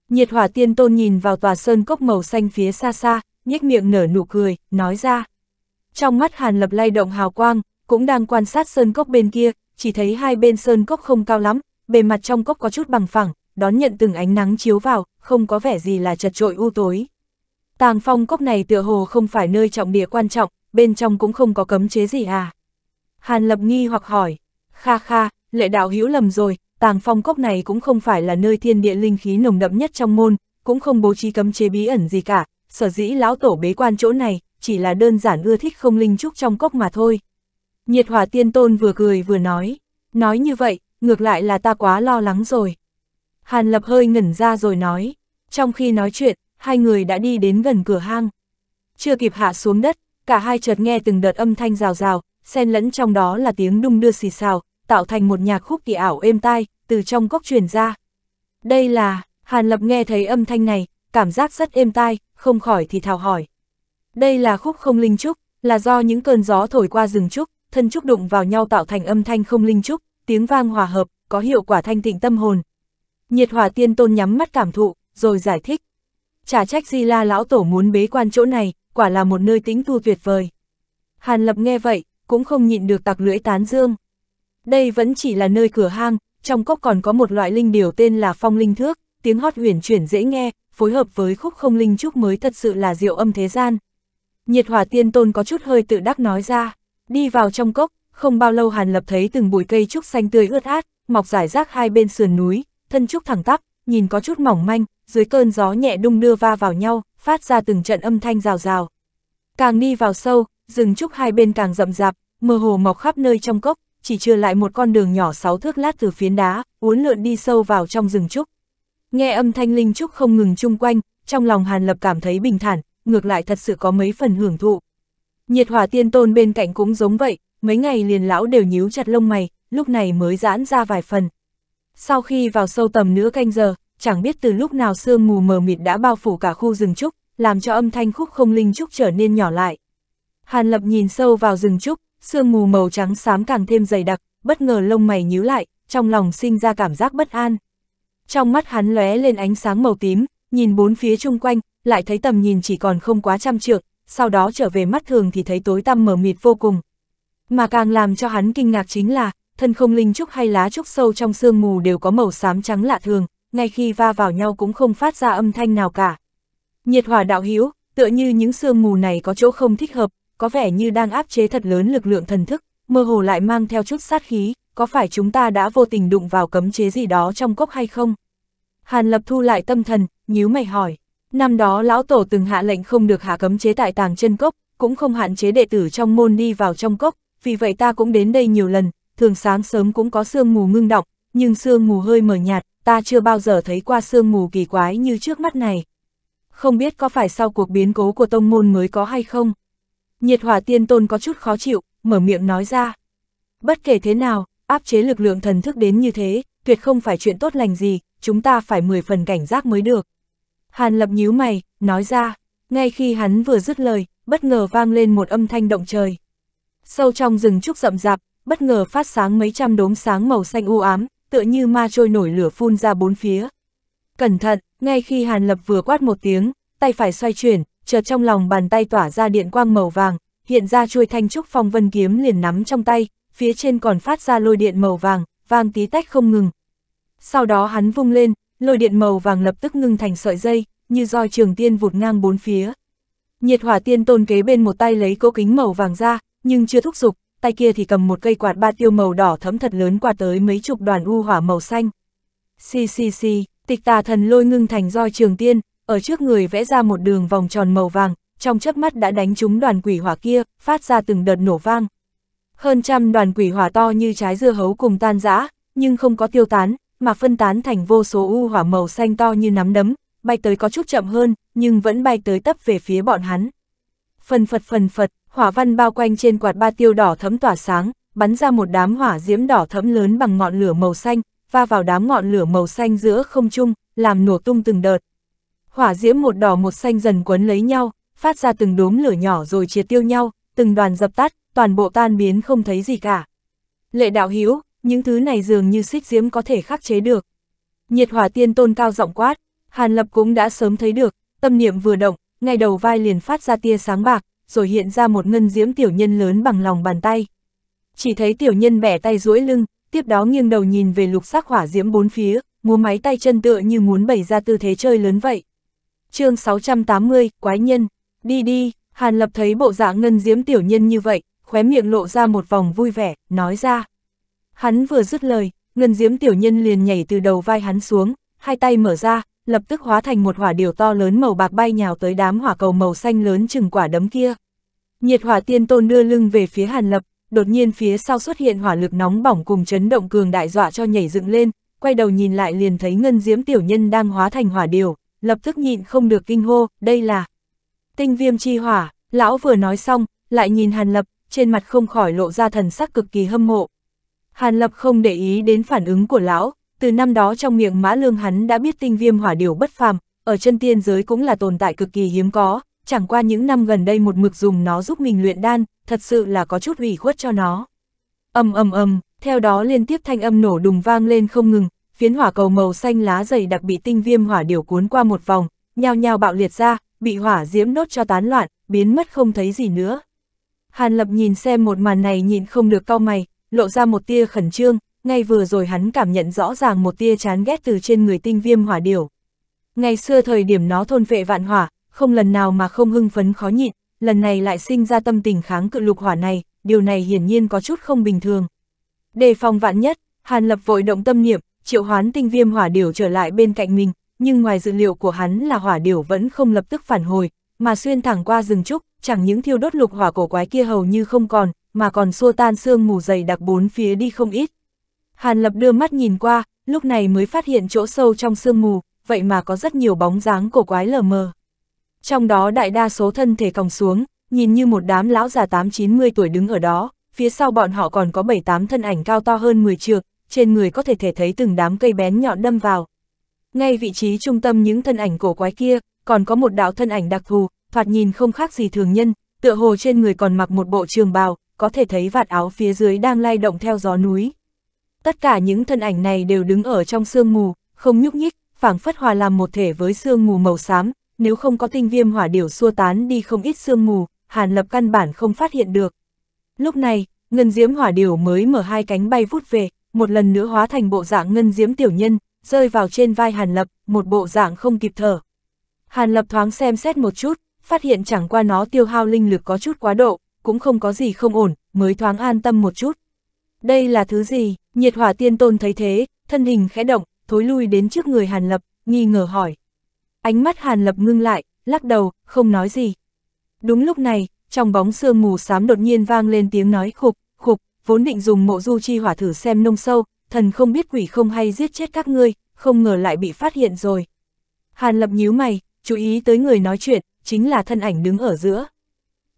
Nhiệt hỏa tiên tôn nhìn vào tòa sơn cốc màu xanh phía xa xa, nhếch miệng nở nụ cười, nói ra. Trong mắt Hàn Lập lay động hào quang, cũng đang quan sát sơn cốc bên kia, chỉ thấy hai bên sơn cốc không cao lắm, bề mặt trong cốc có chút bằng phẳng, đón nhận từng ánh nắng chiếu vào, không có vẻ gì là chật trội u tối. Tàng phong cốc này tựa hồ không phải nơi trọng địa quan trọng, bên trong cũng không có cấm chế gì à. Hàn lập nghi hoặc hỏi, kha kha, lệ đạo hữu lầm rồi, tàng phong cốc này cũng không phải là nơi thiên địa linh khí nồng đậm nhất trong môn, cũng không bố trí cấm chế bí ẩn gì cả, sở dĩ lão tổ bế quan chỗ này, chỉ là đơn giản ưa thích không linh trúc trong cốc mà thôi. Nhiệt Hòa tiên tôn vừa cười vừa nói, nói như vậy, ngược lại là ta quá lo lắng rồi. Hàn Lập hơi ngẩn ra rồi nói, trong khi nói chuyện, hai người đã đi đến gần cửa hang. Chưa kịp hạ xuống đất, cả hai chợt nghe từng đợt âm thanh rào rào, xen lẫn trong đó là tiếng đung đưa xì xào, tạo thành một nhạc khúc kỳ ảo êm tai, từ trong cốc truyền ra. Đây là, Hàn Lập nghe thấy âm thanh này, cảm giác rất êm tai, không khỏi thì thào hỏi. Đây là khúc không linh trúc, là do những cơn gió thổi qua rừng trúc, thân trúc đụng vào nhau tạo thành âm thanh không linh trúc, tiếng vang hòa hợp, có hiệu quả thanh tịnh tâm hồn. Nhiệt hỏa tiên tôn nhắm mắt cảm thụ, rồi giải thích. Chả trách di la lão tổ muốn bế quan chỗ này, quả là một nơi tính tu tuyệt vời. Hàn lập nghe vậy, cũng không nhịn được tặc lưỡi tán dương. Đây vẫn chỉ là nơi cửa hang, trong cốc còn có một loại linh điều tên là phong linh thước, tiếng hót huyền chuyển dễ nghe, phối hợp với khúc không linh trúc mới thật sự là diệu âm thế gian. Nhiệt hỏa tiên tôn có chút hơi tự đắc nói ra, đi vào trong cốc, không bao lâu Hàn Lập thấy từng bụi cây trúc xanh tươi ướt át, mọc rải rác hai bên sườn núi, thân trúc thẳng tắp, nhìn có chút mỏng manh, dưới cơn gió nhẹ đung đưa va vào nhau, phát ra từng trận âm thanh rào rào. Càng đi vào sâu, rừng trúc hai bên càng rậm rạp, mơ hồ mọc khắp nơi trong cốc, chỉ chưa lại một con đường nhỏ sáu thước lát từ phiến đá, uốn lượn đi sâu vào trong rừng trúc. Nghe âm thanh linh trúc không ngừng chung quanh, trong lòng Hàn Lập cảm thấy bình thản, ngược lại thật sự có mấy phần hưởng thụ. Nhiệt hỏa tiên tôn bên cạnh cũng giống vậy, mấy ngày liền lão đều nhíu chặt lông mày, lúc này mới giãn ra vài phần. Sau khi vào sâu tầm nửa canh giờ, chẳng biết từ lúc nào sương mù mờ mịt đã bao phủ cả khu rừng trúc, làm cho âm thanh khúc không linh trúc trở nên nhỏ lại. Hàn Lập nhìn sâu vào rừng trúc, sương mù màu trắng xám càng thêm dày đặc, bất ngờ lông mày nhíu lại, trong lòng sinh ra cảm giác bất an. Trong mắt hắn lóe lên ánh sáng màu tím, nhìn bốn phía chung quanh, lại thấy tầm nhìn chỉ còn không quá trăm trượng, sau đó trở về mắt thường thì thấy tối tăm mờ mịt vô cùng, mà càng làm cho hắn kinh ngạc chính là, thân không linh trúc hay lá trúc sâu trong sương mù đều có màu xám trắng lạ thường, ngay khi va vào nhau cũng không phát ra âm thanh nào cả. Nhiệt hỏa đạo hiếu, tựa như những sương mù này có chỗ không thích hợp, có vẻ như đang áp chế thật lớn lực lượng thần thức, mơ hồ lại mang theo chút sát khí, có phải chúng ta đã vô tình đụng vào cấm chế gì đó trong cốc hay không? Hàn Lập thu lại tâm thần, nhíu mày hỏi. Năm đó lão tổ từng hạ lệnh không được hạ cấm chế tại tàng chân cốc, cũng không hạn chế đệ tử trong môn đi vào trong cốc, vì vậy ta cũng đến đây nhiều lần, thường sáng sớm cũng có sương mù ngưng động nhưng sương mù hơi mờ nhạt, ta chưa bao giờ thấy qua sương mù kỳ quái như trước mắt này. Không biết có phải sau cuộc biến cố của tông môn mới có hay không? Nhiệt hỏa tiên tôn có chút khó chịu, mở miệng nói ra. Bất kể thế nào, áp chế lực lượng thần thức đến như thế, tuyệt không phải chuyện tốt lành gì, chúng ta phải mười phần cảnh giác mới được. Hàn lập nhíu mày, nói ra, ngay khi hắn vừa dứt lời, bất ngờ vang lên một âm thanh động trời sâu trong rừng trúc rậm rạp, bất ngờ phát sáng mấy trăm đốm sáng màu xanh u ám, tựa như ma trôi nổi lửa phun ra bốn phía. Cẩn thận, ngay khi Hàn Lập vừa quát một tiếng, tay phải xoay chuyển, chợt trong lòng bàn tay tỏa ra điện quang màu vàng, hiện ra chuôi thanh trúc phong vân kiếm liền nắm trong tay, phía trên còn phát ra lôi điện màu vàng, vang tí tách không ngừng. Sau đó hắn vung lên, lôi điện màu vàng lập tức ngưng thành sợi dây, như roi trường tiên vụt ngang bốn phía. Nhiệt hỏa tiên tôn kế bên một tay lấy cỗ kính màu vàng ra, nhưng chưa thúc giục, tay kia thì cầm một cây quạt ba tiêu màu đỏ thấm thật lớn qua tới mấy chục đoàn u hỏa màu xanh. Xì xì xì, tịch tà thần lôi ngưng thành roi trường tiên, ở trước người vẽ ra một đường vòng tròn màu vàng, trong chớp mắt đã đánh trúng đoàn quỷ hỏa kia, phát ra từng đợt nổ vang. Hơn trăm đoàn quỷ hỏa to như trái dưa hấu cùng tan rã, nhưng không có tiêu tán, mà phân tán thành vô số u hỏa màu xanh to như nắm đấm, bay tới có chút chậm hơn, nhưng vẫn bay tới tấp về phía bọn hắn. Phần phật phần phật, hỏa văn bao quanh trên quạt ba tiêu đỏ thấm tỏa sáng, bắn ra một đám hỏa diễm đỏ thấm lớn bằng ngọn lửa màu xanh, va vào đám ngọn lửa màu xanh giữa không trung, làm nổ tung từng đợt. Hỏa diễm một đỏ một xanh dần quấn lấy nhau, phát ra từng đốm lửa nhỏ rồi chia tiêu nhau, từng đoàn dập tắt, toàn bộ tan biến không thấy gì cả. Lệ đạo hiếu, những thứ này dường như xích diễm có thể khắc chế được. Nhiệt hỏa tiên tôn cao giọng quát, Hàn Lập cũng đã sớm thấy được, tâm niệm vừa động, ngay đầu vai liền phát ra tia sáng bạc, rồi hiện ra một ngân diễm tiểu nhân lớn bằng lòng bàn tay. Chỉ thấy tiểu nhân bẻ tay duỗi lưng, tiếp đó nghiêng đầu nhìn về lục sắc hỏa diễm bốn phía, múa máy tay chân tựa như muốn bày ra tư thế chơi lớn vậy. chương 680, Quái Nhân, đi đi, Hàn Lập thấy bộ dạng ngân diễm tiểu nhân như vậy, khóe miệng lộ ra một vòng vui vẻ, nói ra. Hắn vừa dứt lời, ngân diễm tiểu nhân liền nhảy từ đầu vai hắn xuống, hai tay mở ra, lập tức hóa thành một hỏa điều to lớn màu bạc bay nhào tới đám hỏa cầu màu xanh lớn chừng quả đấm kia. Nhiệt hỏa tiên tôn đưa lưng về phía Hàn Lập, đột nhiên phía sau xuất hiện hỏa lực nóng bỏng cùng chấn động cường đại dọa cho nhảy dựng lên, quay đầu nhìn lại liền thấy ngân diễm tiểu nhân đang hóa thành hỏa điều, lập tức nhịn không được kinh hô, đây là tinh viêm chi hỏa, lão vừa nói xong, lại nhìn Hàn Lập, trên mặt không khỏi lộ ra thần sắc cực kỳ hâm mộ. Hàn Lập không để ý đến phản ứng của lão, từ năm đó trong miệng mã lương hắn đã biết tinh viêm hỏa điều bất phàm, ở chân tiên giới cũng là tồn tại cực kỳ hiếm có, chẳng qua những năm gần đây một mực dùng nó giúp mình luyện đan, thật sự là có chút ủy khuất cho nó. Âm âm âm, theo đó liên tiếp thanh âm nổ đùng vang lên không ngừng, phiến hỏa cầu màu xanh lá dày đặc bị tinh viêm hỏa điều cuốn qua một vòng, nhao nhao bạo liệt ra, bị hỏa diễm nốt cho tán loạn, biến mất không thấy gì nữa. Hàn Lập nhìn xem một màn này nhịn không được cau mày, lộ ra một tia khẩn trương, ngay vừa rồi hắn cảm nhận rõ ràng một tia chán ghét từ trên người tinh viêm hỏa điểu. Ngày xưa thời điểm nó thôn vệ vạn hỏa, không lần nào mà không hưng phấn khó nhịn, lần này lại sinh ra tâm tình kháng cự lục hỏa này, điều này hiển nhiên có chút không bình thường. Đề phòng vạn nhất, Hàn Lập vội động tâm niệm, triệu hoán tinh viêm hỏa điểu trở lại bên cạnh mình, nhưng ngoài dự liệu của hắn là hỏa điểu vẫn không lập tức phản hồi, mà xuyên thẳng qua rừng trúc, chẳng những thiêu đốt lục hỏa cổ quái kia hầu như không còn, mà còn xua tan xương mù dày đặc bốn phía đi không ít, Hàn Lập đưa mắt nhìn qua, lúc này mới phát hiện chỗ sâu trong sương mù, vậy mà có rất nhiều bóng dáng cổ quái lờ mờ. Trong đó đại đa số thân thể còng xuống, nhìn như một đám lão già 8-90 tuổi đứng ở đó, phía sau bọn họ còn có 7-8 thân ảnh cao to hơn 10 trượng, trên người có thể thể thấy từng đám cây bén nhọn đâm vào. Ngay vị trí trung tâm những thân ảnh cổ quái kia, còn có một đạo thân ảnh đặc thù, thoạt nhìn không khác gì thường nhân, tựa hồ trên người còn mặc một bộ trường bào, có thể thấy vạt áo phía dưới đang lay động theo gió núi tất cả những thân ảnh này đều đứng ở trong sương mù, không nhúc nhích, phảng phất hòa làm một thể với sương mù màu xám, nếu không có tinh viêm hỏa điểu xua tán đi không ít sương mù, Hàn Lập căn bản không phát hiện được. Lúc này, ngân diễm hỏa điểu mới mở hai cánh bay vút về, một lần nữa hóa thành bộ dạng ngân diễm tiểu nhân, rơi vào trên vai Hàn Lập, một bộ dạng không kịp thở. Hàn Lập thoáng xem xét một chút, phát hiện chẳng qua nó tiêu hao linh lực có chút quá độ, cũng không có gì không ổn, mới thoáng an tâm một chút đây là thứ gì? Nhiệt hỏa tiên tôn thấy thế, thân hình khẽ động, thối lui đến trước người Hàn Lập, nghi ngờ hỏi. Ánh mắt Hàn Lập ngưng lại, lắc đầu, không nói gì. Đúng lúc này, trong bóng sương mù xám đột nhiên vang lên tiếng nói khục, khục, vốn định dùng mộ du chi hỏa thử xem nông sâu, thần không biết quỷ không hay giết chết các ngươi, không ngờ lại bị phát hiện rồi. Hàn Lập nhíu mày, chú ý tới người nói chuyện, chính là thân ảnh đứng ở giữa.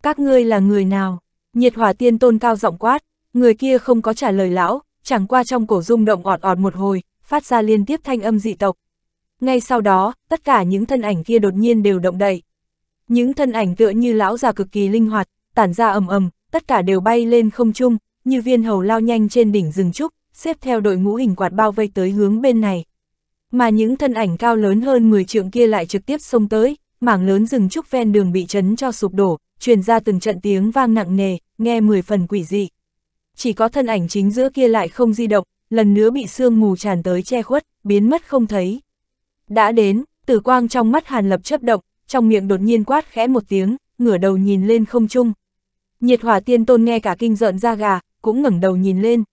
Các ngươi là người nào? Nhiệt hỏa tiên tôn cao giọng quát, Người kia không có trả lời lão, chẳng qua trong cổ rung động ọt ọt một hồi, phát ra liên tiếp thanh âm dị tộc. Ngay sau đó, tất cả những thân ảnh kia đột nhiên đều động đậy. Những thân ảnh tựa như lão già cực kỳ linh hoạt, tản ra ầm ầm, tất cả đều bay lên không trung, như viên hầu lao nhanh trên đỉnh rừng trúc, xếp theo đội ngũ hình quạt bao vây tới hướng bên này. Mà những thân ảnh cao lớn hơn 10 trượng kia lại trực tiếp xông tới, mảng lớn rừng trúc ven đường bị chấn cho sụp đổ, truyền ra từng trận tiếng vang nặng nề, nghe 10 phần quỷ dị chỉ có thân ảnh chính giữa kia lại không di động, lần nữa bị sương mù tràn tới che khuất, biến mất không thấy. Đã đến, tử quang trong mắt Hàn Lập chấp động, trong miệng đột nhiên quát khẽ một tiếng, ngửa đầu nhìn lên không chung. Nhiệt hỏa tiên tôn nghe cả kinh rợn ra gà, cũng ngẩng đầu nhìn lên.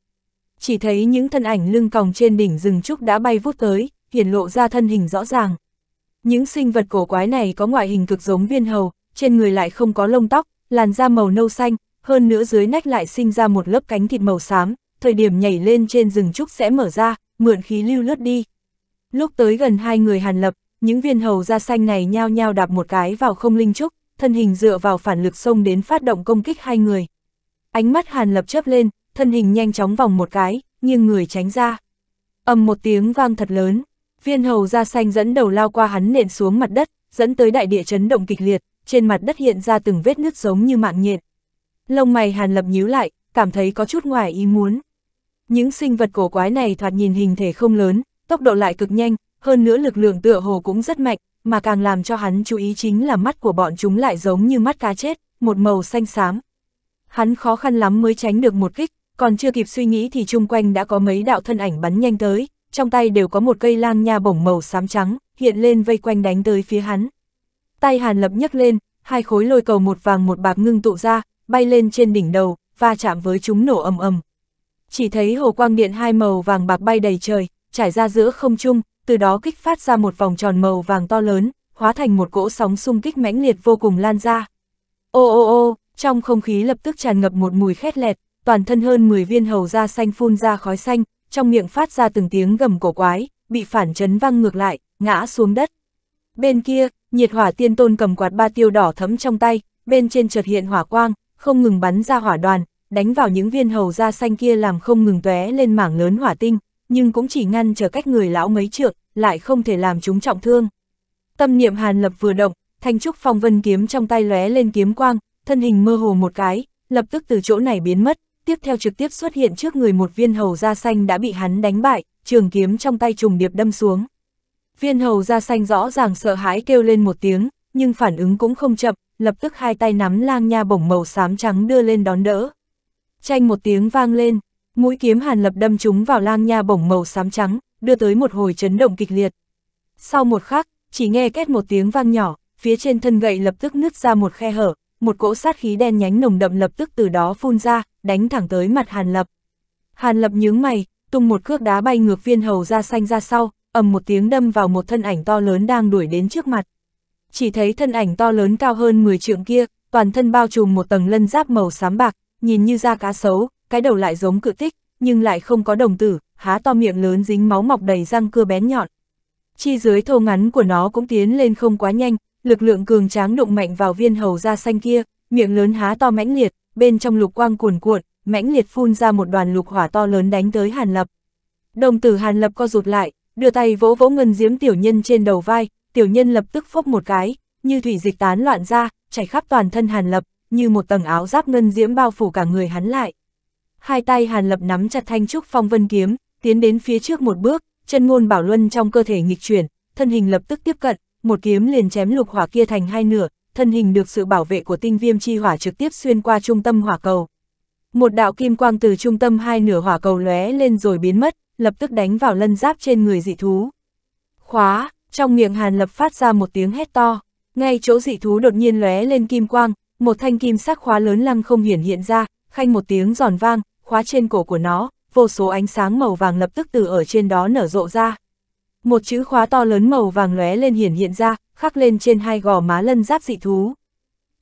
Chỉ thấy những thân ảnh lưng còng trên đỉnh rừng trúc đã bay vút tới, hiển lộ ra thân hình rõ ràng. Những sinh vật cổ quái này có ngoại hình cực giống viên hầu, trên người lại không có lông tóc, làn da màu nâu xanh, hơn nữa dưới nách lại sinh ra một lớp cánh thịt màu xám, thời điểm nhảy lên trên rừng trúc sẽ mở ra, mượn khí lưu lướt đi. Lúc tới gần hai người Hàn Lập, những viên hầu da xanh này nhao nhao đạp một cái vào không linh trúc, thân hình dựa vào phản lực xông đến phát động công kích hai người. Ánh mắt Hàn Lập chớp lên, thân hình nhanh chóng vòng một cái, nhưng người tránh ra. ầm một tiếng vang thật lớn, viên hầu da xanh dẫn đầu lao qua hắn nện xuống mặt đất, dẫn tới đại địa chấn động kịch liệt, trên mặt đất hiện ra từng vết nước giống như mạng nhện lông mày Hàn Lập nhíu lại, cảm thấy có chút ngoài ý muốn. Những sinh vật cổ quái này thoạt nhìn hình thể không lớn, tốc độ lại cực nhanh, hơn nữa lực lượng tựa hồ cũng rất mạnh, mà càng làm cho hắn chú ý chính là mắt của bọn chúng lại giống như mắt cá chết, một màu xanh xám. Hắn khó khăn lắm mới tránh được một kích, còn chưa kịp suy nghĩ thì chung quanh đã có mấy đạo thân ảnh bắn nhanh tới, trong tay đều có một cây lang nha bổng màu xám trắng, hiện lên vây quanh đánh tới phía hắn. Tay Hàn Lập nhấc lên, hai khối lôi cầu một vàng một bạc ngưng tụ ra, bay lên trên đỉnh đầu, va chạm với chúng nổ ầm ầm. Chỉ thấy hồ quang điện hai màu vàng bạc bay đầy trời, trải ra giữa không trung, từ đó kích phát ra một vòng tròn màu vàng to lớn, hóa thành một cỗ sóng xung kích mãnh liệt vô cùng lan ra. Ô ô ô, trong không khí lập tức tràn ngập một mùi khét lẹt, toàn thân hơn 10 viên hầu da xanh phun ra khói xanh, trong miệng phát ra từng tiếng gầm cổ quái, bị phản chấn văng ngược lại, ngã xuống đất. Bên kia, nhiệt hỏa tiên tôn cầm quạt ba tiêu đỏ thấm trong tay, bên trên chợt hiện hỏa quang, không ngừng bắn ra hỏa đoàn, đánh vào những viên hầu da xanh kia làm không ngừng tóe lên mảng lớn hỏa tinh, nhưng cũng chỉ ngăn trở cách người lão mấy trượng, lại không thể làm chúng trọng thương. Tâm niệm Hàn Lập vừa động, thanh trúc phong vân kiếm trong tay lóe lên kiếm quang, thân hình mơ hồ một cái, lập tức từ chỗ này biến mất, tiếp theo trực tiếp xuất hiện trước người một viên hầu da xanh đã bị hắn đánh bại, trường kiếm trong tay trùng điệp đâm xuống. Viên hầu da xanh rõ ràng sợ hãi kêu lên một tiếng, nhưng phản ứng cũng không chậm, lập tức hai tay nắm lang nha bổng màu xám trắng đưa lên đón đỡ. Chanh một tiếng vang lên, mũi kiếm hàn lập đâm trúng vào lang nha bổng màu xám trắng, đưa tới một hồi chấn động kịch liệt. Sau một khắc, chỉ nghe két một tiếng vang nhỏ, phía trên thân gậy lập tức nứt ra một khe hở, một cỗ sát khí đen nhánh nồng đậm lập tức từ đó phun ra, đánh thẳng tới mặt Hàn Lập. Hàn Lập nhướng mày, tung một cước đá bay ngược viên hầu ra xanh ra sau, ầm một tiếng đâm vào một thân ảnh to lớn đang đuổi đến trước mặt chỉ thấy thân ảnh to lớn cao hơn 10 trượng kia, toàn thân bao trùm một tầng lân giáp màu xám bạc, nhìn như da cá sấu, cái đầu lại giống cự tích, nhưng lại không có đồng tử, há to miệng lớn dính máu mọc đầy răng cưa bén nhọn. Chi dưới thô ngắn của nó cũng tiến lên không quá nhanh, lực lượng cường tráng đụng mạnh vào viên hầu da xanh kia, miệng lớn há to mãnh liệt, bên trong lục quang cuồn cuộn, mãnh liệt phun ra một đoàn lục hỏa to lớn đánh tới Hàn Lập. Đồng tử Hàn Lập co rụt lại, đưa tay vỗ vỗ ngân diếm tiểu nhân trên đầu vai, tiểu nhân lập tức phốc một cái, như thủy dịch tán loạn ra, chảy khắp toàn thân Hàn Lập, như một tầng áo giáp ngân diễm bao phủ cả người hắn lại. Hai tay Hàn Lập nắm chặt thanh trúc phong vân kiếm, tiến đến phía trước một bước, chân ngôn bảo luân trong cơ thể nghịch chuyển, thân hình lập tức tiếp cận, một kiếm liền chém lục hỏa kia thành hai nửa, thân hình được sự bảo vệ của tinh viêm chi hỏa trực tiếp xuyên qua trung tâm hỏa cầu. Một đạo kim quang từ trung tâm hai nửa hỏa cầu lóe lên rồi biến mất, lập tức đánh vào lân giáp trên người dị thú. Khóa, trong miệng Hàn Lập phát ra một tiếng hét to, ngay chỗ dị thú đột nhiên lóe lên kim quang, một thanh kim sắc khóa lớn lăng không hiển hiện ra, khanh một tiếng giòn vang, khóa trên cổ của nó, vô số ánh sáng màu vàng lập tức từ ở trên đó nở rộ ra. Một chữ khóa to lớn màu vàng lóe lên hiển hiện ra, khắc lên trên hai gò má lân giáp dị thú.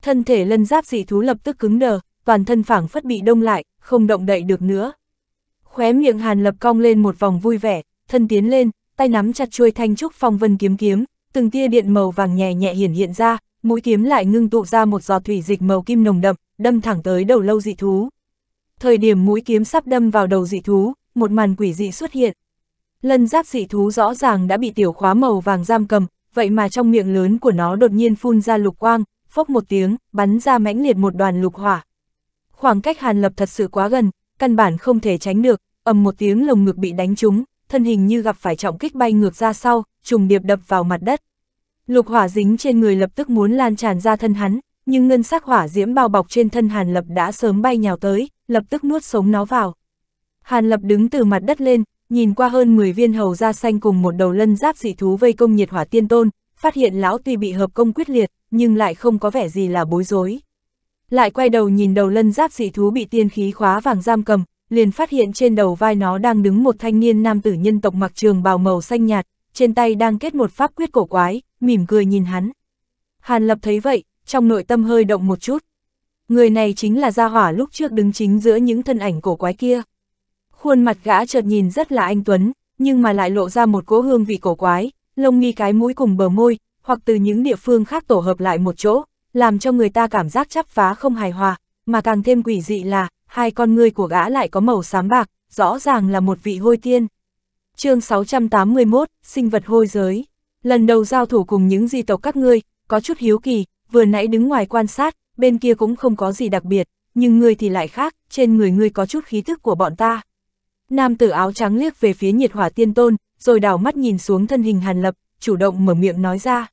Thân thể lân giáp dị thú lập tức cứng đờ, toàn thân phảng phất bị đông lại, không động đậy được nữa. Khóe miệng Hàn Lập cong lên một vòng vui vẻ, thân tiến lên, tay nắm chặt chuôi thanh trúc phong vân kiếm kiếm, từng tia điện màu vàng nhẹ nhẹ hiển hiện ra, mũi kiếm lại ngưng tụ ra một giọt thủy dịch màu kim nồng đậm, đâm thẳng tới đầu lâu dị thú. Thời điểm mũi kiếm sắp đâm vào đầu dị thú, một màn quỷ dị xuất hiện. Lân giáp dị thú rõ ràng đã bị tiểu khóa màu vàng giam cầm, vậy mà trong miệng lớn của nó đột nhiên phun ra lục quang, phốc một tiếng, bắn ra mãnh liệt một đoàn lục hỏa. Khoảng cách Hàn Lập thật sự quá gần, căn bản không thể tránh được, ầm một tiếng lồng ngực bị đánh trúng, thân hình như gặp phải trọng kích bay ngược ra sau, trùng điệp đập vào mặt đất. Lục hỏa dính trên người lập tức muốn lan tràn ra thân hắn, nhưng ngân sắc hỏa diễm bao bọc trên thân Hàn Lập đã sớm bay nhào tới, lập tức nuốt sống nó vào. Hàn Lập đứng từ mặt đất lên, nhìn qua hơn 10 viên hầu da xanh cùng một đầu lân giáp dị thú vây công nhiệt hỏa tiên tôn, phát hiện lão tuy bị hợp công quyết liệt, nhưng lại không có vẻ gì là bối rối. Lại quay đầu nhìn đầu lân giáp dị thú bị tiên khí khóa vàng giam cầm, liền phát hiện trên đầu vai nó đang đứng một thanh niên nam tử nhân tộc mặc trường bào màu xanh nhạt, trên tay đang kết một pháp quyết cổ quái, mỉm cười nhìn hắn. Hàn Lập thấy vậy, trong nội tâm hơi động một chút. Người này chính là gia hỏa lúc trước đứng chính giữa những thân ảnh cổ quái kia. Khuôn mặt gã chợt nhìn rất là anh Tuấn, nhưng mà lại lộ ra một cỗ hương vị cổ quái, lông nghi cái mũi cùng bờ môi, hoặc từ những địa phương khác tổ hợp lại một chỗ, làm cho người ta cảm giác chắp phá không hài hòa, mà càng thêm quỷ dị là, hai con ngươi của gã lại có màu xám bạc, rõ ràng là một vị hôi tiên. chương 681, sinh vật hôi giới. Lần đầu giao thủ cùng những di tộc các ngươi, có chút hiếu kỳ, vừa nãy đứng ngoài quan sát, bên kia cũng không có gì đặc biệt, nhưng ngươi thì lại khác, trên người ngươi có chút khí thức của bọn ta. Nam tử áo trắng liếc về phía nhiệt hỏa tiên tôn, rồi đảo mắt nhìn xuống thân hình hàn lập, chủ động mở miệng nói ra.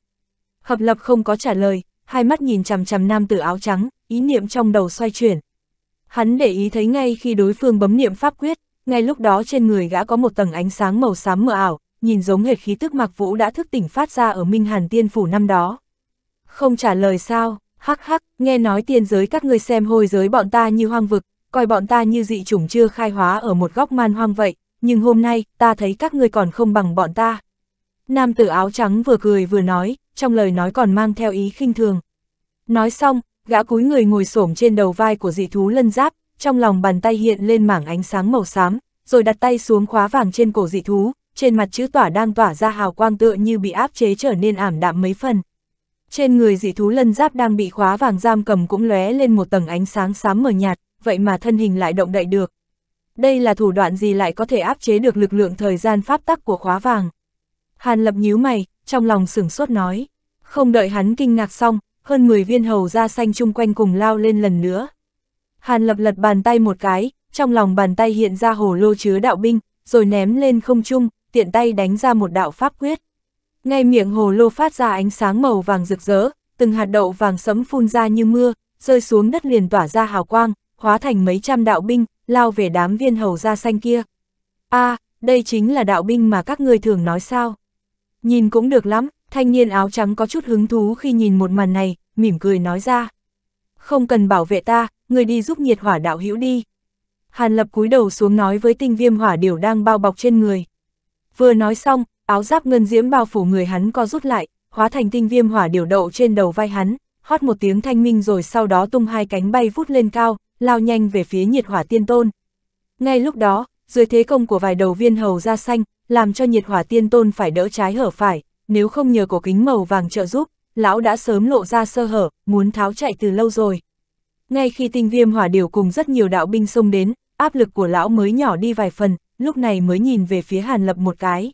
Hợp lập không có trả lời, hai mắt nhìn chằm chằm nam tử áo trắng, ý niệm trong đầu xoay chuyển. Hắn để ý thấy ngay khi đối phương bấm niệm pháp quyết, ngay lúc đó trên người gã có một tầng ánh sáng màu xám mờ ảo, nhìn giống hệt khí tức Mạc Vũ đã thức tỉnh phát ra ở Minh Hàn Tiên Phủ năm đó. Không trả lời sao, hắc hắc, nghe nói tiên giới các ngươi xem hồi giới bọn ta như hoang vực, coi bọn ta như dị chủng chưa khai hóa ở một góc man hoang vậy, nhưng hôm nay, ta thấy các ngươi còn không bằng bọn ta. Nam tử áo trắng vừa cười vừa nói, trong lời nói còn mang theo ý khinh thường. Nói xong, Gã cúi người ngồi xổm trên đầu vai của dị thú lân giáp, trong lòng bàn tay hiện lên mảng ánh sáng màu xám, rồi đặt tay xuống khóa vàng trên cổ dị thú, trên mặt chữ tỏa đang tỏa ra hào quang tựa như bị áp chế trở nên ảm đạm mấy phần. Trên người dị thú lân giáp đang bị khóa vàng giam cầm cũng lóe lên một tầng ánh sáng xám mờ nhạt, vậy mà thân hình lại động đậy được. Đây là thủ đoạn gì lại có thể áp chế được lực lượng thời gian pháp tắc của khóa vàng? Hàn lập nhíu mày, trong lòng sửng sốt nói. Không đợi hắn kinh ngạc xong, hơn 10 viên hầu da xanh chung quanh cùng lao lên lần nữa. Hàn lập lật bàn tay một cái, trong lòng bàn tay hiện ra hồ lô chứa đạo binh, rồi ném lên không trung, tiện tay đánh ra một đạo pháp quyết. Ngay miệng hồ lô phát ra ánh sáng màu vàng rực rỡ, từng hạt đậu vàng sẫm phun ra như mưa, rơi xuống đất liền tỏa ra hào quang, hóa thành mấy trăm đạo binh, lao về đám viên hầu da xanh kia. a đây chính là đạo binh mà các người thường nói sao. Nhìn cũng được lắm, Thanh niên áo trắng có chút hứng thú khi nhìn một màn này, mỉm cười nói ra. Không cần bảo vệ ta, người đi giúp nhiệt hỏa đạo hữu đi. Hàn lập cúi đầu xuống nói với tinh viêm hỏa điều đang bao bọc trên người. Vừa nói xong, áo giáp ngân diễm bao phủ người hắn co rút lại, hóa thành tinh viêm hỏa điều đậu trên đầu vai hắn, hót một tiếng thanh minh rồi sau đó tung hai cánh bay vút lên cao, lao nhanh về phía nhiệt hỏa tiên tôn. Ngay lúc đó, dưới thế công của vài đầu viên hầu da xanh, làm cho nhiệt hỏa tiên tôn phải đỡ trái hở phải, nếu không nhờ cổ kính màu vàng trợ giúp, lão đã sớm lộ ra sơ hở, muốn tháo chạy từ lâu rồi. Ngay khi tinh viêm hỏa điều cùng rất nhiều đạo binh xông đến, áp lực của lão mới nhỏ đi vài phần, lúc này mới nhìn về phía Hàn Lập một cái.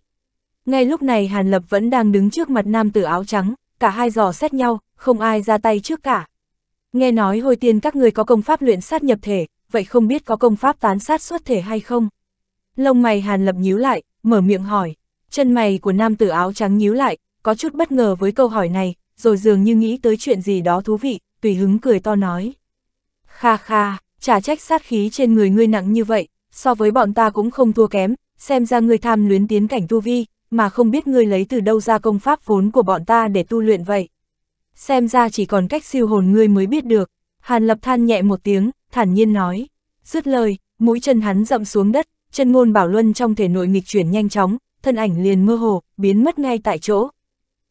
Ngay lúc này Hàn Lập vẫn đang đứng trước mặt nam tử áo trắng, cả hai giò xét nhau, không ai ra tay trước cả. Nghe nói hồi tiên các người có công pháp luyện sát nhập thể, vậy không biết có công pháp tán sát xuất thể hay không? Lông mày Hàn Lập nhíu lại, mở miệng hỏi. Chân mày của nam tử áo trắng nhíu lại, có chút bất ngờ với câu hỏi này, rồi dường như nghĩ tới chuyện gì đó thú vị, tùy hứng cười to nói. Kha kha, trả trách sát khí trên người ngươi nặng như vậy, so với bọn ta cũng không thua kém, xem ra ngươi tham luyến tiến cảnh tu vi, mà không biết ngươi lấy từ đâu ra công pháp vốn của bọn ta để tu luyện vậy. Xem ra chỉ còn cách siêu hồn ngươi mới biết được, Hàn Lập than nhẹ một tiếng, thản nhiên nói. Dứt lời, mũi chân hắn rậm xuống đất, chân ngôn bảo luân trong thể nội nghịch chuyển nhanh chóng, thân ảnh liền mơ hồ, biến mất ngay tại chỗ.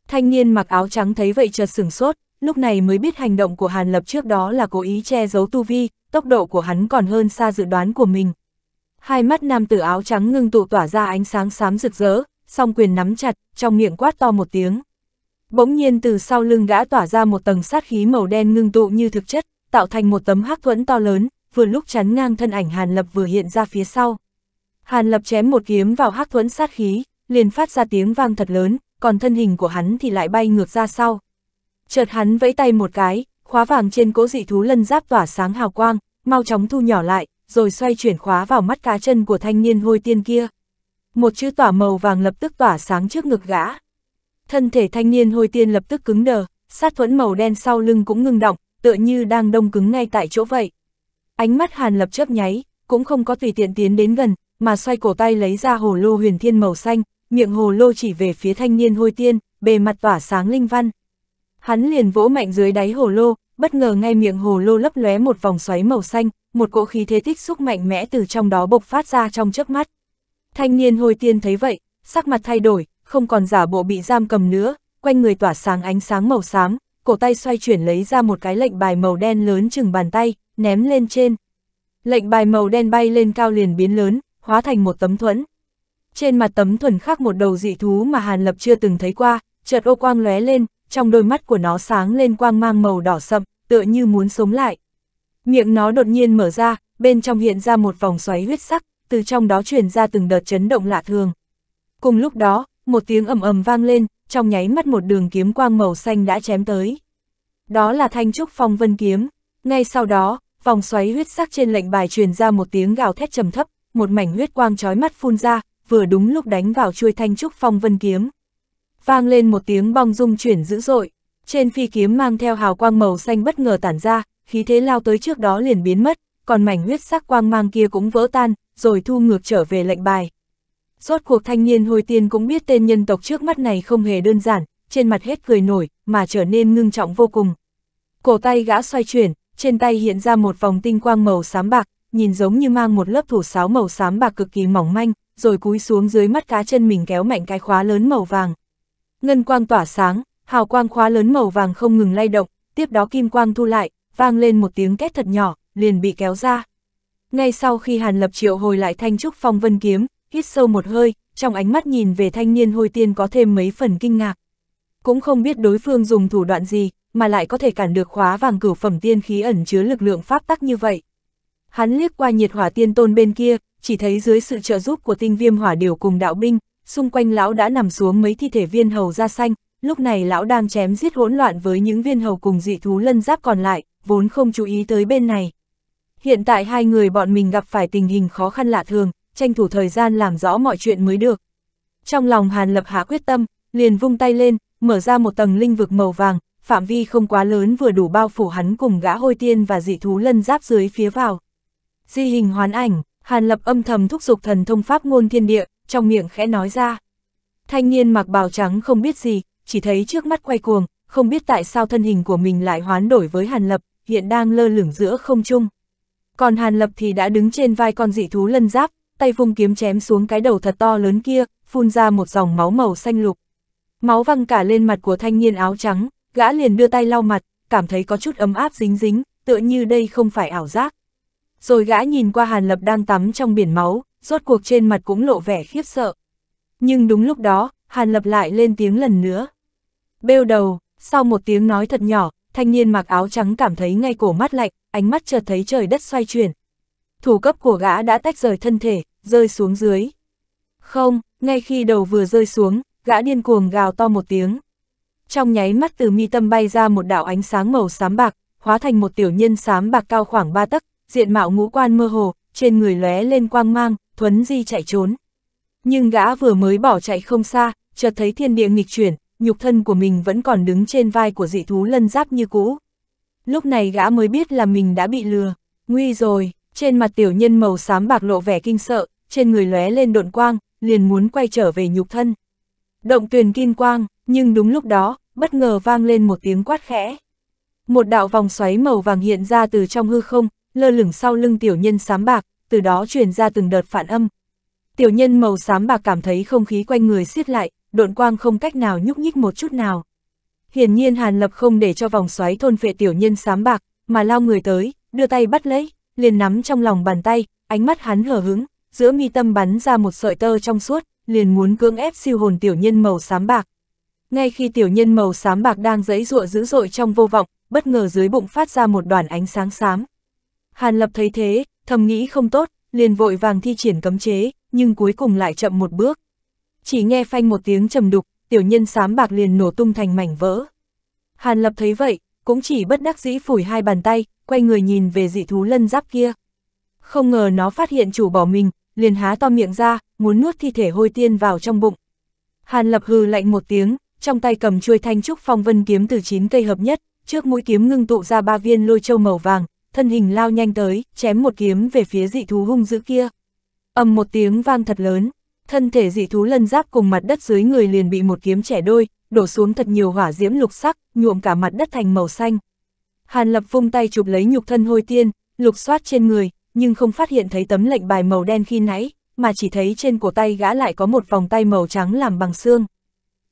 Thanh niên mặc áo trắng thấy vậy chợt sửng sốt, lúc này mới biết hành động của Hàn Lập trước đó là cố ý che giấu tu vi, tốc độ của hắn còn hơn xa dự đoán của mình. Hai mắt nam tử áo trắng ngưng tụ tỏa ra ánh sáng xám rực rỡ, song quyền nắm chặt, trong miệng quát to một tiếng. Bỗng nhiên từ sau lưng gã tỏa ra một tầng sát khí màu đen ngưng tụ như thực chất, tạo thành một tấm hắc thuẫn to lớn, vừa lúc chắn ngang thân ảnh Hàn Lập vừa hiện ra phía sau. Hàn Lập chém một kiếm vào hắc thuẫn sát khí, liền phát ra tiếng vang thật lớn, còn thân hình của hắn thì lại bay ngược ra sau. Chợt hắn vẫy tay một cái, khóa vàng trên cỗ dị thú lân giáp tỏa sáng hào quang, mau chóng thu nhỏ lại, rồi xoay chuyển khóa vào mắt cá chân của thanh niên hôi tiên kia. Một chữ tỏa màu vàng lập tức tỏa sáng trước ngực gã. Thân thể thanh niên hôi tiên lập tức cứng đờ, sát thuẫn màu đen sau lưng cũng ngừng động, tựa như đang đông cứng ngay tại chỗ vậy. Ánh mắt Hàn Lập chớp nháy, cũng không có tùy tiện tiến đến gần, mà xoay cổ tay lấy ra hồ lô huyền thiên màu xanh, miệng hồ lô chỉ về phía thanh niên hôi tiên, bề mặt tỏa sáng linh văn. Hắn liền vỗ mạnh dưới đáy hồ lô, bất ngờ ngay miệng hồ lô lấp lóe một vòng xoáy màu xanh, một cỗ khí thế tích xúc mạnh mẽ từ trong đó bộc phát ra trong trước mắt. Thanh niên hồi tiên thấy vậy, sắc mặt thay đổi, không còn giả bộ bị giam cầm nữa, quanh người tỏa sáng ánh sáng màu xám, cổ tay xoay chuyển lấy ra một cái lệnh bài màu đen lớn chừng bàn tay, ném lên trên. Lệnh bài màu đen bay lên cao liền biến lớn, hóa thành một tấm thuẫn. Trên mặt tấm thuẫn khác một đầu dị thú mà Hàn Lập chưa từng thấy qua, chợt ô quang lóe lên, trong đôi mắt của nó sáng lên quang mang màu đỏ sậm, tựa như muốn sống lại. Miệng nó đột nhiên mở ra, bên trong hiện ra một vòng xoáy huyết sắc, từ trong đó truyền ra từng đợt chấn động lạ thường. Cùng lúc đó, một tiếng ầm ầm vang lên, trong nháy mắt một đường kiếm quang màu xanh đã chém tới. Đó là thanh trúc phong vân kiếm. Ngay sau đó, vòng xoáy huyết sắc trên lệnh bài truyền ra một tiếng gào thét trầm thấp, một mảnh huyết quang trói mắt phun ra, vừa đúng lúc đánh vào chuôi thanh trúc phong vân kiếm. Vang lên một tiếng bong rung chuyển dữ dội, trên phi kiếm mang theo hào quang màu xanh bất ngờ tản ra, khí thế lao tới trước đó liền biến mất, còn mảnh huyết sắc quang mang kia cũng vỡ tan, rồi thu ngược trở về lệnh bài. Rốt cuộc thanh niên hồi tiên cũng biết tên nhân tộc trước mắt này không hề đơn giản, trên mặt hết cười nổi, mà trở nên ngưng trọng vô cùng. Cổ tay gã xoay chuyển, trên tay hiện ra một vòng tinh quang màu xám bạc, nhìn giống như mang một lớp thủ sáo màu xám bạc cực kỳ mỏng manh, rồi cúi xuống dưới mắt cá chân mình kéo mạnh cái khóa lớn màu vàng. Ngân quang tỏa sáng, hào quang khóa lớn màu vàng không ngừng lay động, tiếp đó kim quang thu lại, vang lên một tiếng két thật nhỏ, liền bị kéo ra. Ngay sau khi Hàn Lập Triệu hồi lại thanh trúc phong vân kiếm, hít sâu một hơi, trong ánh mắt nhìn về thanh niên hôi tiên có thêm mấy phần kinh ngạc. Cũng không biết đối phương dùng thủ đoạn gì, mà lại có thể cản được khóa vàng cửu phẩm tiên khí ẩn chứa lực lượng pháp tắc như vậy. Hắn liếc qua nhiệt hỏa tiên tôn bên kia, chỉ thấy dưới sự trợ giúp của tinh viêm hỏa điều cùng đạo binh, xung quanh lão đã nằm xuống mấy thi thể viên hầu da xanh, lúc này lão đang chém giết hỗn loạn với những viên hầu cùng dị thú lân giáp còn lại, vốn không chú ý tới bên này. Hiện tại hai người bọn mình gặp phải tình hình khó khăn lạ thường, tranh thủ thời gian làm rõ mọi chuyện mới được. Trong lòng Hàn Lập Hạ quyết tâm, liền vung tay lên, mở ra một tầng linh vực màu vàng, phạm vi không quá lớn vừa đủ bao phủ hắn cùng gã hôi tiên và dị thú lân giáp dưới phía vào. Di hình hoán ảnh, Hàn Lập âm thầm thúc giục thần thông pháp ngôn thiên địa, trong miệng khẽ nói ra. Thanh niên mặc bào trắng không biết gì, chỉ thấy trước mắt quay cuồng, không biết tại sao thân hình của mình lại hoán đổi với Hàn Lập, hiện đang lơ lửng giữa không trung. Còn Hàn Lập thì đã đứng trên vai con dị thú lân giáp, tay vung kiếm chém xuống cái đầu thật to lớn kia, phun ra một dòng máu màu xanh lục. Máu văng cả lên mặt của thanh niên áo trắng, gã liền đưa tay lau mặt, cảm thấy có chút ấm áp dính dính, tựa như đây không phải ảo giác rồi gã nhìn qua Hàn Lập đang tắm trong biển máu, rốt cuộc trên mặt cũng lộ vẻ khiếp sợ. Nhưng đúng lúc đó, Hàn Lập lại lên tiếng lần nữa. Bêu đầu, sau một tiếng nói thật nhỏ, thanh niên mặc áo trắng cảm thấy ngay cổ mắt lạnh, ánh mắt chợt thấy trời đất xoay chuyển. Thủ cấp của gã đã tách rời thân thể, rơi xuống dưới. Không, ngay khi đầu vừa rơi xuống, gã điên cuồng gào to một tiếng. Trong nháy mắt từ mi tâm bay ra một đạo ánh sáng màu xám bạc, hóa thành một tiểu nhân xám bạc cao khoảng ba tấc, diện mạo ngũ quan mơ hồ, trên người lóe lên quang mang, thuấn di chạy trốn. Nhưng gã vừa mới bỏ chạy không xa, chợt thấy thiên địa nghịch chuyển, nhục thân của mình vẫn còn đứng trên vai của dị thú lân giáp như cũ. Lúc này gã mới biết là mình đã bị lừa, nguy rồi, trên mặt tiểu nhân màu xám bạc lộ vẻ kinh sợ, trên người lóe lên độn quang, liền muốn quay trở về nhục thân. Động tuyền kim quang, nhưng đúng lúc đó, bất ngờ vang lên một tiếng quát khẽ. Một đạo vòng xoáy màu vàng hiện ra từ trong hư không, lơ lửng sau lưng tiểu nhân sám bạc, từ đó truyền ra từng đợt phản âm. Tiểu nhân màu xám bạc cảm thấy không khí quanh người siết lại, độn quang không cách nào nhúc nhích một chút nào. Hiển nhiên Hàn Lập không để cho vòng xoáy thôn phệ tiểu nhân sám bạc, mà lao người tới, đưa tay bắt lấy, liền nắm trong lòng bàn tay, ánh mắt hắn hờ hứng, giữa mi tâm bắn ra một sợi tơ trong suốt, liền muốn cưỡng ép siêu hồn tiểu nhân màu xám bạc. Ngay khi tiểu nhân màu xám bạc đang giãy giụa dữ dội trong vô vọng, bất ngờ dưới bụng phát ra một đoàn ánh sáng xám. Hàn Lập thấy thế, thầm nghĩ không tốt, liền vội vàng thi triển cấm chế, nhưng cuối cùng lại chậm một bước. Chỉ nghe phanh một tiếng trầm đục, tiểu nhân sám bạc liền nổ tung thành mảnh vỡ. Hàn Lập thấy vậy, cũng chỉ bất đắc dĩ phủi hai bàn tay, quay người nhìn về dị thú lân giáp kia. Không ngờ nó phát hiện chủ bỏ mình, liền há to miệng ra, muốn nuốt thi thể hôi tiên vào trong bụng. Hàn Lập hừ lạnh một tiếng, trong tay cầm chuôi thanh trúc phong vân kiếm từ chín cây hợp nhất, trước mũi kiếm ngưng tụ ra ba viên lôi châu màu vàng, thân hình lao nhanh tới, chém một kiếm về phía dị thú hung dữ kia. ầm một tiếng vang thật lớn, thân thể dị thú lân giáp cùng mặt đất dưới người liền bị một kiếm trẻ đôi, đổ xuống thật nhiều hỏa diễm lục sắc, nhuộm cả mặt đất thành màu xanh. Hàn Lập vung tay chụp lấy nhục thân hôi tiên, lục soát trên người, nhưng không phát hiện thấy tấm lệnh bài màu đen khi nãy, mà chỉ thấy trên cổ tay gã lại có một vòng tay màu trắng làm bằng xương.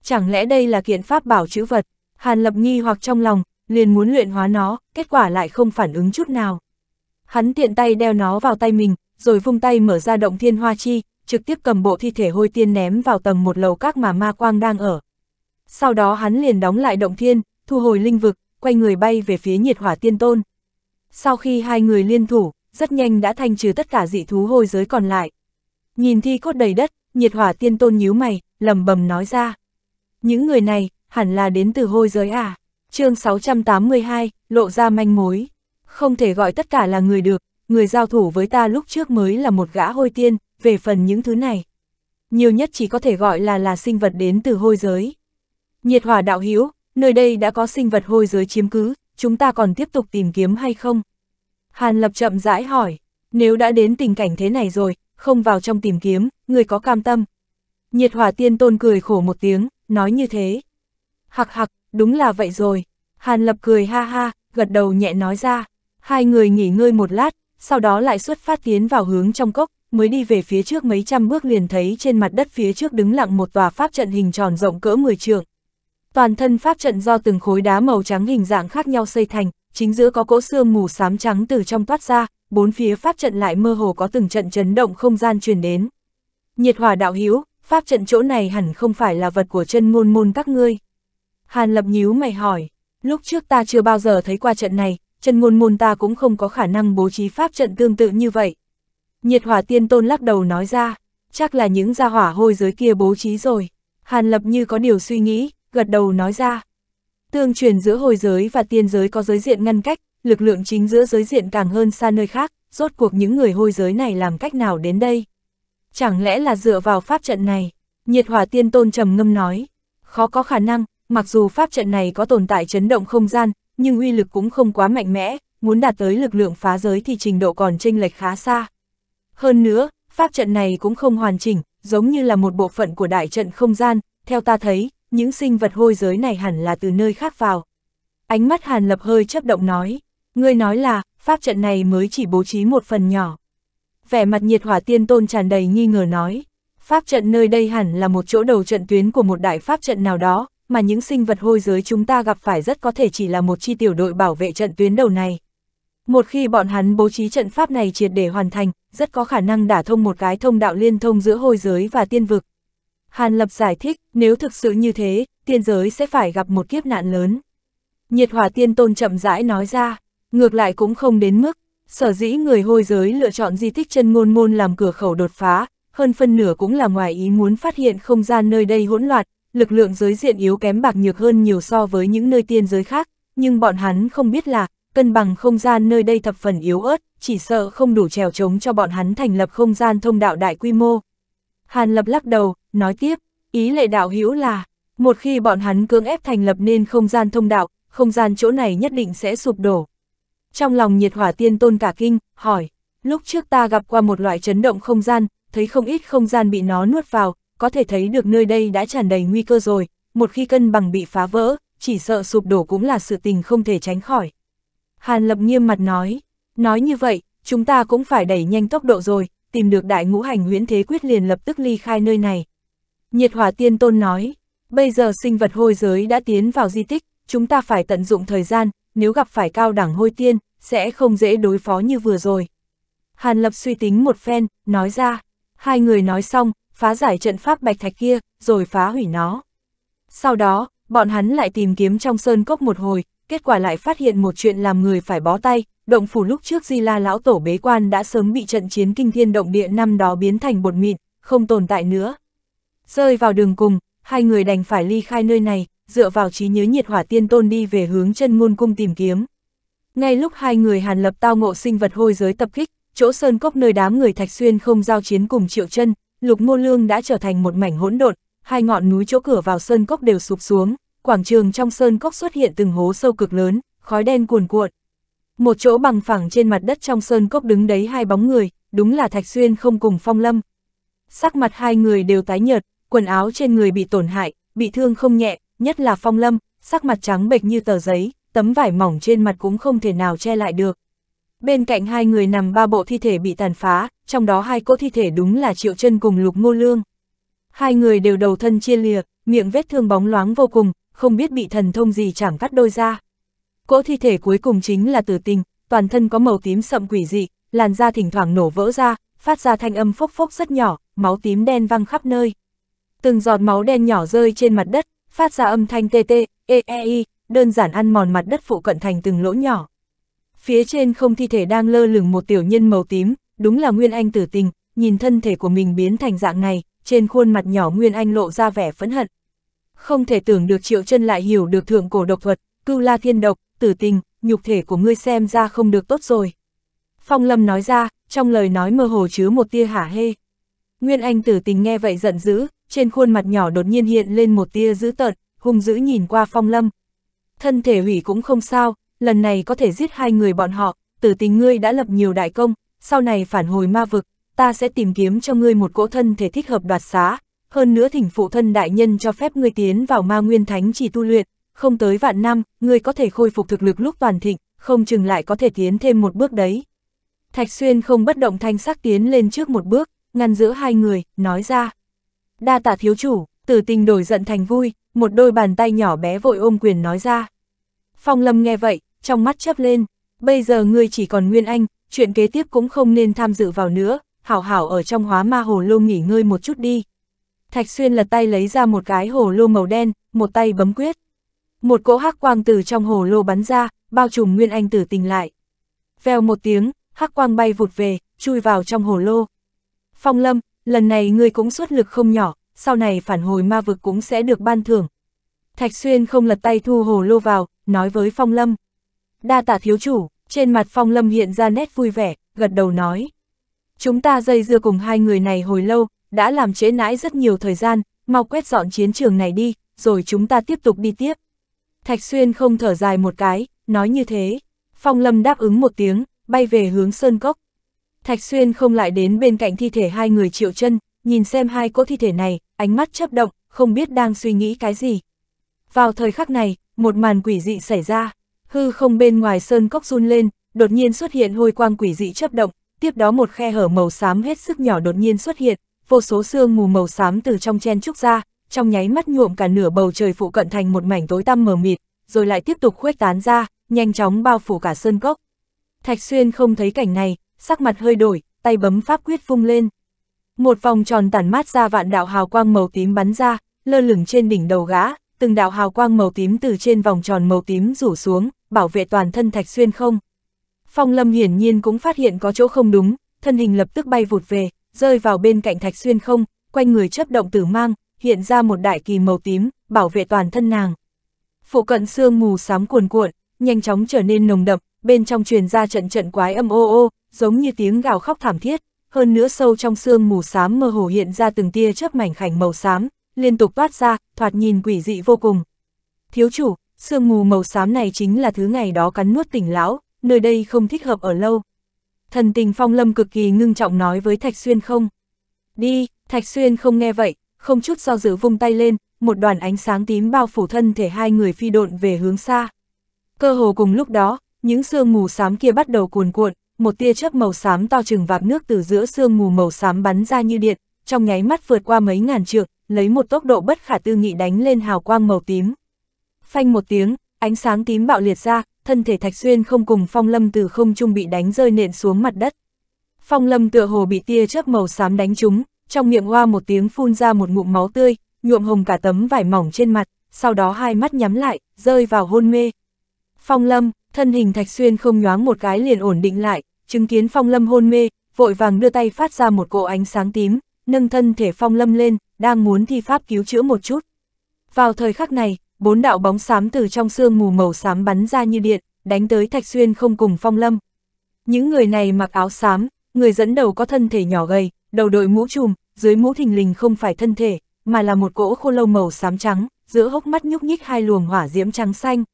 Chẳng lẽ đây là kiện pháp bảo chữ vật? Hàn Lập nghi hoặc trong lòng, liền muốn luyện hóa nó, kết quả lại không phản ứng chút nào. Hắn tiện tay đeo nó vào tay mình, rồi vung tay mở ra động thiên hoa chi, trực tiếp cầm bộ thi thể hôi tiên ném vào tầng một lầu các mà ma quang đang ở. Sau đó hắn liền đóng lại động thiên, thu hồi linh vực, quay người bay về phía nhiệt hỏa tiên tôn. Sau khi hai người liên thủ, rất nhanh đã thanh trừ tất cả dị thú hôi giới còn lại. Nhìn thi cốt đầy đất, nhiệt hỏa tiên tôn nhíu mày, lầm bầm nói ra. Những người này, hẳn là đến từ hôi giới à? chương 682, lộ ra manh mối. Không thể gọi tất cả là người được, người giao thủ với ta lúc trước mới là một gã hôi tiên, về phần những thứ này. Nhiều nhất chỉ có thể gọi là là sinh vật đến từ hôi giới. Nhiệt hỏa đạo hiếu, nơi đây đã có sinh vật hôi giới chiếm cứ, chúng ta còn tiếp tục tìm kiếm hay không? Hàn Lập chậm rãi hỏi, nếu đã đến tình cảnh thế này rồi, không vào trong tìm kiếm, người có cam tâm. Nhiệt hỏa tiên tôn cười khổ một tiếng, nói như thế. Hặc hặc, đúng là vậy rồi. Hàn Lập cười ha ha, gật đầu nhẹ nói ra. Hai người nghỉ ngơi một lát, sau đó lại xuất phát tiến vào hướng trong cốc, mới đi về phía trước mấy trăm bước liền thấy trên mặt đất phía trước đứng lặng một tòa pháp trận hình tròn rộng cỡ 10 trượng. Toàn thân pháp trận do từng khối đá màu trắng hình dạng khác nhau xây thành, chính giữa có cỗ xương mù xám trắng từ trong toát ra, bốn phía pháp trận lại mơ hồ có từng trận chấn động không gian truyền đến. Nhiệt hỏa đạo hiếu, pháp trận chỗ này hẳn không phải là vật của chân ngôn môn các ngươi. Hàn Lập nhíu mày hỏi, lúc trước ta chưa bao giờ thấy qua trận này, Trần Ngôn môn ta cũng không có khả năng bố trí pháp trận tương tự như vậy. Nhiệt hỏa tiên tôn lắc đầu nói ra, chắc là những gia hỏa hôi giới kia bố trí rồi. Hàn Lập như có điều suy nghĩ, gật đầu nói ra. Tương truyền giữa hồi giới và tiên giới có giới diện ngăn cách, lực lượng chính giữa giới diện càng hơn xa nơi khác, rốt cuộc những người hôi giới này làm cách nào đến đây? Chẳng lẽ là dựa vào pháp trận này? Nhiệt hỏa tiên tôn trầm ngâm nói, khó có khả năng, mặc dù pháp trận này có tồn tại chấn động không gian, nhưng uy lực cũng không quá mạnh mẽ, muốn đạt tới lực lượng phá giới thì trình độ còn chênh lệch khá xa. Hơn nữa, pháp trận này cũng không hoàn chỉnh, giống như là một bộ phận của đại trận không gian, theo ta thấy, những sinh vật hôi giới này hẳn là từ nơi khác vào. Ánh mắt Hàn Lập hơi chấp động nói, ngươi nói là, pháp trận này mới chỉ bố trí một phần nhỏ. Vẻ mặt nhiệt hỏa tiên tôn tràn đầy nghi ngờ nói, pháp trận nơi đây hẳn là một chỗ đầu trận tuyến của một đại pháp trận nào đó, mà những sinh vật hôi giới chúng ta gặp phải rất có thể chỉ là một chi tiểu đội bảo vệ trận tuyến đầu này. Một khi bọn hắn bố trí trận pháp này triệt để hoàn thành, rất có khả năng đả thông một cái thông đạo liên thông giữa hôi giới và tiên vực. Hàn Lập giải thích, nếu thực sự như thế, tiên giới sẽ phải gặp một kiếp nạn lớn. Nhiệt hỏa tiên tôn chậm rãi nói ra, ngược lại cũng không đến mức, sở dĩ người hôi giới lựa chọn di tích chân ngôn môn làm cửa khẩu đột phá, hơn phân nửa cũng là ngoài ý muốn phát hiện không gian nơi đây hỗn loạn, lực lượng giới diện yếu kém bạc nhược hơn nhiều so với những nơi tiên giới khác, nhưng bọn hắn không biết là, cân bằng không gian nơi đây thập phần yếu ớt, chỉ sợ không đủ trèo trống cho bọn hắn thành lập không gian thông đạo đại quy mô. Hàn Lập lắc đầu, nói tiếp, ý lệ đạo hữu là, một khi bọn hắn cưỡng ép thành lập nên không gian thông đạo, không gian chỗ này nhất định sẽ sụp đổ. Trong lòng nhiệt hỏa tiên tôn cả kinh, hỏi, lúc trước ta gặp qua một loại chấn động không gian, thấy không ít không gian bị nó nuốt vào, có thể thấy được nơi đây đã tràn đầy nguy cơ rồi, một khi cân bằng bị phá vỡ, chỉ sợ sụp đổ cũng là sự tình không thể tránh khỏi. Hàn Lập nghiêm mặt nói, nói như vậy, chúng ta cũng phải đẩy nhanh tốc độ rồi, tìm được đại ngũ hành huyễn thế quyết liền lập tức ly khai nơi này. Nhiệt hỏa tiên tôn nói, bây giờ sinh vật hôi giới đã tiến vào di tích, chúng ta phải tận dụng thời gian, nếu gặp phải cao đẳng hôi tiên, sẽ không dễ đối phó như vừa rồi. Hàn Lập suy tính một phen, nói ra, hai người nói xong, phá giải trận pháp bạch thạch kia, rồi phá hủy nó. Sau đó, bọn hắn lại tìm kiếm trong sơn cốc một hồi, kết quả lại phát hiện một chuyện làm người phải bó tay, động phủ lúc trước Di La lão tổ bế quan đã sớm bị trận chiến kinh thiên động địa năm đó biến thành bột mịn, không tồn tại nữa. Rơi vào đường cùng, hai người đành phải ly khai nơi này, dựa vào trí nhớ nhiệt hỏa tiên tôn đi về hướng chân môn cung tìm kiếm. Ngay lúc hai người Hàn Lập tao ngộ sinh vật hôi giới tập kích, chỗ sơn cốc nơi đám người Thạch Xuyên không giao chiến cùng Triệu Chân, lục Mô lương đã trở thành một mảnh hỗn độn, hai ngọn núi chỗ cửa vào sơn cốc đều sụp xuống, quảng trường trong sơn cốc xuất hiện từng hố sâu cực lớn, khói đen cuồn cuộn. Một chỗ bằng phẳng trên mặt đất trong sơn cốc đứng đấy hai bóng người, đúng là Thạch Xuyên không cùng Phong Lâm. Sắc mặt hai người đều tái nhợt, quần áo trên người bị tổn hại, bị thương không nhẹ, nhất là Phong Lâm, sắc mặt trắng bệch như tờ giấy, tấm vải mỏng trên mặt cũng không thể nào che lại được. Bên cạnh hai người nằm ba bộ thi thể bị tàn phá, trong đó hai cỗ thi thể đúng là Triệu chân cùng Lục Ngô Lương. Hai người đều đầu thân chia lìa, miệng vết thương bóng loáng vô cùng, không biết bị thần thông gì chẳng cắt đôi ra. Cỗ thi thể cuối cùng chính là tử tình, toàn thân có màu tím sậm quỷ dị, làn da thỉnh thoảng nổ vỡ ra, phát ra thanh âm phốc phốc rất nhỏ, máu tím đen văng khắp nơi. Từng giọt máu đen nhỏ rơi trên mặt đất, phát ra âm thanh tê tê, e e y, đơn giản ăn mòn mặt đất phụ cận thành từng lỗ nhỏ. Phía trên không thi thể đang lơ lửng một tiểu nhân màu tím, đúng là Nguyên Anh tử tình, nhìn thân thể của mình biến thành dạng này, trên khuôn mặt nhỏ Nguyên Anh lộ ra vẻ phẫn hận. Không thể tưởng được Triệu chân lại hiểu được thượng cổ độc thuật, cưu la thiên độc, tử tình, nhục thể của ngươi xem ra không được tốt rồi. Phong Lâm nói ra, trong lời nói mơ hồ chứa một tia hả hê. Nguyên Anh tử tình nghe vậy giận dữ, trên khuôn mặt nhỏ đột nhiên hiện lên một tia dữ tợn, hung dữ nhìn qua Phong Lâm. Thân thể hủy cũng không sao, lần này có thể giết hai người bọn họ, tử tình ngươi đã lập nhiều đại công, sau này phản hồi ma vực, ta sẽ tìm kiếm cho ngươi một cỗ thân thể thích hợp đoạt xá, hơn nữa thỉnh phụ thân đại nhân cho phép ngươi tiến vào ma nguyên thánh chỉ tu luyện, không tới vạn năm, ngươi có thể khôi phục thực lực lúc toàn thịnh, không chừng lại có thể tiến thêm một bước đấy. Thạch Xuyên không bất động thanh sắc tiến lên trước một bước, ngăn giữa hai người, nói ra. Đa tạ thiếu chủ, tử tình đổi giận thành vui, một đôi bàn tay nhỏ bé vội ôm quyền nói ra. Phong Lâm nghe vậy, trong mắt chấp lên, bây giờ ngươi chỉ còn Nguyên Anh, chuyện kế tiếp cũng không nên tham dự vào nữa, hảo hảo ở trong hóa ma hồ lô nghỉ ngơi một chút đi. Thạch Xuyên lật tay lấy ra một cái hồ lô màu đen, một tay bấm quyết. Một cỗ hắc quang từ trong hồ lô bắn ra, bao trùm Nguyên Anh tử tình lại. Vèo một tiếng, hắc quang bay vụt về, chui vào trong hồ lô. Phong Lâm, lần này ngươi cũng xuất lực không nhỏ, sau này phản hồi ma vực cũng sẽ được ban thưởng. Thạch Xuyên không lật tay thu hồ lô vào, nói với Phong Lâm đa tạ thiếu chủ, trên mặt phong lâm hiện ra nét vui vẻ, gật đầu nói. Chúng ta dây dưa cùng hai người này hồi lâu, đã làm chế nãi rất nhiều thời gian, mau quét dọn chiến trường này đi, rồi chúng ta tiếp tục đi tiếp. Thạch Xuyên không thở dài một cái, nói như thế. Phong Lâm đáp ứng một tiếng, bay về hướng Sơn Cốc. Thạch Xuyên không lại đến bên cạnh thi thể hai người triệu chân, nhìn xem hai cỗ thi thể này, ánh mắt chấp động, không biết đang suy nghĩ cái gì. Vào thời khắc này, một màn quỷ dị xảy ra. Hư không bên ngoài sơn cốc run lên, đột nhiên xuất hiện hôi quang quỷ dị chấp động, tiếp đó một khe hở màu xám hết sức nhỏ đột nhiên xuất hiện, vô số sương mù màu xám từ trong chen trúc ra, trong nháy mắt nhuộm cả nửa bầu trời phụ cận thành một mảnh tối tăm mờ mịt, rồi lại tiếp tục khuếch tán ra, nhanh chóng bao phủ cả sơn cốc. Thạch Xuyên không thấy cảnh này, sắc mặt hơi đổi, tay bấm pháp quyết vung lên. Một vòng tròn tản mát ra vạn đạo hào quang màu tím bắn ra, lơ lửng trên đỉnh đầu gã, từng đạo hào quang màu tím từ trên vòng tròn màu tím rủ xuống, bảo vệ toàn thân Thạch Xuyên không. Phong Lâm hiển nhiên cũng phát hiện có chỗ không đúng, thân hình lập tức bay vụt về, rơi vào bên cạnh Thạch Xuyên không, quanh người chấp động tử mang, hiện ra một đại kỳ màu tím, bảo vệ toàn thân nàng. Phụ cận sương mù sám cuồn cuộn, nhanh chóng trở nên nồng đậm, bên trong truyền ra trận trận quái âm ô ô, giống như tiếng gào khóc thảm thiết, hơn nữa sâu trong sương mù sám mơ hồ hiện ra từng tia chớp mảnh khảnh màu xám, liên tục toát ra, thoạt nhìn quỷ dị vô cùng. Thiếu chủ, sương mù màu xám này chính là thứ ngày đó cắn nuốt tỉnh lão, nơi đây không thích hợp ở lâu. Thần tình phong lâm cực kỳ ngưng trọng nói với Thạch Xuyên không. Đi, Thạch Xuyên không nghe vậy, không chút do dự vung tay lên, một đoàn ánh sáng tím bao phủ thân thể hai người phi độn về hướng xa. Cơ hồ cùng lúc đó, những sương mù xám kia bắt đầu cuồn cuộn, một tia chớp màu xám to chừng vạc nước từ giữa sương mù màu xám bắn ra như điện, trong nháy mắt vượt qua mấy ngàn trượng, lấy một tốc độ bất khả tư nghị đánh lên hào quang màu tím phanh một tiếng, ánh sáng tím bạo liệt ra, thân thể Thạch Xuyên không cùng Phong Lâm từ không trung bị đánh rơi nện xuống mặt đất. Phong Lâm tựa hồ bị tia chớp màu xám đánh trúng, trong miệng hoa một tiếng phun ra một ngụm máu tươi, nhuộm hồng cả tấm vải mỏng trên mặt, sau đó hai mắt nhắm lại, rơi vào hôn mê. Phong Lâm, thân hình Thạch Xuyên không nhoáng một cái liền ổn định lại, chứng kiến Phong Lâm hôn mê, vội vàng đưa tay phát ra một cỗ ánh sáng tím, nâng thân thể Phong Lâm lên, đang muốn thi pháp cứu chữa một chút. Vào thời khắc này, bốn đạo bóng xám từ trong sương mù màu xám bắn ra như điện, đánh tới Thạch Xuyên không cùng Phong Lâm. Những người này mặc áo xám, người dẫn đầu có thân thể nhỏ gầy, đầu đội mũ trùm, dưới mũ thình lình không phải thân thể, mà là một cỗ khô lâu màu xám trắng, giữa hốc mắt nhúc nhích hai luồng hỏa diễm trắng xanh.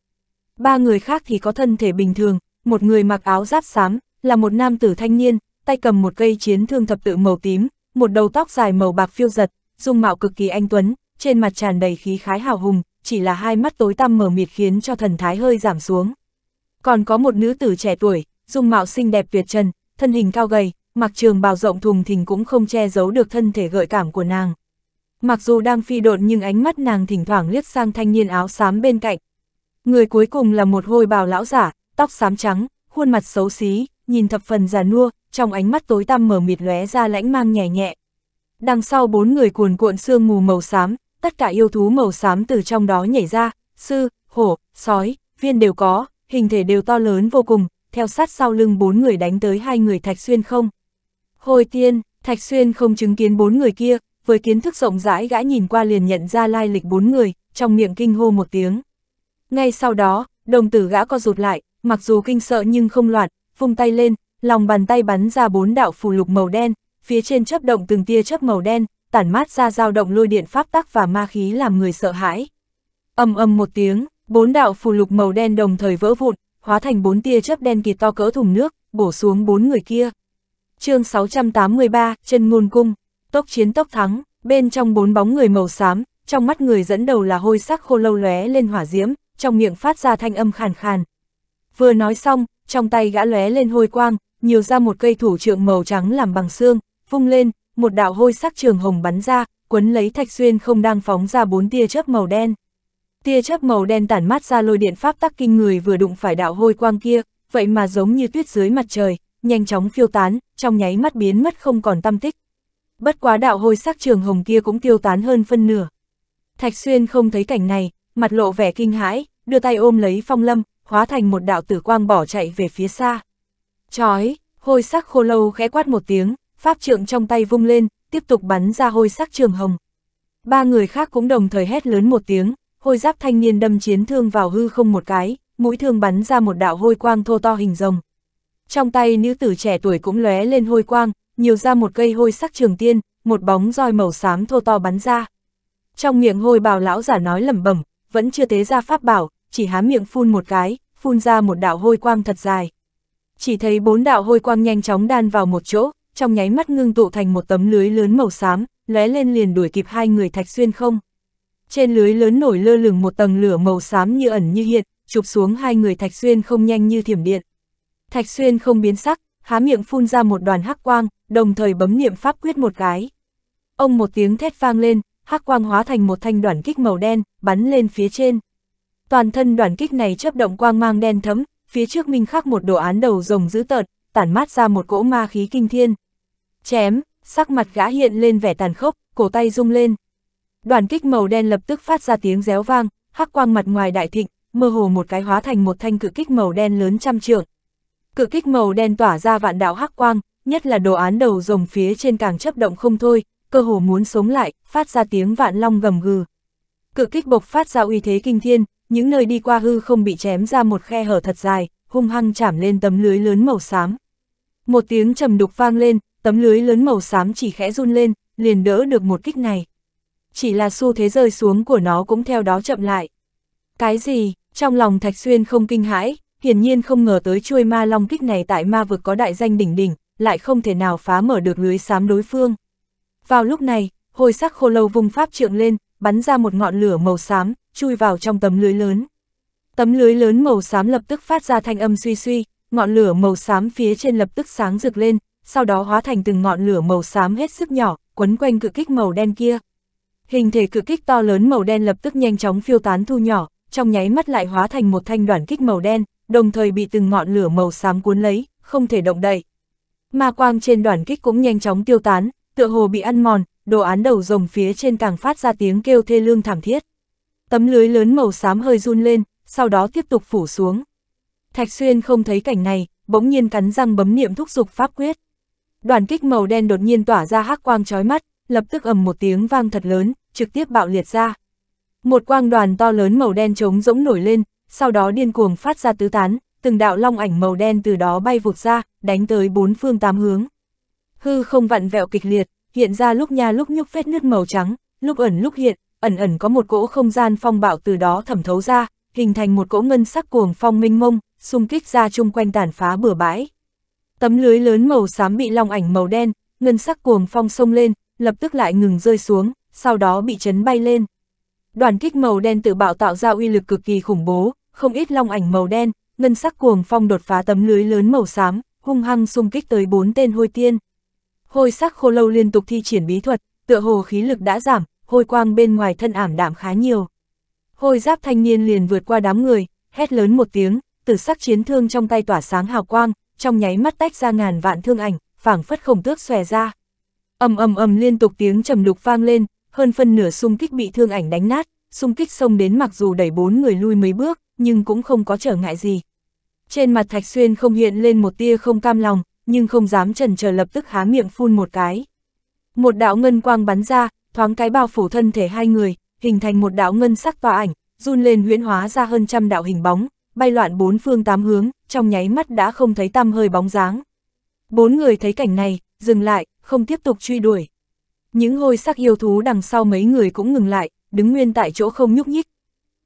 Ba người khác thì có thân thể bình thường, một người mặc áo giáp xám, là một nam tử thanh niên, tay cầm một cây chiến thương thập tự màu tím, một đầu tóc dài màu bạc phiêu giật, dung mạo cực kỳ anh tuấn, trên mặt tràn đầy khí khái hào hùng, chỉ là hai mắt tối tăm mờ mịt khiến cho thần thái hơi giảm xuống. Còn có một nữ tử trẻ tuổi, dung mạo xinh đẹp tuyệt trần, thân hình cao gầy, mặc trường bào rộng thùng thình cũng không che giấu được thân thể gợi cảm của nàng. Mặc dù đang phi độn nhưng ánh mắt nàng thỉnh thoảng liếc sang thanh niên áo xám bên cạnh. Người cuối cùng là một hôi bào lão giả, tóc xám trắng, khuôn mặt xấu xí, nhìn thập phần già nua, trong ánh mắt tối tăm mờ mịt lóe ra lãnh mang nhẹ nhẹ. Đằng sau bốn người cuồn cuộn sương mù màu xám, tất cả yêu thú màu xám từ trong đó nhảy ra, sư, hổ, sói, viên đều có, hình thể đều to lớn vô cùng, theo sát sau lưng bốn người đánh tới hai người Thạch Xuyên không. Hồi tiên, Thạch Xuyên không chứng kiến bốn người kia, với kiến thức rộng rãi gã nhìn qua liền nhận ra lai lịch bốn người, trong miệng kinh hô một tiếng. Ngay sau đó, đồng tử gã co rụt lại, mặc dù kinh sợ nhưng không loạn, vung tay lên, lòng bàn tay bắn ra bốn đạo phù lục màu đen, phía trên chấp động từng tia chấp màu đen, tản mát ra dao động lôi điện pháp tắc và ma khí làm người sợ hãi. Âm âm một tiếng, bốn đạo phù lục màu đen đồng thời vỡ vụn, hóa thành bốn tia chớp đen kỳ to cỡ thùng nước, bổ xuống bốn người kia. chương 683, chân ngôn cung, tốc chiến tốc thắng, bên trong bốn bóng người màu xám, trong mắt người dẫn đầu là hôi sắc khô lâu lóe lên hỏa diễm, trong miệng phát ra thanh âm khàn khàn. Vừa nói xong, trong tay gã lóe lên hôi quang, nhiều ra một cây thủ trượng màu trắng làm bằng xương, vung lên, một đạo hôi sắc trường hồng bắn ra, quấn lấy Thạch Xuyên không đang phóng ra bốn tia chớp màu đen. Tia chớp màu đen tản mát ra lôi điện pháp tắc kinh người vừa đụng phải đạo hôi quang kia, vậy mà giống như tuyết dưới mặt trời, nhanh chóng phiêu tán, trong nháy mắt biến mất không còn tâm tích. Bất quá đạo hôi sắc trường hồng kia cũng tiêu tán hơn phân nửa. Thạch Xuyên không thấy cảnh này, mặt lộ vẻ kinh hãi, đưa tay ôm lấy phong lâm, hóa thành một đạo tử quang bỏ chạy về phía xa. Chói, hôi sắc khô lâu khẽ quát một tiếng, pháp trượng trong tay vung lên, tiếp tục bắn ra hôi sắc trường hồng. Ba người khác cũng đồng thời hét lớn một tiếng, hôi giáp thanh niên đâm chiến thương vào hư không một cái, mũi thương bắn ra một đạo hôi quang thô to hình rồng. Trong tay nữ tử trẻ tuổi cũng lóe lên hôi quang, nhiều ra một cây hôi sắc trường tiên, một bóng roi màu xám thô to bắn ra. Trong miệng hôi bào lão giả nói lẩm bẩm, vẫn chưa tế ra pháp bảo, chỉ há miệng phun một cái, phun ra một đạo hôi quang thật dài. Chỉ thấy bốn đạo hôi quang nhanh chóng đan vào một chỗ, trong nháy mắt ngưng tụ thành một tấm lưới lớn màu xám, lóe lên liền đuổi kịp hai người thạch xuyên không. Trên lưới lớn nổi lơ lửng một tầng lửa màu xám như ẩn như hiện, chụp xuống hai người thạch xuyên không nhanh như thiểm điện. Thạch xuyên không biến sắc, há miệng phun ra một đoàn hắc quang, đồng thời bấm niệm pháp quyết một cái. Ông một tiếng thét vang lên, hắc quang hóa thành một thanh đoàn kích màu đen, bắn lên phía trên. Toàn thân đoàn kích này chấp động quang mang đen thấm, phía trước minh khắc một đồ án đầu rồng dữ tợn, tản mát ra một cỗ ma khí kinh thiên, chém, sắc mặt gã hiện lên vẻ tàn khốc, cổ tay rung lên. Đoàn kích màu đen lập tức phát ra tiếng réo vang, hắc quang mặt ngoài đại thịnh, mơ hồ một cái hóa thành một thanh cự kích màu đen lớn trăm trượng. Cự kích màu đen tỏa ra vạn đạo hắc quang, nhất là đồ án đầu rồng phía trên càng chấp động không thôi, cơ hồ muốn sống lại, phát ra tiếng vạn long gầm gừ. Cự kích bộc phát ra uy thế kinh thiên, những nơi đi qua hư không bị chém ra một khe hở thật dài, hung hăng chạm lên tấm lưới lớn màu xám. Một tiếng trầm đục vang lên, tấm lưới lớn màu xám chỉ khẽ run lên, liền đỡ được một kích này. Chỉ là xu thế rơi xuống của nó cũng theo đó chậm lại. Cái gì, trong lòng Thạch Xuyên không kinh hãi, hiển nhiên không ngờ tới chuôi ma long kích này tại ma vực có đại danh đỉnh đỉnh, lại không thể nào phá mở được lưới xám đối phương. Vào lúc này, hồi sắc khô lâu vùng pháp trượng lên, bắn ra một ngọn lửa màu xám, chui vào trong tấm lưới lớn. Tấm lưới lớn màu xám lập tức phát ra thanh âm suy suy, ngọn lửa màu xám phía trên lập tức sáng rực lên, sau đó hóa thành từng ngọn lửa màu xám hết sức nhỏ, quấn quanh cự kích màu đen kia. Hình thể cự kích to lớn màu đen lập tức nhanh chóng phiêu tán thu nhỏ, trong nháy mắt lại hóa thành một thanh đoạn kích màu đen, đồng thời bị từng ngọn lửa màu xám cuốn lấy, không thể động đậy. Ma quang trên đoạn kích cũng nhanh chóng tiêu tán, tựa hồ bị ăn mòn, đồ án đầu rồng phía trên càng phát ra tiếng kêu thê lương thảm thiết. Tấm lưới lớn màu xám hơi run lên, sau đó tiếp tục phủ xuống. Thạch Xuyên không thấy cảnh này, bỗng nhiên cắn răng bấm niệm thúc dục pháp quyết đoàn kích màu đen đột nhiên tỏa ra hắc quang chói mắt, lập tức ầm một tiếng vang thật lớn, trực tiếp bạo liệt ra. Một quang đoàn to lớn màu đen trống rỗng nổi lên, sau đó điên cuồng phát ra tứ tán, từng đạo long ảnh màu đen từ đó bay vụt ra, đánh tới bốn phương tám hướng. Hư không vặn vẹo kịch liệt, hiện ra lúc nha lúc nhúc vết nứt màu trắng, lúc ẩn lúc hiện, ẩn ẩn có một cỗ không gian phong bạo từ đó thẩm thấu ra, hình thành một cỗ ngân sắc cuồng phong minh mông, xung kích ra chung quanh tàn phá bừa bãi. Tấm lưới lớn màu xám bị long ảnh màu đen, ngân sắc cuồng phong sông lên, lập tức lại ngừng rơi xuống, sau đó bị chấn bay lên. Đoàn kích màu đen tự bạo tạo ra uy lực cực kỳ khủng bố, không ít long ảnh màu đen, ngân sắc cuồng phong đột phá tấm lưới lớn màu xám, hung hăng xung kích tới bốn tên hôi tiên. Hôi sắc khô lâu liên tục thi triển bí thuật, tựa hồ khí lực đã giảm, hôi quang bên ngoài thân ảm đạm khá nhiều. Hôi giáp thanh niên liền vượt qua đám người, hét lớn một tiếng, tử sắc chiến thương trong tay tỏa sáng hào quang, trong nháy mắt tách ra ngàn vạn thương ảnh, phảng phất khổng tước xòe ra. Ầm ầm ầm liên tục tiếng trầm lục vang lên, hơn phân nửa xung kích bị thương ảnh đánh nát, xung kích xông đến mặc dù đẩy bốn người lui mấy bước, nhưng cũng không có trở ngại gì. Trên mặt Thạch Xuyên không hiện lên một tia không cam lòng, nhưng không dám trần chờ lập tức há miệng phun một cái. Một đạo ngân quang bắn ra, thoáng cái bao phủ thân thể hai người, hình thành một đạo ngân sắc tòa ảnh, run lên huyễn hóa ra hơn trăm đạo hình bóng, bay loạn bốn phương tám hướng, trong nháy mắt đã không thấy tăm hơi bóng dáng. Bốn người thấy cảnh này, dừng lại, không tiếp tục truy đuổi. Những hôi sắc yêu thú đằng sau mấy người cũng ngừng lại, đứng nguyên tại chỗ không nhúc nhích.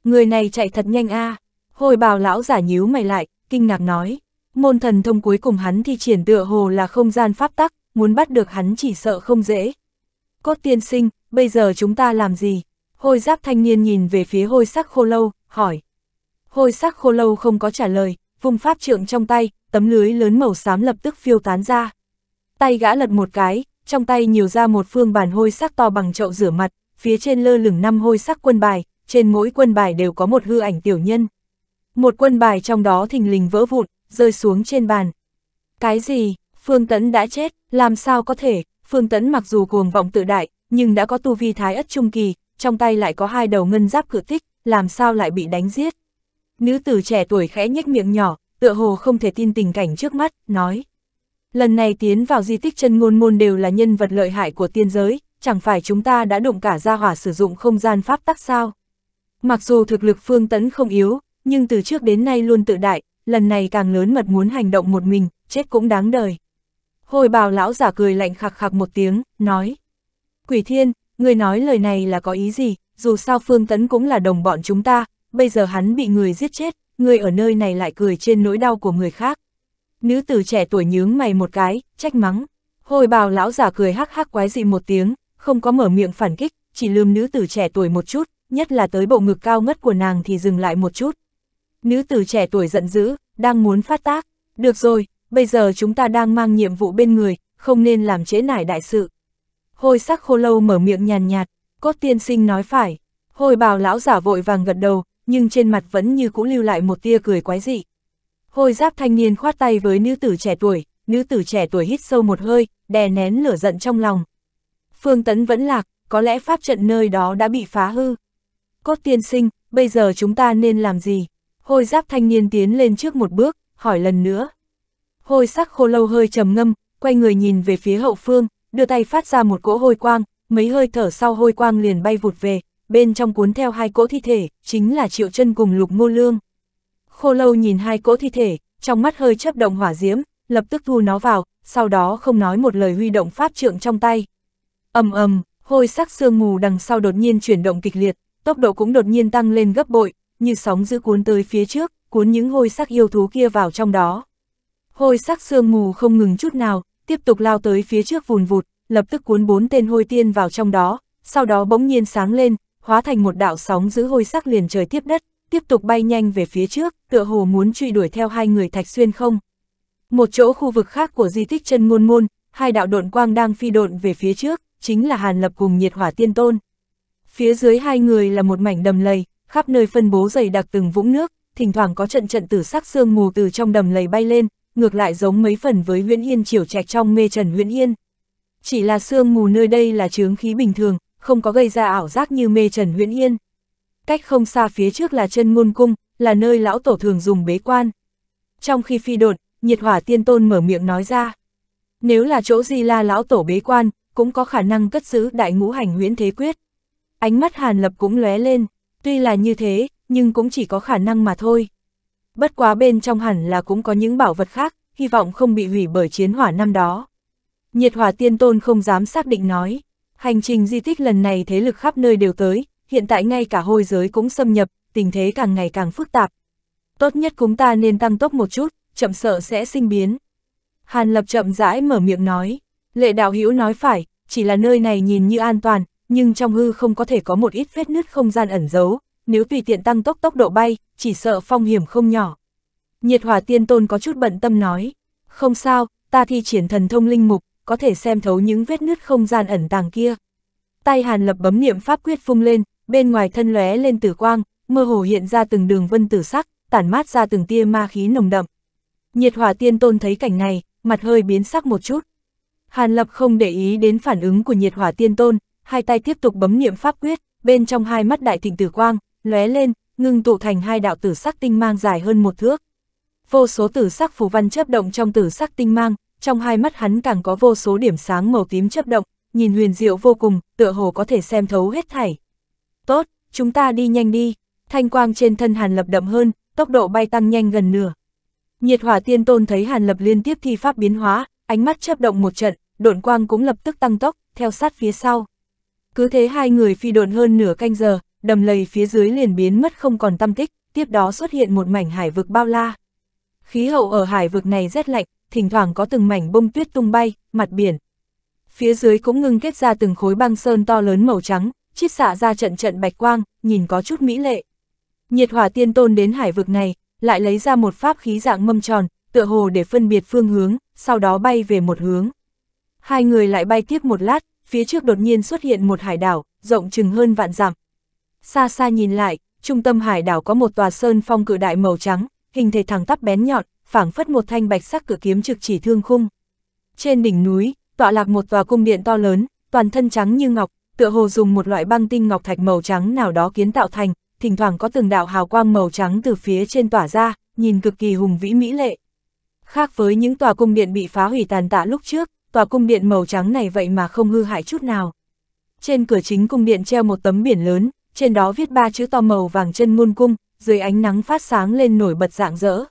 Người này chạy thật nhanh a à. Hồi bào lão giả nhíu mày lại, kinh ngạc nói. Môn thần thông cuối cùng hắn thì triển tựa hồ là không gian pháp tắc, muốn bắt được hắn chỉ sợ không dễ. Cốt tiên sinh, bây giờ chúng ta làm gì? Hôi giáp thanh niên nhìn về phía hôi sắc khô lâu, hỏi. Hôi sắc khô lâu không có trả lời, vùng pháp trượng trong tay, tấm lưới lớn màu xám lập tức phiêu tán ra. Tay gã lật một cái, trong tay nhiều ra một phương bản hôi sắc to bằng chậu rửa mặt, phía trên lơ lửng năm hôi sắc quân bài, trên mỗi quân bài đều có một hư ảnh tiểu nhân. Một quân bài trong đó thình lình vỡ vụn, rơi xuống trên bàn. Cái gì, Phương Tấn đã chết, làm sao có thể, Phương Tấn mặc dù cuồng vọng tự đại, nhưng đã có tu vi thái ất trung kỳ, trong tay lại có hai đầu ngân giáp cử tích, làm sao lại bị đánh giết. Nữ tử trẻ tuổi khẽ nhếch miệng nhỏ, tựa hồ không thể tin tình cảnh trước mắt, nói. Lần này tiến vào di tích chân ngôn môn đều là nhân vật lợi hại của tiên giới, chẳng phải chúng ta đã động cả gia hỏa sử dụng không gian pháp tắc sao. Mặc dù thực lực phương tấn không yếu, nhưng từ trước đến nay luôn tự đại, lần này càng lớn mật muốn hành động một mình, chết cũng đáng đời. Hồi bào lão giả cười lạnh khạc khạc một tiếng, nói. Quỷ thiên, người nói lời này là có ý gì, dù sao phương tấn cũng là đồng bọn chúng ta, bây giờ hắn bị người giết chết, người ở nơi này lại cười trên nỗi đau của người khác. Nữ tử trẻ tuổi nhướng mày một cái, trách mắng. Hồi bào lão giả cười hắc hắc quái dị một tiếng, không có mở miệng phản kích, chỉ lườm nữ tử trẻ tuổi một chút, nhất là tới bộ ngực cao ngất của nàng thì dừng lại một chút. Nữ tử trẻ tuổi giận dữ, đang muốn phát tác. Được rồi, bây giờ chúng ta đang mang nhiệm vụ bên người, không nên làm chế nải đại sự. Hôi sắc khô lâu mở miệng nhàn nhạt, cốt tiên sinh nói phải. Hồi bào lão giả vội vàng gật đầu, nhưng trên mặt vẫn như cũ lưu lại một tia cười quái dị. Hôi giáp thanh niên khoát tay với nữ tử trẻ tuổi, nữ tử trẻ tuổi hít sâu một hơi, đè nén lửa giận trong lòng. Phương Tấn vẫn lạc, có lẽ pháp trận nơi đó đã bị phá hư. Cốt tiên sinh, bây giờ chúng ta nên làm gì? Hôi giáp thanh niên tiến lên trước một bước, hỏi lần nữa. Hôi sắc khô lâu hơi trầm ngâm, quay người nhìn về phía hậu phương, đưa tay phát ra một cỗ hôi quang, mấy hơi thở sau hôi quang liền bay vụt về, bên trong cuốn theo hai cỗ thi thể, chính là Triệu chân cùng Lục Ngô Lương. Khô lâu nhìn hai cỗ thi thể, trong mắt hơi chấp động hỏa diễm, lập tức thu nó vào, sau đó không nói một lời huy động pháp trượng trong tay. ầm ầm, hôi sắc sương mù đằng sau đột nhiên chuyển động kịch liệt, tốc độ cũng đột nhiên tăng lên gấp bội, như sóng giữ cuốn tới phía trước, cuốn những hôi sắc yêu thú kia vào trong đó. Hôi sắc sương mù không ngừng chút nào, tiếp tục lao tới phía trước vùn vụt, lập tức cuốn bốn tên hôi tiên vào trong đó, sau đó bỗng nhiên sáng lên, hóa thành một đạo sóng giữ hôi sắc liền trời tiếp đất, tiếp tục bay nhanh về phía trước, tựa hồ muốn truy đuổi theo hai người thạch xuyên không. Một chỗ khu vực khác của di tích chân ngôn môn, hai đạo độn quang đang phi độn về phía trước, chính là Hàn Lập cùng nhiệt hỏa tiên tôn. Phía dưới hai người là một mảnh đầm lầy, khắp nơi phân bố dày đặc từng vũng nước, thỉnh thoảng có trận trận tử sắc sương mù từ trong đầm lầy bay lên, ngược lại giống mấy phần với Huyễn Yên chiều trạch trong mê trần Huyễn Yên. Chỉ là sương mù nơi đây là chướng khí bình thường, không có gây ra ảo giác như mê Trần Huyễn Yên. Cách không xa phía trước là chân ngôn cung, là nơi lão tổ thường dùng bế quan. Trong khi phi đột, nhiệt hỏa tiên tôn mở miệng nói ra. Nếu là chỗ gì là lão tổ bế quan, cũng có khả năng cất giữ đại ngũ hành huyễn thế quyết. Ánh mắt Hàn Lập cũng lóe lên, tuy là như thế, nhưng cũng chỉ có khả năng mà thôi. Bất quá bên trong hẳn là cũng có những bảo vật khác, hy vọng không bị hủy bởi chiến hỏa năm đó. Nhiệt hỏa tiên tôn không dám xác định nói. Hành trình di tích lần này thế lực khắp nơi đều tới, hiện tại ngay cả hôi giới cũng xâm nhập, tình thế càng ngày càng phức tạp. Tốt nhất chúng ta nên tăng tốc một chút, chậm sợ sẽ sinh biến. Hàn Lập chậm rãi mở miệng nói, lệ đạo hữu nói phải, chỉ là nơi này nhìn như an toàn, nhưng trong hư không có thể có một ít vết nứt không gian ẩn giấu, nếu tùy tiện tăng tốc tốc độ bay, chỉ sợ phong hiểm không nhỏ. Nhiệt hòa tiên tôn có chút bận tâm nói, không sao, ta thi triển thần thông linh mục, có thể xem thấu những vết nứt không gian ẩn tàng kia. Tay Hàn Lập bấm niệm pháp quyết phung lên, bên ngoài thân lóe lên tử quang, mơ hồ hiện ra từng đường vân tử sắc, tản mát ra từng tia ma khí nồng đậm. Nhiệt hỏa tiên tôn thấy cảnh này, mặt hơi biến sắc một chút. Hàn Lập không để ý đến phản ứng của nhiệt hỏa tiên tôn, hai tay tiếp tục bấm niệm pháp quyết, bên trong hai mắt đại thịnh tử quang, lóe lên, ngưng tụ thành hai đạo tử sắc tinh mang dài hơn một thước. Vô số tử sắc phù văn chớp động trong tử sắc tinh mang, trong hai mắt hắn càng có vô số điểm sáng màu tím chấp động, nhìn huyền diệu vô cùng, tựa hồ có thể xem thấu hết thảy. Tốt, chúng ta đi nhanh đi, thanh quang trên thân Hàn Lập đậm hơn, tốc độ bay tăng nhanh gần nửa. Nhiệt hỏa tiên tôn thấy Hàn Lập liên tiếp thi pháp biến hóa, ánh mắt chấp động một trận, độn quang cũng lập tức tăng tốc, theo sát phía sau. Cứ thế hai người phi độn hơn nửa canh giờ, đầm lầy phía dưới liền biến mất không còn tâm tích, tiếp đó xuất hiện một mảnh hải vực bao la. Khí hậu ở hải vực này rất lạnh, thỉnh thoảng có từng mảnh bông tuyết tung bay, mặt biển. Phía dưới cũng ngưng kết ra từng khối băng sơn to lớn màu trắng, chiết xạ ra trận trận bạch quang, nhìn có chút mỹ lệ. Nhiệt hỏa tiên tôn đến hải vực này, lại lấy ra một pháp khí dạng mâm tròn, tựa hồ để phân biệt phương hướng, sau đó bay về một hướng. Hai người lại bay tiếp một lát, phía trước đột nhiên xuất hiện một hải đảo, rộng chừng hơn vạn dặm. Xa xa nhìn lại, trung tâm hải đảo có một tòa sơn phong cự đại màu trắng, hình thể thẳng tắp bén nhọn, phảng phất một thanh bạch sắc cửa kiếm trực chỉ thương khung. Trên đỉnh núi, tọa lạc một tòa cung điện to lớn, toàn thân trắng như ngọc, tựa hồ dùng một loại băng tinh ngọc thạch màu trắng nào đó kiến tạo thành, thỉnh thoảng có từng đạo hào quang màu trắng từ phía trên tỏa ra, nhìn cực kỳ hùng vĩ mỹ lệ. Khác với những tòa cung điện bị phá hủy tàn tạ lúc trước, tòa cung điện màu trắng này vậy mà không hư hại chút nào. Trên cửa chính cung điện treo một tấm biển lớn, trên đó viết ba chữ to màu vàng chân môn cung, dưới ánh nắng phát sáng lên nổi bật rạng rỡ